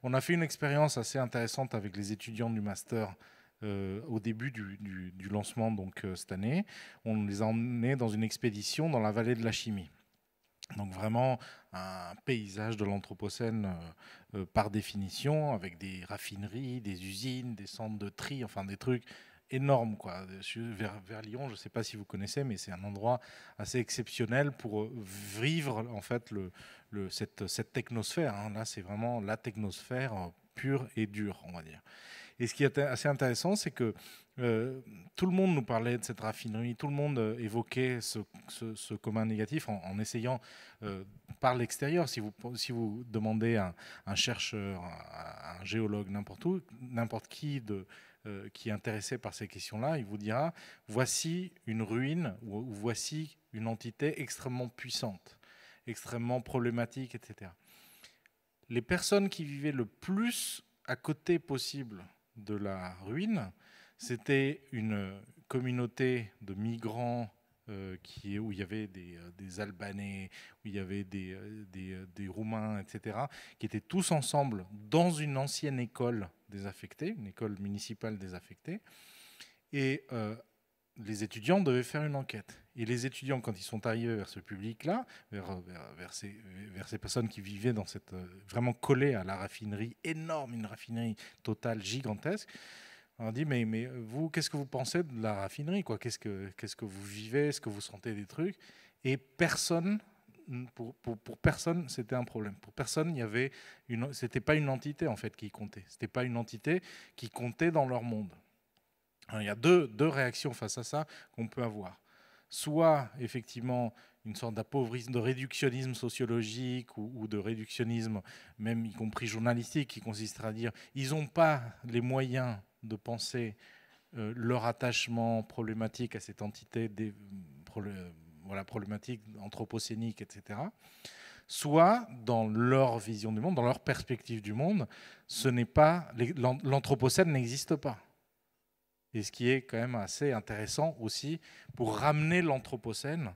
On a fait une expérience assez intéressante avec les étudiants du master euh, au début du, lancement donc cette année. On les a emmenés dans une expédition dans la vallée de la chimie. Donc vraiment un paysage de l'Anthropocène euh, euh, par définition, avec des raffineries, des usines, des centres de tri, enfin des trucs énormes. Quoi. Euh, vers, Lyon, je ne sais pas si vous connaissez, mais c'est un endroit assez exceptionnel pour vivre en fait cette, cette, technosphère. Hein. Là, c'est vraiment la technosphère pure et dure, on va dire. Et ce qui est assez intéressant, c'est que euh, tout le monde nous parlait de cette raffinerie, tout le monde euh, évoquait ce, commun négatif en, essayant euh, par l'extérieur. Si vous, demandez à un, chercheur, à un, géologue, n'importe n'importe qui qui est intéressé par ces questions-là, il vous dira voici une ruine ou voici une entité extrêmement puissante, extrêmement problématique, etc. Les personnes qui vivaient le plus à côté possible de la ruine, c'était une communauté de migrants euh, où il y avait euh, des, Albanais, où il y avait des, euh, Roumains, etc., qui étaient tous ensemble dans une ancienne école désaffectée, une école municipale désaffectée. Et les étudiants devaient faire une enquête. Et les étudiants, quand ils sont arrivés vers ce public-là, vers, ces, personnes qui vivaient dans cette, vraiment collées à la raffinerie énorme, une raffinerie totale gigantesque, on dit, mais, mais vous, qu'est-ce que vous pensez de la raffinerie quoi qu'est-ce, que, qu'est-ce que vous vivez Est-ce que vous sentez des trucs Et personne, pour, personne, c'était un problème. Pour personne, il y avait c'était pas une entité en fait qui comptait. C'était pas une entité qui comptait dans leur monde. il y a deux, deux réactions face à ça qu'on peut avoir. Soit, effectivement, une sorte d'appauvrissement, de réductionnisme sociologique ou, ou, de réductionnisme, même y compris journalistique, qui consisterait à dire ils n'ont pas les moyens de penser euh, leur attachement problématique à cette entité euh, voilà, problématique anthropocénique, etc., soit dans leur vision du monde, dans leur perspective du monde, ce n'est pas l'anthropocène n'existe pas. Et ce qui est quand même assez intéressant aussi pour ramener l'anthropocène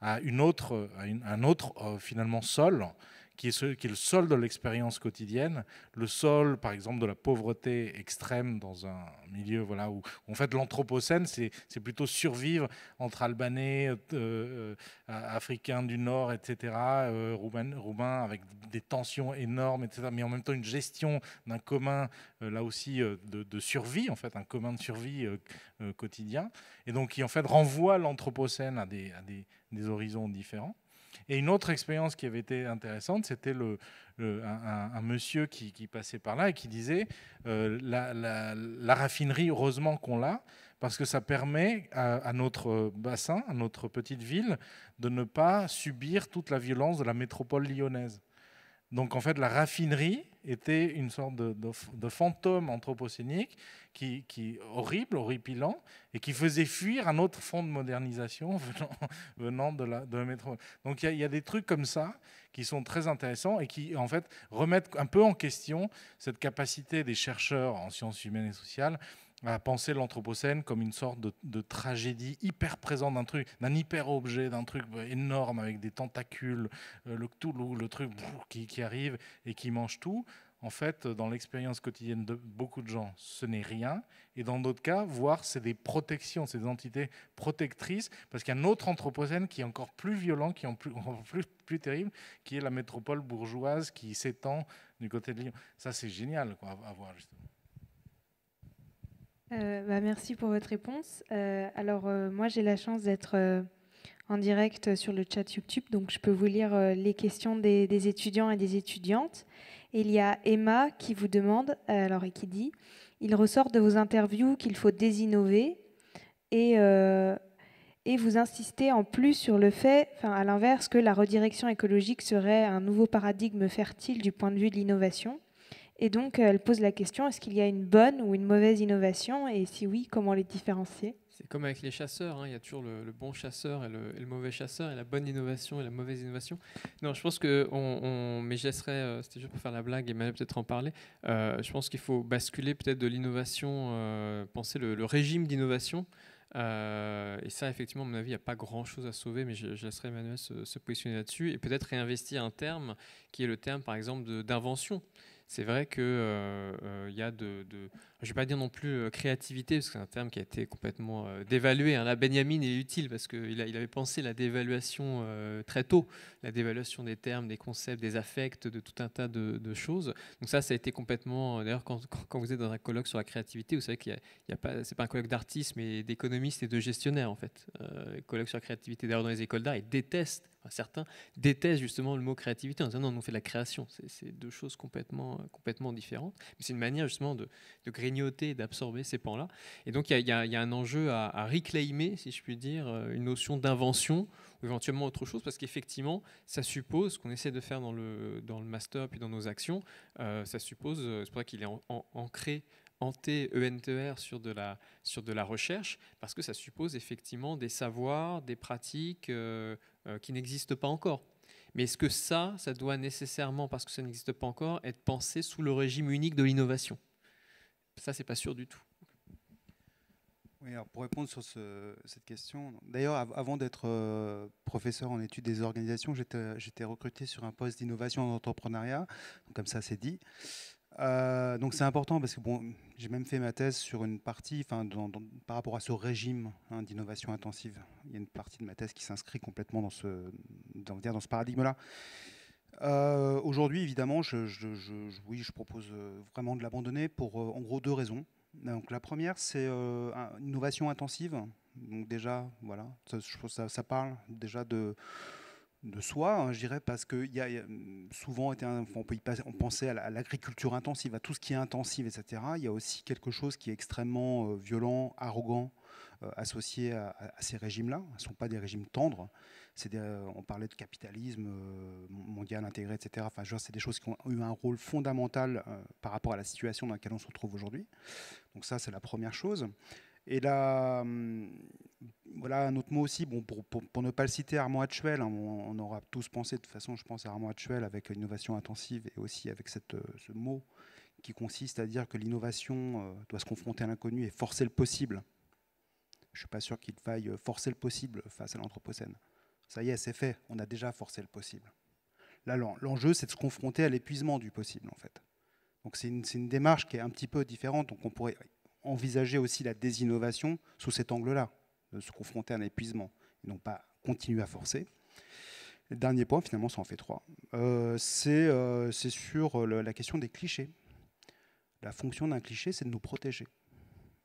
à, une autre, à un autre euh, finalement sol qui est, le sol de l'expérience quotidienne, le sol, par exemple, de la pauvreté extrême dans un milieu voilà, où, en fait, l'anthropocène, c'est plutôt survivre entre Albanais, euh, euh, euh, Africains du Nord, etc., Roumains, avec des tensions énormes, etc., mais en même temps une gestion d'un commun, là aussi, de, survie, en fait, un commun de survie quotidien, et donc qui, en fait, renvoie l'anthropocène à des horizons différents. Et une autre expérience qui avait été intéressante, c'était le, un, monsieur qui, passait par là et qui disait euh, la, raffinerie, heureusement qu'on l'a, parce que ça permet à, notre bassin, à notre petite ville, de ne pas subir toute la violence de la métropole lyonnaise. Donc en fait, la raffinerie, était une sorte de, fantôme anthropocénique qui, horrible, horripilant, et qui faisait fuir un autre fond de modernisation venant, de, la, de métropole. Donc il y, y, a des trucs comme ça qui sont très intéressants et qui, en fait, remettent un peu en question cette capacité des chercheurs en sciences humaines et sociales à penser l'Anthropocène comme une sorte de, tragédie hyper présente d'un truc, d'un hyper objet, d'un truc énorme avec des tentacules, euh, le Cthulhu, le truc qui, arrive et qui mange tout. En fait, dans l'expérience quotidienne de beaucoup de gens, ce n'est rien. Et dans d'autres cas, voir, c'est des protections, c'est des entités protectrices, parce qu'il y a un autre anthropocène qui est encore plus violent, qui est encore plus, plus, terrible, qui est la métropole bourgeoise qui s'étend du côté de Lyon. Ça, c'est génial quoi, à voir, justement. Euh, bah, merci pour votre réponse. Euh, alors, euh, moi, j'ai la chance d'être en direct sur le chat YouTube, donc je peux vous lire les questions des, étudiants et des étudiantes. il y a Emma qui vous demande, alors, et qui dit Il ressort de vos interviews qu'il faut désinnover et, et vous insistez en plus sur le fait, enfin, à l'inverse, que la redirection écologique serait un nouveau paradigme fertile du point de vue de l'innovation. Et donc, euh, elle pose la question est-ce qu'il y a une bonne ou une mauvaise innovation Et si oui, comment les différencier C'est comme avec les chasseurs hein. il y a toujours le, bon chasseur et le, mauvais chasseur, et la bonne innovation et la mauvaise innovation. Non, je pense que. On, mais je laisserai, euh, c'était juste pour faire la blague, et Emmanuel peut-être en parler. Euh, je pense qu'il faut basculer peut-être de l'innovation, penser le, régime d'innovation. et ça, effectivement, à mon avis, il n'y a pas grand-chose à sauver, mais je, laisserai Emmanuel se, se positionner là-dessus. Et peut-être réinvestir un terme qui est le terme, par exemple, d'invention c'est vrai qu'il euh, euh, il y a de je ne vais pas dire non plus euh, créativité, parce que c'est un terme qui a été complètement euh, dévalué. Hein. Là, Benjamin est utile parce qu'il il avait pensé la dévaluation euh, très tôt, la dévaluation des termes, des concepts, des affects, de tout un tas de, choses. Donc ça, ça a été complètement... D'ailleurs, quand, vous êtes dans un colloque sur la créativité, vous savez qu'il ce a, pas... c'est pas un colloque d'artistes, mais d'économistes et de gestionnaires, en fait. Euh, colloque sur la créativité, d'ailleurs, dans les écoles d'art, ils détestent certains détestent justement le mot créativité en disant non, on fait de la création. C'est deux choses complètement, complètement différentes. Mais c'est une manière justement de, de créer d'absorber ces pans-là. Et donc, il y, a un enjeu à, reclaimer, si je puis dire, euh, une notion d'invention ou éventuellement autre chose, parce qu'effectivement, ça suppose, ce qu'on essaie de faire dans le, dans le master puis dans nos actions, euh, ça suppose, euh, c'est pour ça qu'il est en, en, ancré hanté ENTR e sur de, la, sur de la recherche, parce que ça suppose effectivement des savoirs, des pratiques qui n'existent pas encore. Mais est-ce que ça, ça doit nécessairement, parce que ça n'existe pas encore, être pensé sous le régime unique de l'innovation ça, c'est pas sûr du tout. Oui, alors pour répondre sur cette question, d'ailleurs, avant d'être euh, professeur en études des organisations, j'étais recruté sur un poste d'innovation en entrepreneuriat, comme ça, c'est dit. Euh, donc c'est important parce que bon, j'ai même fait ma thèse sur une partie, enfin, par rapport à ce régime hein, d'innovation intensive. Il y a une partie de ma thèse qui s'inscrit complètement dans ce, dans, dans ce paradigme-là. Euh, aujourd'hui, évidemment, je, je, oui, je propose euh, vraiment de l'abandonner pour euh, en gros deux raisons. Donc, la première, c'est une innovation intensive. Donc déjà, voilà, ça, parle déjà de, de soi, hein, je dirais, parce que y a souvent été, on pensait à l'agriculture intensive, à tout ce qui est intensive etc. Il y a aussi quelque chose qui est extrêmement violent, arrogant, associé à, à ces régimes-là. Ce ne sont pas des régimes tendres. Euh, on parlait de capitalisme euh, mondial intégré, etc. Enfin, c'est des choses qui ont eu un rôle fondamental euh, par rapport à la situation dans laquelle on se retrouve aujourd'hui. Donc ça, c'est la première chose. Et là, hum, voilà un autre mot aussi, bon, pour, ne pas le citer, Armand Hatchwell hein, on, aura tous pensé de toute façon, je pense, à Armand Hatchwell avec l'innovation intensive et aussi avec ce mot qui consiste à dire que l'innovation doit se confronter à l'inconnu et forcer le possible. Je ne suis pas sûr qu'il faille forcer le possible face à l'Anthropocène. Ça y est, c'est fait, on a déjà forcé le possible. Là, l'enjeu, c'est de se confronter à l'épuisement du possible, en fait. Donc c'est une, démarche qui est un petit peu différente, donc on pourrait envisager aussi la désinnovation sous cet angle-là, de se confronter à un épuisement, et non pas continuer à forcer. Le dernier point, finalement, ça en fait trois. Euh, euh, c'est sur euh, la question des clichés. La fonction d'un cliché, c'est de nous protéger.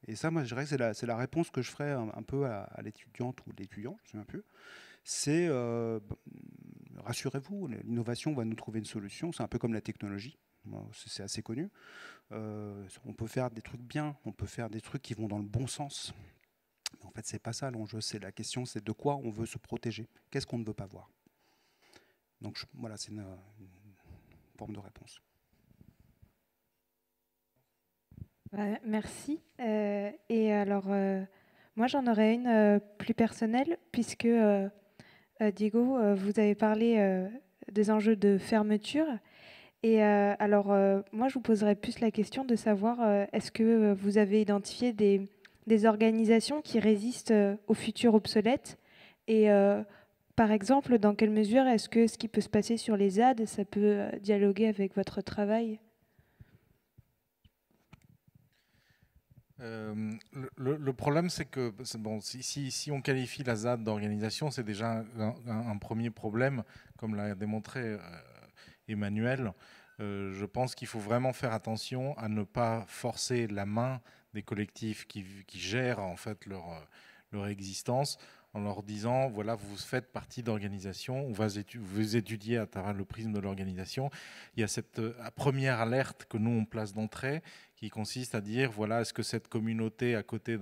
Et ça, moi, je dirais que c'est la, réponse que je ferais un, peu à, à l'étudiante ou l'étudiant, je ne sais même plus c'est euh, bah, rassurez-vous, l'innovation va nous trouver une solution. C'est un peu comme la technologie. C'est assez connu. Euh, on peut faire des trucs bien, on peut faire des trucs qui vont dans le bon sens. en fait, c'est pas ça l'enjeu. C'est la question, c'est de quoi on veut se protéger. Qu'est-ce qu'on ne veut pas voir. Donc voilà, c'est une, forme de réponse. Merci. Euh, et alors, moi, j'en aurais une plus personnelle, puisque euh, Diego, euh, vous avez parlé euh, des enjeux de fermeture. Et alors, moi, je vous poserais plus la question de savoir, est-ce que vous avez identifié des, organisations qui résistent au futur obsolète Et par exemple, dans quelle mesure est-ce que ce qui peut se passer sur les ad, ça peut dialoguer avec votre travail Euh, le, problème, c'est que bon, si, on qualifie la ZAD d'organisation, c'est déjà un, premier problème, comme l'a démontré euh, Emmanuel. Euh, je pense qu'il faut vraiment faire attention à ne pas forcer la main des collectifs qui, gèrent en fait leur existence en leur disant voilà, vous faites partie d'organisation, vous étudiez à travers le prisme de l'organisation. Il y a cette euh, première alerte que nous on place d'entrée qui consiste à dire voilà, est-ce que cette communauté à côté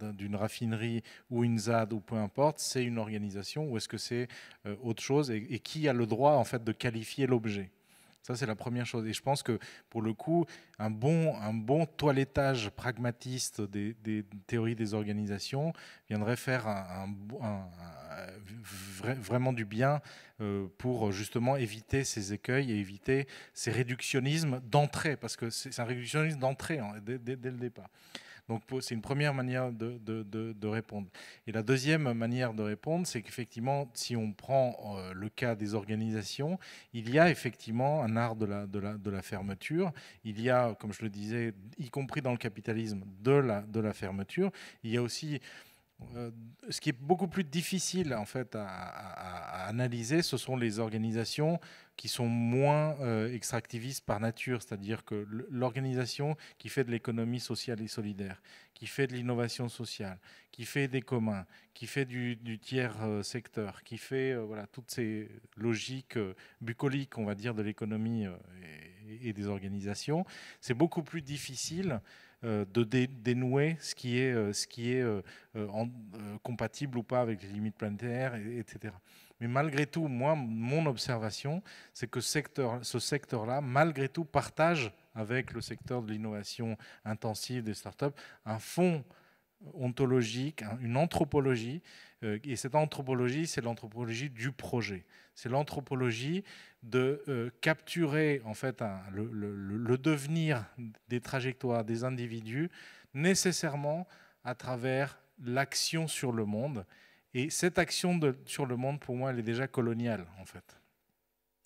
d'une raffinerie ou une ZAD ou peu importe, c'est une organisation ou est-ce que c'est euh, autre chose et, et qui a le droit en fait de qualifier l'objet ça, c'est la première chose. Et je pense que, pour le coup, un bon, un bon toilettage pragmatiste des, théories des organisations viendrait faire un, vraiment du bien euh, pour justement éviter ces écueils et éviter ces réductionnismes d'entrée, parce que c'est un réductionnisme d'entrée hein, dès, le départ. Donc c'est une première manière de, de, de, répondre. Et la deuxième manière de répondre, c'est qu'effectivement, si on prend euh, le cas des organisations, il y a effectivement un art de la, de, la, de la fermeture. Il y a, comme je le disais, y compris dans le capitalisme, de la, de la fermeture. Il y a aussi... Euh, ce qui est beaucoup plus difficile en fait à, analyser, ce sont les organisations qui sont moins euh, extractivistes par nature, c'est-à-dire que l'organisation qui fait de l'économie sociale et solidaire, qui fait de l'innovation sociale, qui fait des communs, qui fait du, tiers euh, secteur, qui fait voilà toutes ces logiques bucoliques, on va dire, de l'économie et, et, des organisations, c'est beaucoup plus difficile euh, de dénouer ce qui est, euh, ce qui est euh, compatible ou pas avec les limites planétaires, etc. Mais malgré tout, moi, mon observation, c'est que secteur, ce secteur-là, malgré tout, partage avec le secteur de l'innovation intensive des startups un fond ontologique, une anthropologie euh, et cette anthropologie, c'est l'anthropologie du projet. C'est l'anthropologie de euh, capturer en fait le, devenir des trajectoires des individus nécessairement à travers l'action sur le monde. Et cette action sur le monde, pour moi, elle est déjà coloniale en fait.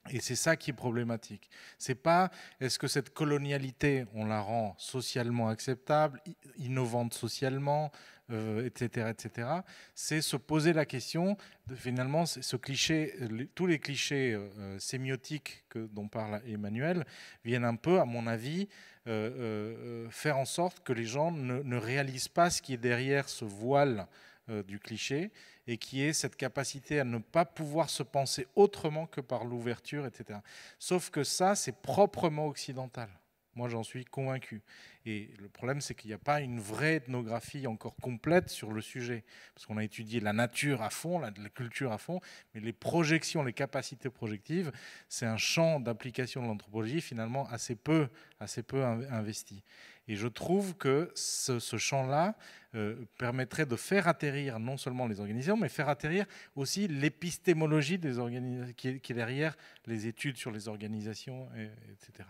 Et c'est ça qui est problématique. C'est pas est-ce que cette colonialité, on la rend socialement acceptable, innovante socialement, etc., euh, etc. C'est se poser la question. finalement, ce cliché, tous les clichés euh, euh, sémiotiques dont parle Emmanuel viennent un peu, à mon avis, faire en sorte que les gens ne réalisent pas ce qui est derrière ce voile euh, du cliché, et qui est cette capacité à ne pas pouvoir se penser autrement que par l'ouverture, etc. Sauf que ça, c'est proprement occidental. Moi, j'en suis convaincu. Et le problème, c'est qu'il n'y a pas une vraie ethnographie encore complète sur le sujet. Parce qu'on a étudié la nature à fond, la, culture à fond, mais les projections, les capacités projectives, c'est un champ d'application de l'anthropologie finalement assez peu, assez peu investi. Et je trouve que ce, champ-là euh, permettrait de faire atterrir non seulement les organisations, mais faire atterrir aussi l'épistémologie des organisations qui, est derrière les études sur les organisations, etc.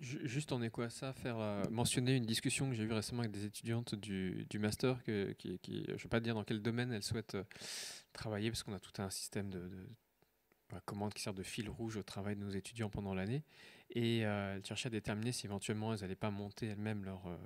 Juste en écho à ça, faire euh, mentionner une discussion que j'ai eue récemment avec des étudiantes du, master, je ne vais pas dire dans quel domaine elles souhaitent euh, travailler, parce qu'on a tout un système de, commandes qui sert de fil rouge au travail de nos étudiants pendant l'année. Et euh, elle cherchait à déterminer si éventuellement elles n'allaient pas monter elles-mêmes leurs euh,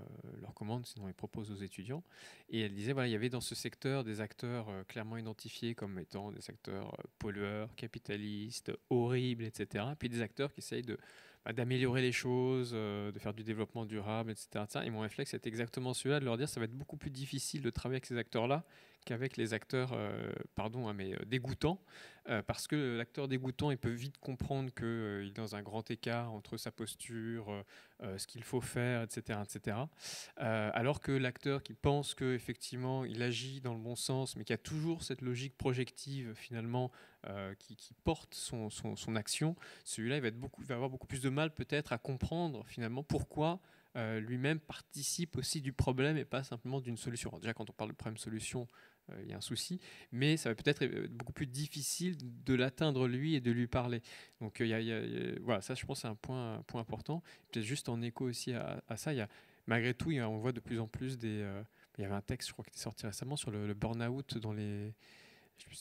leur commandes, sinon elles proposent aux étudiants. Et elle disait voilà, il y avait dans ce secteur des acteurs euh, clairement identifiés comme étant des acteurs pollueurs, capitalistes, horribles, etc. Puis des acteurs qui essayent de bah, d'améliorer les choses, de faire du développement durable, etc. Et mon réflexe, était exactement celui-là, de leur dire ça va être beaucoup plus difficile de travailler avec ces acteurs-là qu'avec les acteurs, euh, pardon, hein, mais euh, dégoûtants, euh, parce que l'acteur dégoûtant, il peut vite comprendre qu'il est dans un grand écart entre sa posture, ce qu'il faut faire, etc., etc. alors que l'acteur qui pense que effectivement, il agit dans le bon sens, mais qui a toujours cette logique projective finalement qui, porte son, action, celui-là, il va, être beaucoup, va avoir beaucoup plus de mal peut-être à comprendre finalement pourquoi lui-même participe aussi du problème et pas simplement d'une solution. déjà, quand on parle de problème-solution, euh, il y a un souci, mais ça va peut-être euh, être beaucoup plus difficile de l'atteindre lui et de lui parler. Donc voilà, ça je pense c'est un point, important. Peut-être juste en écho aussi à, ça, il y a, malgré tout, on voit de plus en plus des... Euh, il y avait un texte, je crois, qui était sorti récemment sur le, burn-out dans les,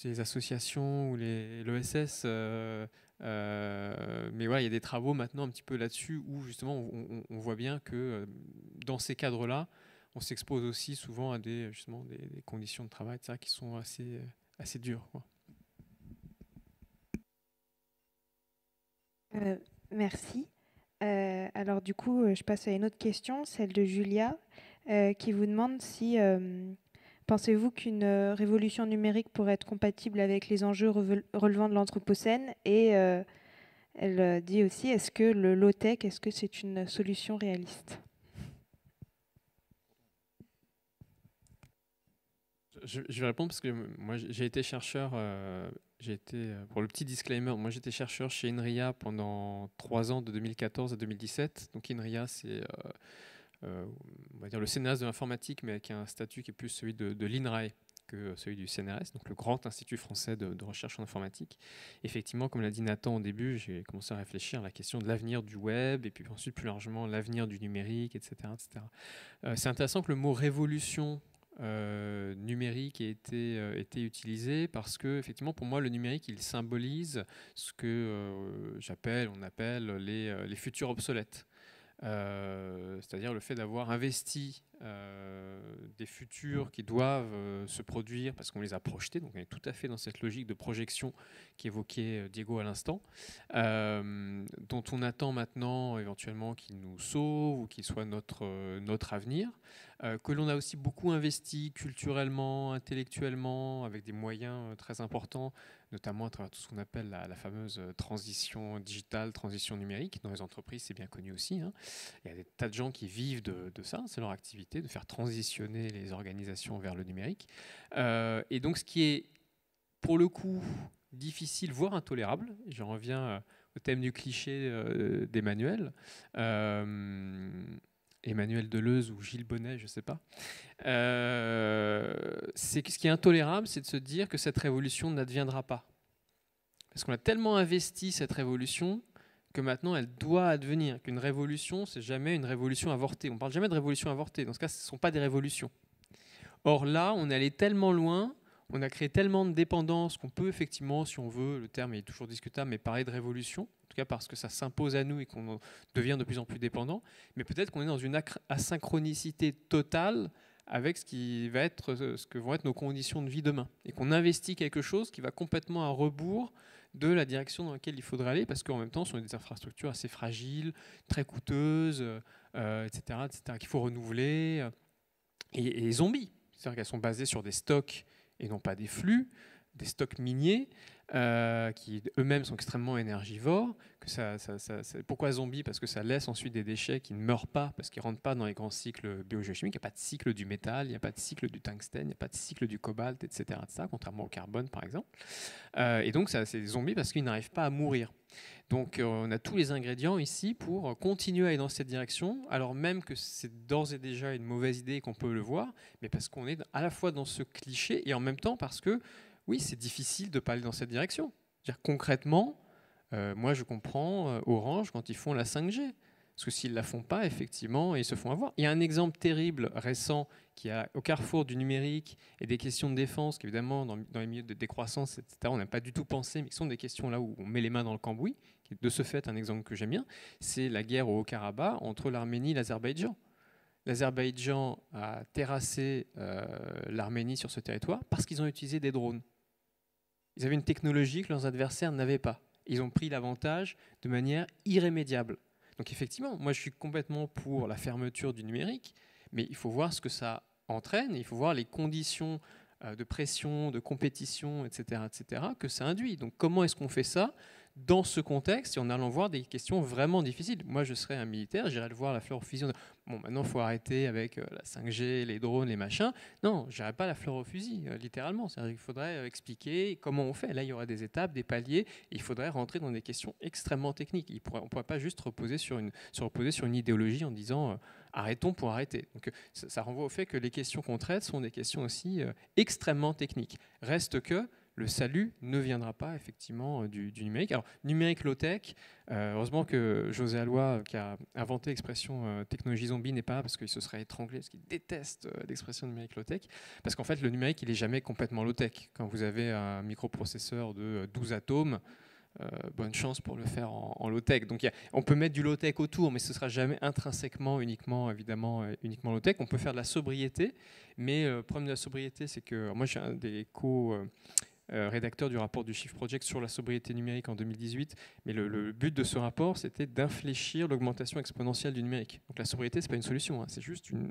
les associations ou l'ESS. mais voilà, il y a des travaux maintenant un petit peu là-dessus où justement on voit bien que dans ces cadres-là, on s'expose aussi souvent à des, justement, des, conditions de travail qui sont assez, euh, assez dures. Euh, merci. Euh, alors du coup, je passe à une autre question, celle de Julia, qui vous demande si pensez-vous qu'une révolution numérique pourrait être compatible avec les enjeux relevant de l'Anthropocène Et elle dit aussi, est-ce que le low-tech, est-ce que c'est une solution réaliste je, vais répondre parce que moi, j'ai été chercheur, euh, été, euh, pour le petit disclaimer, moi j'étais chercheur chez INRIA pendant trois ans, de 2014 à 2017. Donc INRIA, c'est euh, on va dire le CNRS de l'informatique, mais avec un statut qui est plus celui de, de l'INRAE que celui du CNRS, donc le grand institut français de, recherche en informatique. Effectivement, comme l'a dit Nathan au début, j'ai commencé à réfléchir à la question de l'avenir du web et puis ensuite plus largement l'avenir du numérique, etc. C'est intéressant que le mot révolution euh, numérique a euh, été, utilisé parce que effectivement pour moi le numérique il symbolise ce que euh, j'appelle on appelle les, les futurs obsolètes c'est-à-dire le fait d'avoir investi des futurs qui doivent se produire parce qu'on les a projetés donc on est tout à fait dans cette logique de projection qu'évoquait Diego à l'instant dont on attend maintenant éventuellement qu'il nous sauve ou qu'il soit notre, notre avenir euh, que l'on a aussi beaucoup investi culturellement, intellectuellement, avec des moyens euh, très importants, notamment à travers tout ce qu'on appelle la, fameuse euh, transition digitale, transition numérique. Dans les entreprises, c'est bien connu aussi. Hein. Il y a des tas de gens qui vivent de, ça, c'est leur activité, de faire transitionner les organisations vers le numérique. et donc ce qui est, pour le coup, difficile, voire intolérable, j'en reviens au thème du cliché d'Emmanuel, euh, Emmanuel Deleuze ou Gilles Bonnet, je ne sais pas. Euh, ce qui est intolérable, c'est de se dire que cette révolution n'adviendra pas. Parce qu'on a tellement investi cette révolution que maintenant elle doit advenir. Qu'une révolution, c'est jamais une révolution avortée. On ne parle jamais de révolution avortée. Dans ce cas, ce ne sont pas des révolutions. Or là, on est allé tellement loin, on a créé tellement de dépendances qu'on peut effectivement, si on veut, le terme est toujours discutable, mais parler de révolution en tout cas parce que ça s'impose à nous et qu'on devient de plus en plus dépendant, mais peut-être qu'on est dans une asynchronicité totale avec ce qui va être euh, ce que vont être nos conditions de vie demain et qu'on investit quelque chose qui va complètement à rebours de la direction dans laquelle il faudrait aller parce qu'en même temps ce sont des infrastructures assez fragiles, très coûteuses, etc., euh, euh, etc. qu'il faut renouveler et, et zombies, c'est-à-dire qu'elles sont basées sur des stocks et non pas des flux, des stocks miniers euh, qui eux-mêmes sont extrêmement énergivores. Que ça, pourquoi zombies Parce que ça laisse ensuite des déchets qui ne meurent pas, parce qu'ils ne rentrent pas dans les grands cycles biogéochimiques. Il n'y a pas de cycle du métal, il n'y a pas de cycle du tungstène, il n'y a pas de cycle du cobalt, etc. contrairement au carbone, par exemple. Euh, et donc, c'est des zombies parce qu'ils n'arrivent pas à mourir. Donc, euh, on a tous les ingrédients ici pour continuer à aller dans cette direction, alors même que c'est d'ores et déjà une mauvaise idée qu'on peut le voir, mais parce qu'on est à la fois dans ce cliché et en même temps parce que oui, c'est difficile de parler dans cette direction. -dire, concrètement, euh, moi je comprends euh, Orange quand ils font la 5G. Parce que s'ils ne la font pas, effectivement, ils se font avoir. Il y a un exemple terrible récent qui a au carrefour du numérique et des questions de défense, qui, évidemment, dans, les milieux de décroissance, on n'a pas du tout pensé, mais qui sont des questions là où on met les mains dans le cambouis, qui est de ce fait un exemple que j'aime bien, c'est la guerre au Haut-Karabakh entre l'Arménie et l'Azerbaïdjan. L'Azerbaïdjan a terrassé euh, l'Arménie sur ce territoire parce qu'ils ont utilisé des drones. Ils avaient une technologie que leurs adversaires n'avaient pas. Ils ont pris l'avantage de manière irrémédiable. Donc effectivement, moi je suis complètement pour la fermeture du numérique, mais il faut voir ce que ça entraîne, il faut voir les conditions euh, de pression, de compétition, etc., etc., que ça induit. Donc comment est-ce qu'on fait ça dans ce contexte et en allant voir des questions vraiment difficiles. Moi, je serais un militaire, j'irais le voir la fleur au fusil. Bon, maintenant, il faut arrêter avec euh, la 5G, les drones, les machins. Non, j'irais pas la fleur au fusil, euh, littéralement. Il faudrait euh, expliquer comment on fait. Là, il y aurait des étapes, des paliers. il faudrait rentrer dans des questions extrêmement techniques. Il pourrait, on ne pourrait pas juste reposer sur une, se reposer sur une idéologie en disant arrêtons pour arrêter. Donc, ça, renvoie au fait que les questions qu'on traite sont des questions aussi extrêmement techniques. Reste que le salut ne viendra pas effectivement euh, du, numérique. Alors, numérique low-tech, euh, heureusement que José Alois, euh, qui a inventé l'expression technologie zombie, n'est pas parce qu'il se serait étranglé, parce qu'il déteste l'expression numérique low-tech, parce qu'en fait, le numérique, il n'est jamais complètement low-tech. Quand vous avez un microprocesseur de 12 atomes, bonne chance pour le faire en, low-tech. Donc on peut mettre du low-tech autour, mais ce sera jamais intrinsèquement, uniquement, évidemment, uniquement low-tech. On peut faire de la sobriété, mais le problème de la sobriété, c'est que moi j'ai un des co euh, rédacteur du rapport du Shift Project sur la sobriété numérique en 2018. Mais le, but de ce rapport, c'était d'infléchir l'augmentation exponentielle du numérique. Donc la sobriété, ce n'est pas une solution, hein. c'est juste une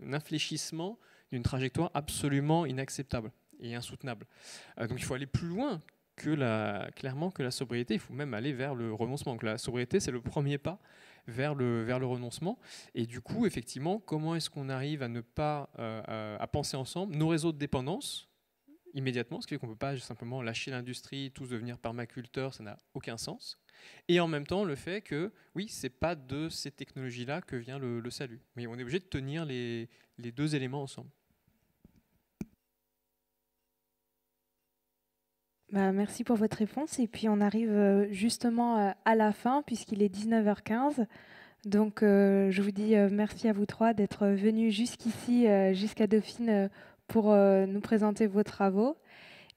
un infléchissement d'une trajectoire absolument inacceptable et insoutenable. Euh, donc il faut aller plus loin que la, clairement que la sobriété, il faut même aller vers le renoncement. Donc la sobriété, c'est le premier pas vers le, vers le renoncement. Et du coup, effectivement, comment est-ce qu'on arrive à ne pas euh, à penser ensemble nos réseaux de dépendance immédiatement, ce qui fait qu'on ne peut pas simplement lâcher l'industrie, tous devenir permaculteurs, ça n'a aucun sens. Et en même temps, le fait que, oui, c'est pas de ces technologies-là que vient le, salut. Mais on est obligé de tenir les, deux éléments ensemble. Bah, merci pour votre réponse. Et puis on arrive euh, justement euh, à la fin, puisqu'il est 19h15. Donc euh, je vous dis merci à vous trois d'être venus jusqu'ici, jusqu'à Dauphine pour euh, nous présenter vos travaux.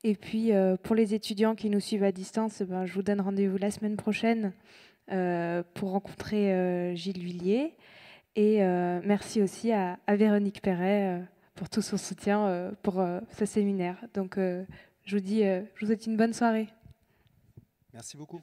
Et puis, euh, pour les étudiants qui nous suivent à distance, eh ben, je vous donne rendez-vous la semaine prochaine euh, pour rencontrer Gilles Huillier. Et merci aussi à, à Véronique Perret pour tout son soutien pour ce séminaire. Donc, je vous dis, je vous souhaite une bonne soirée. Merci beaucoup.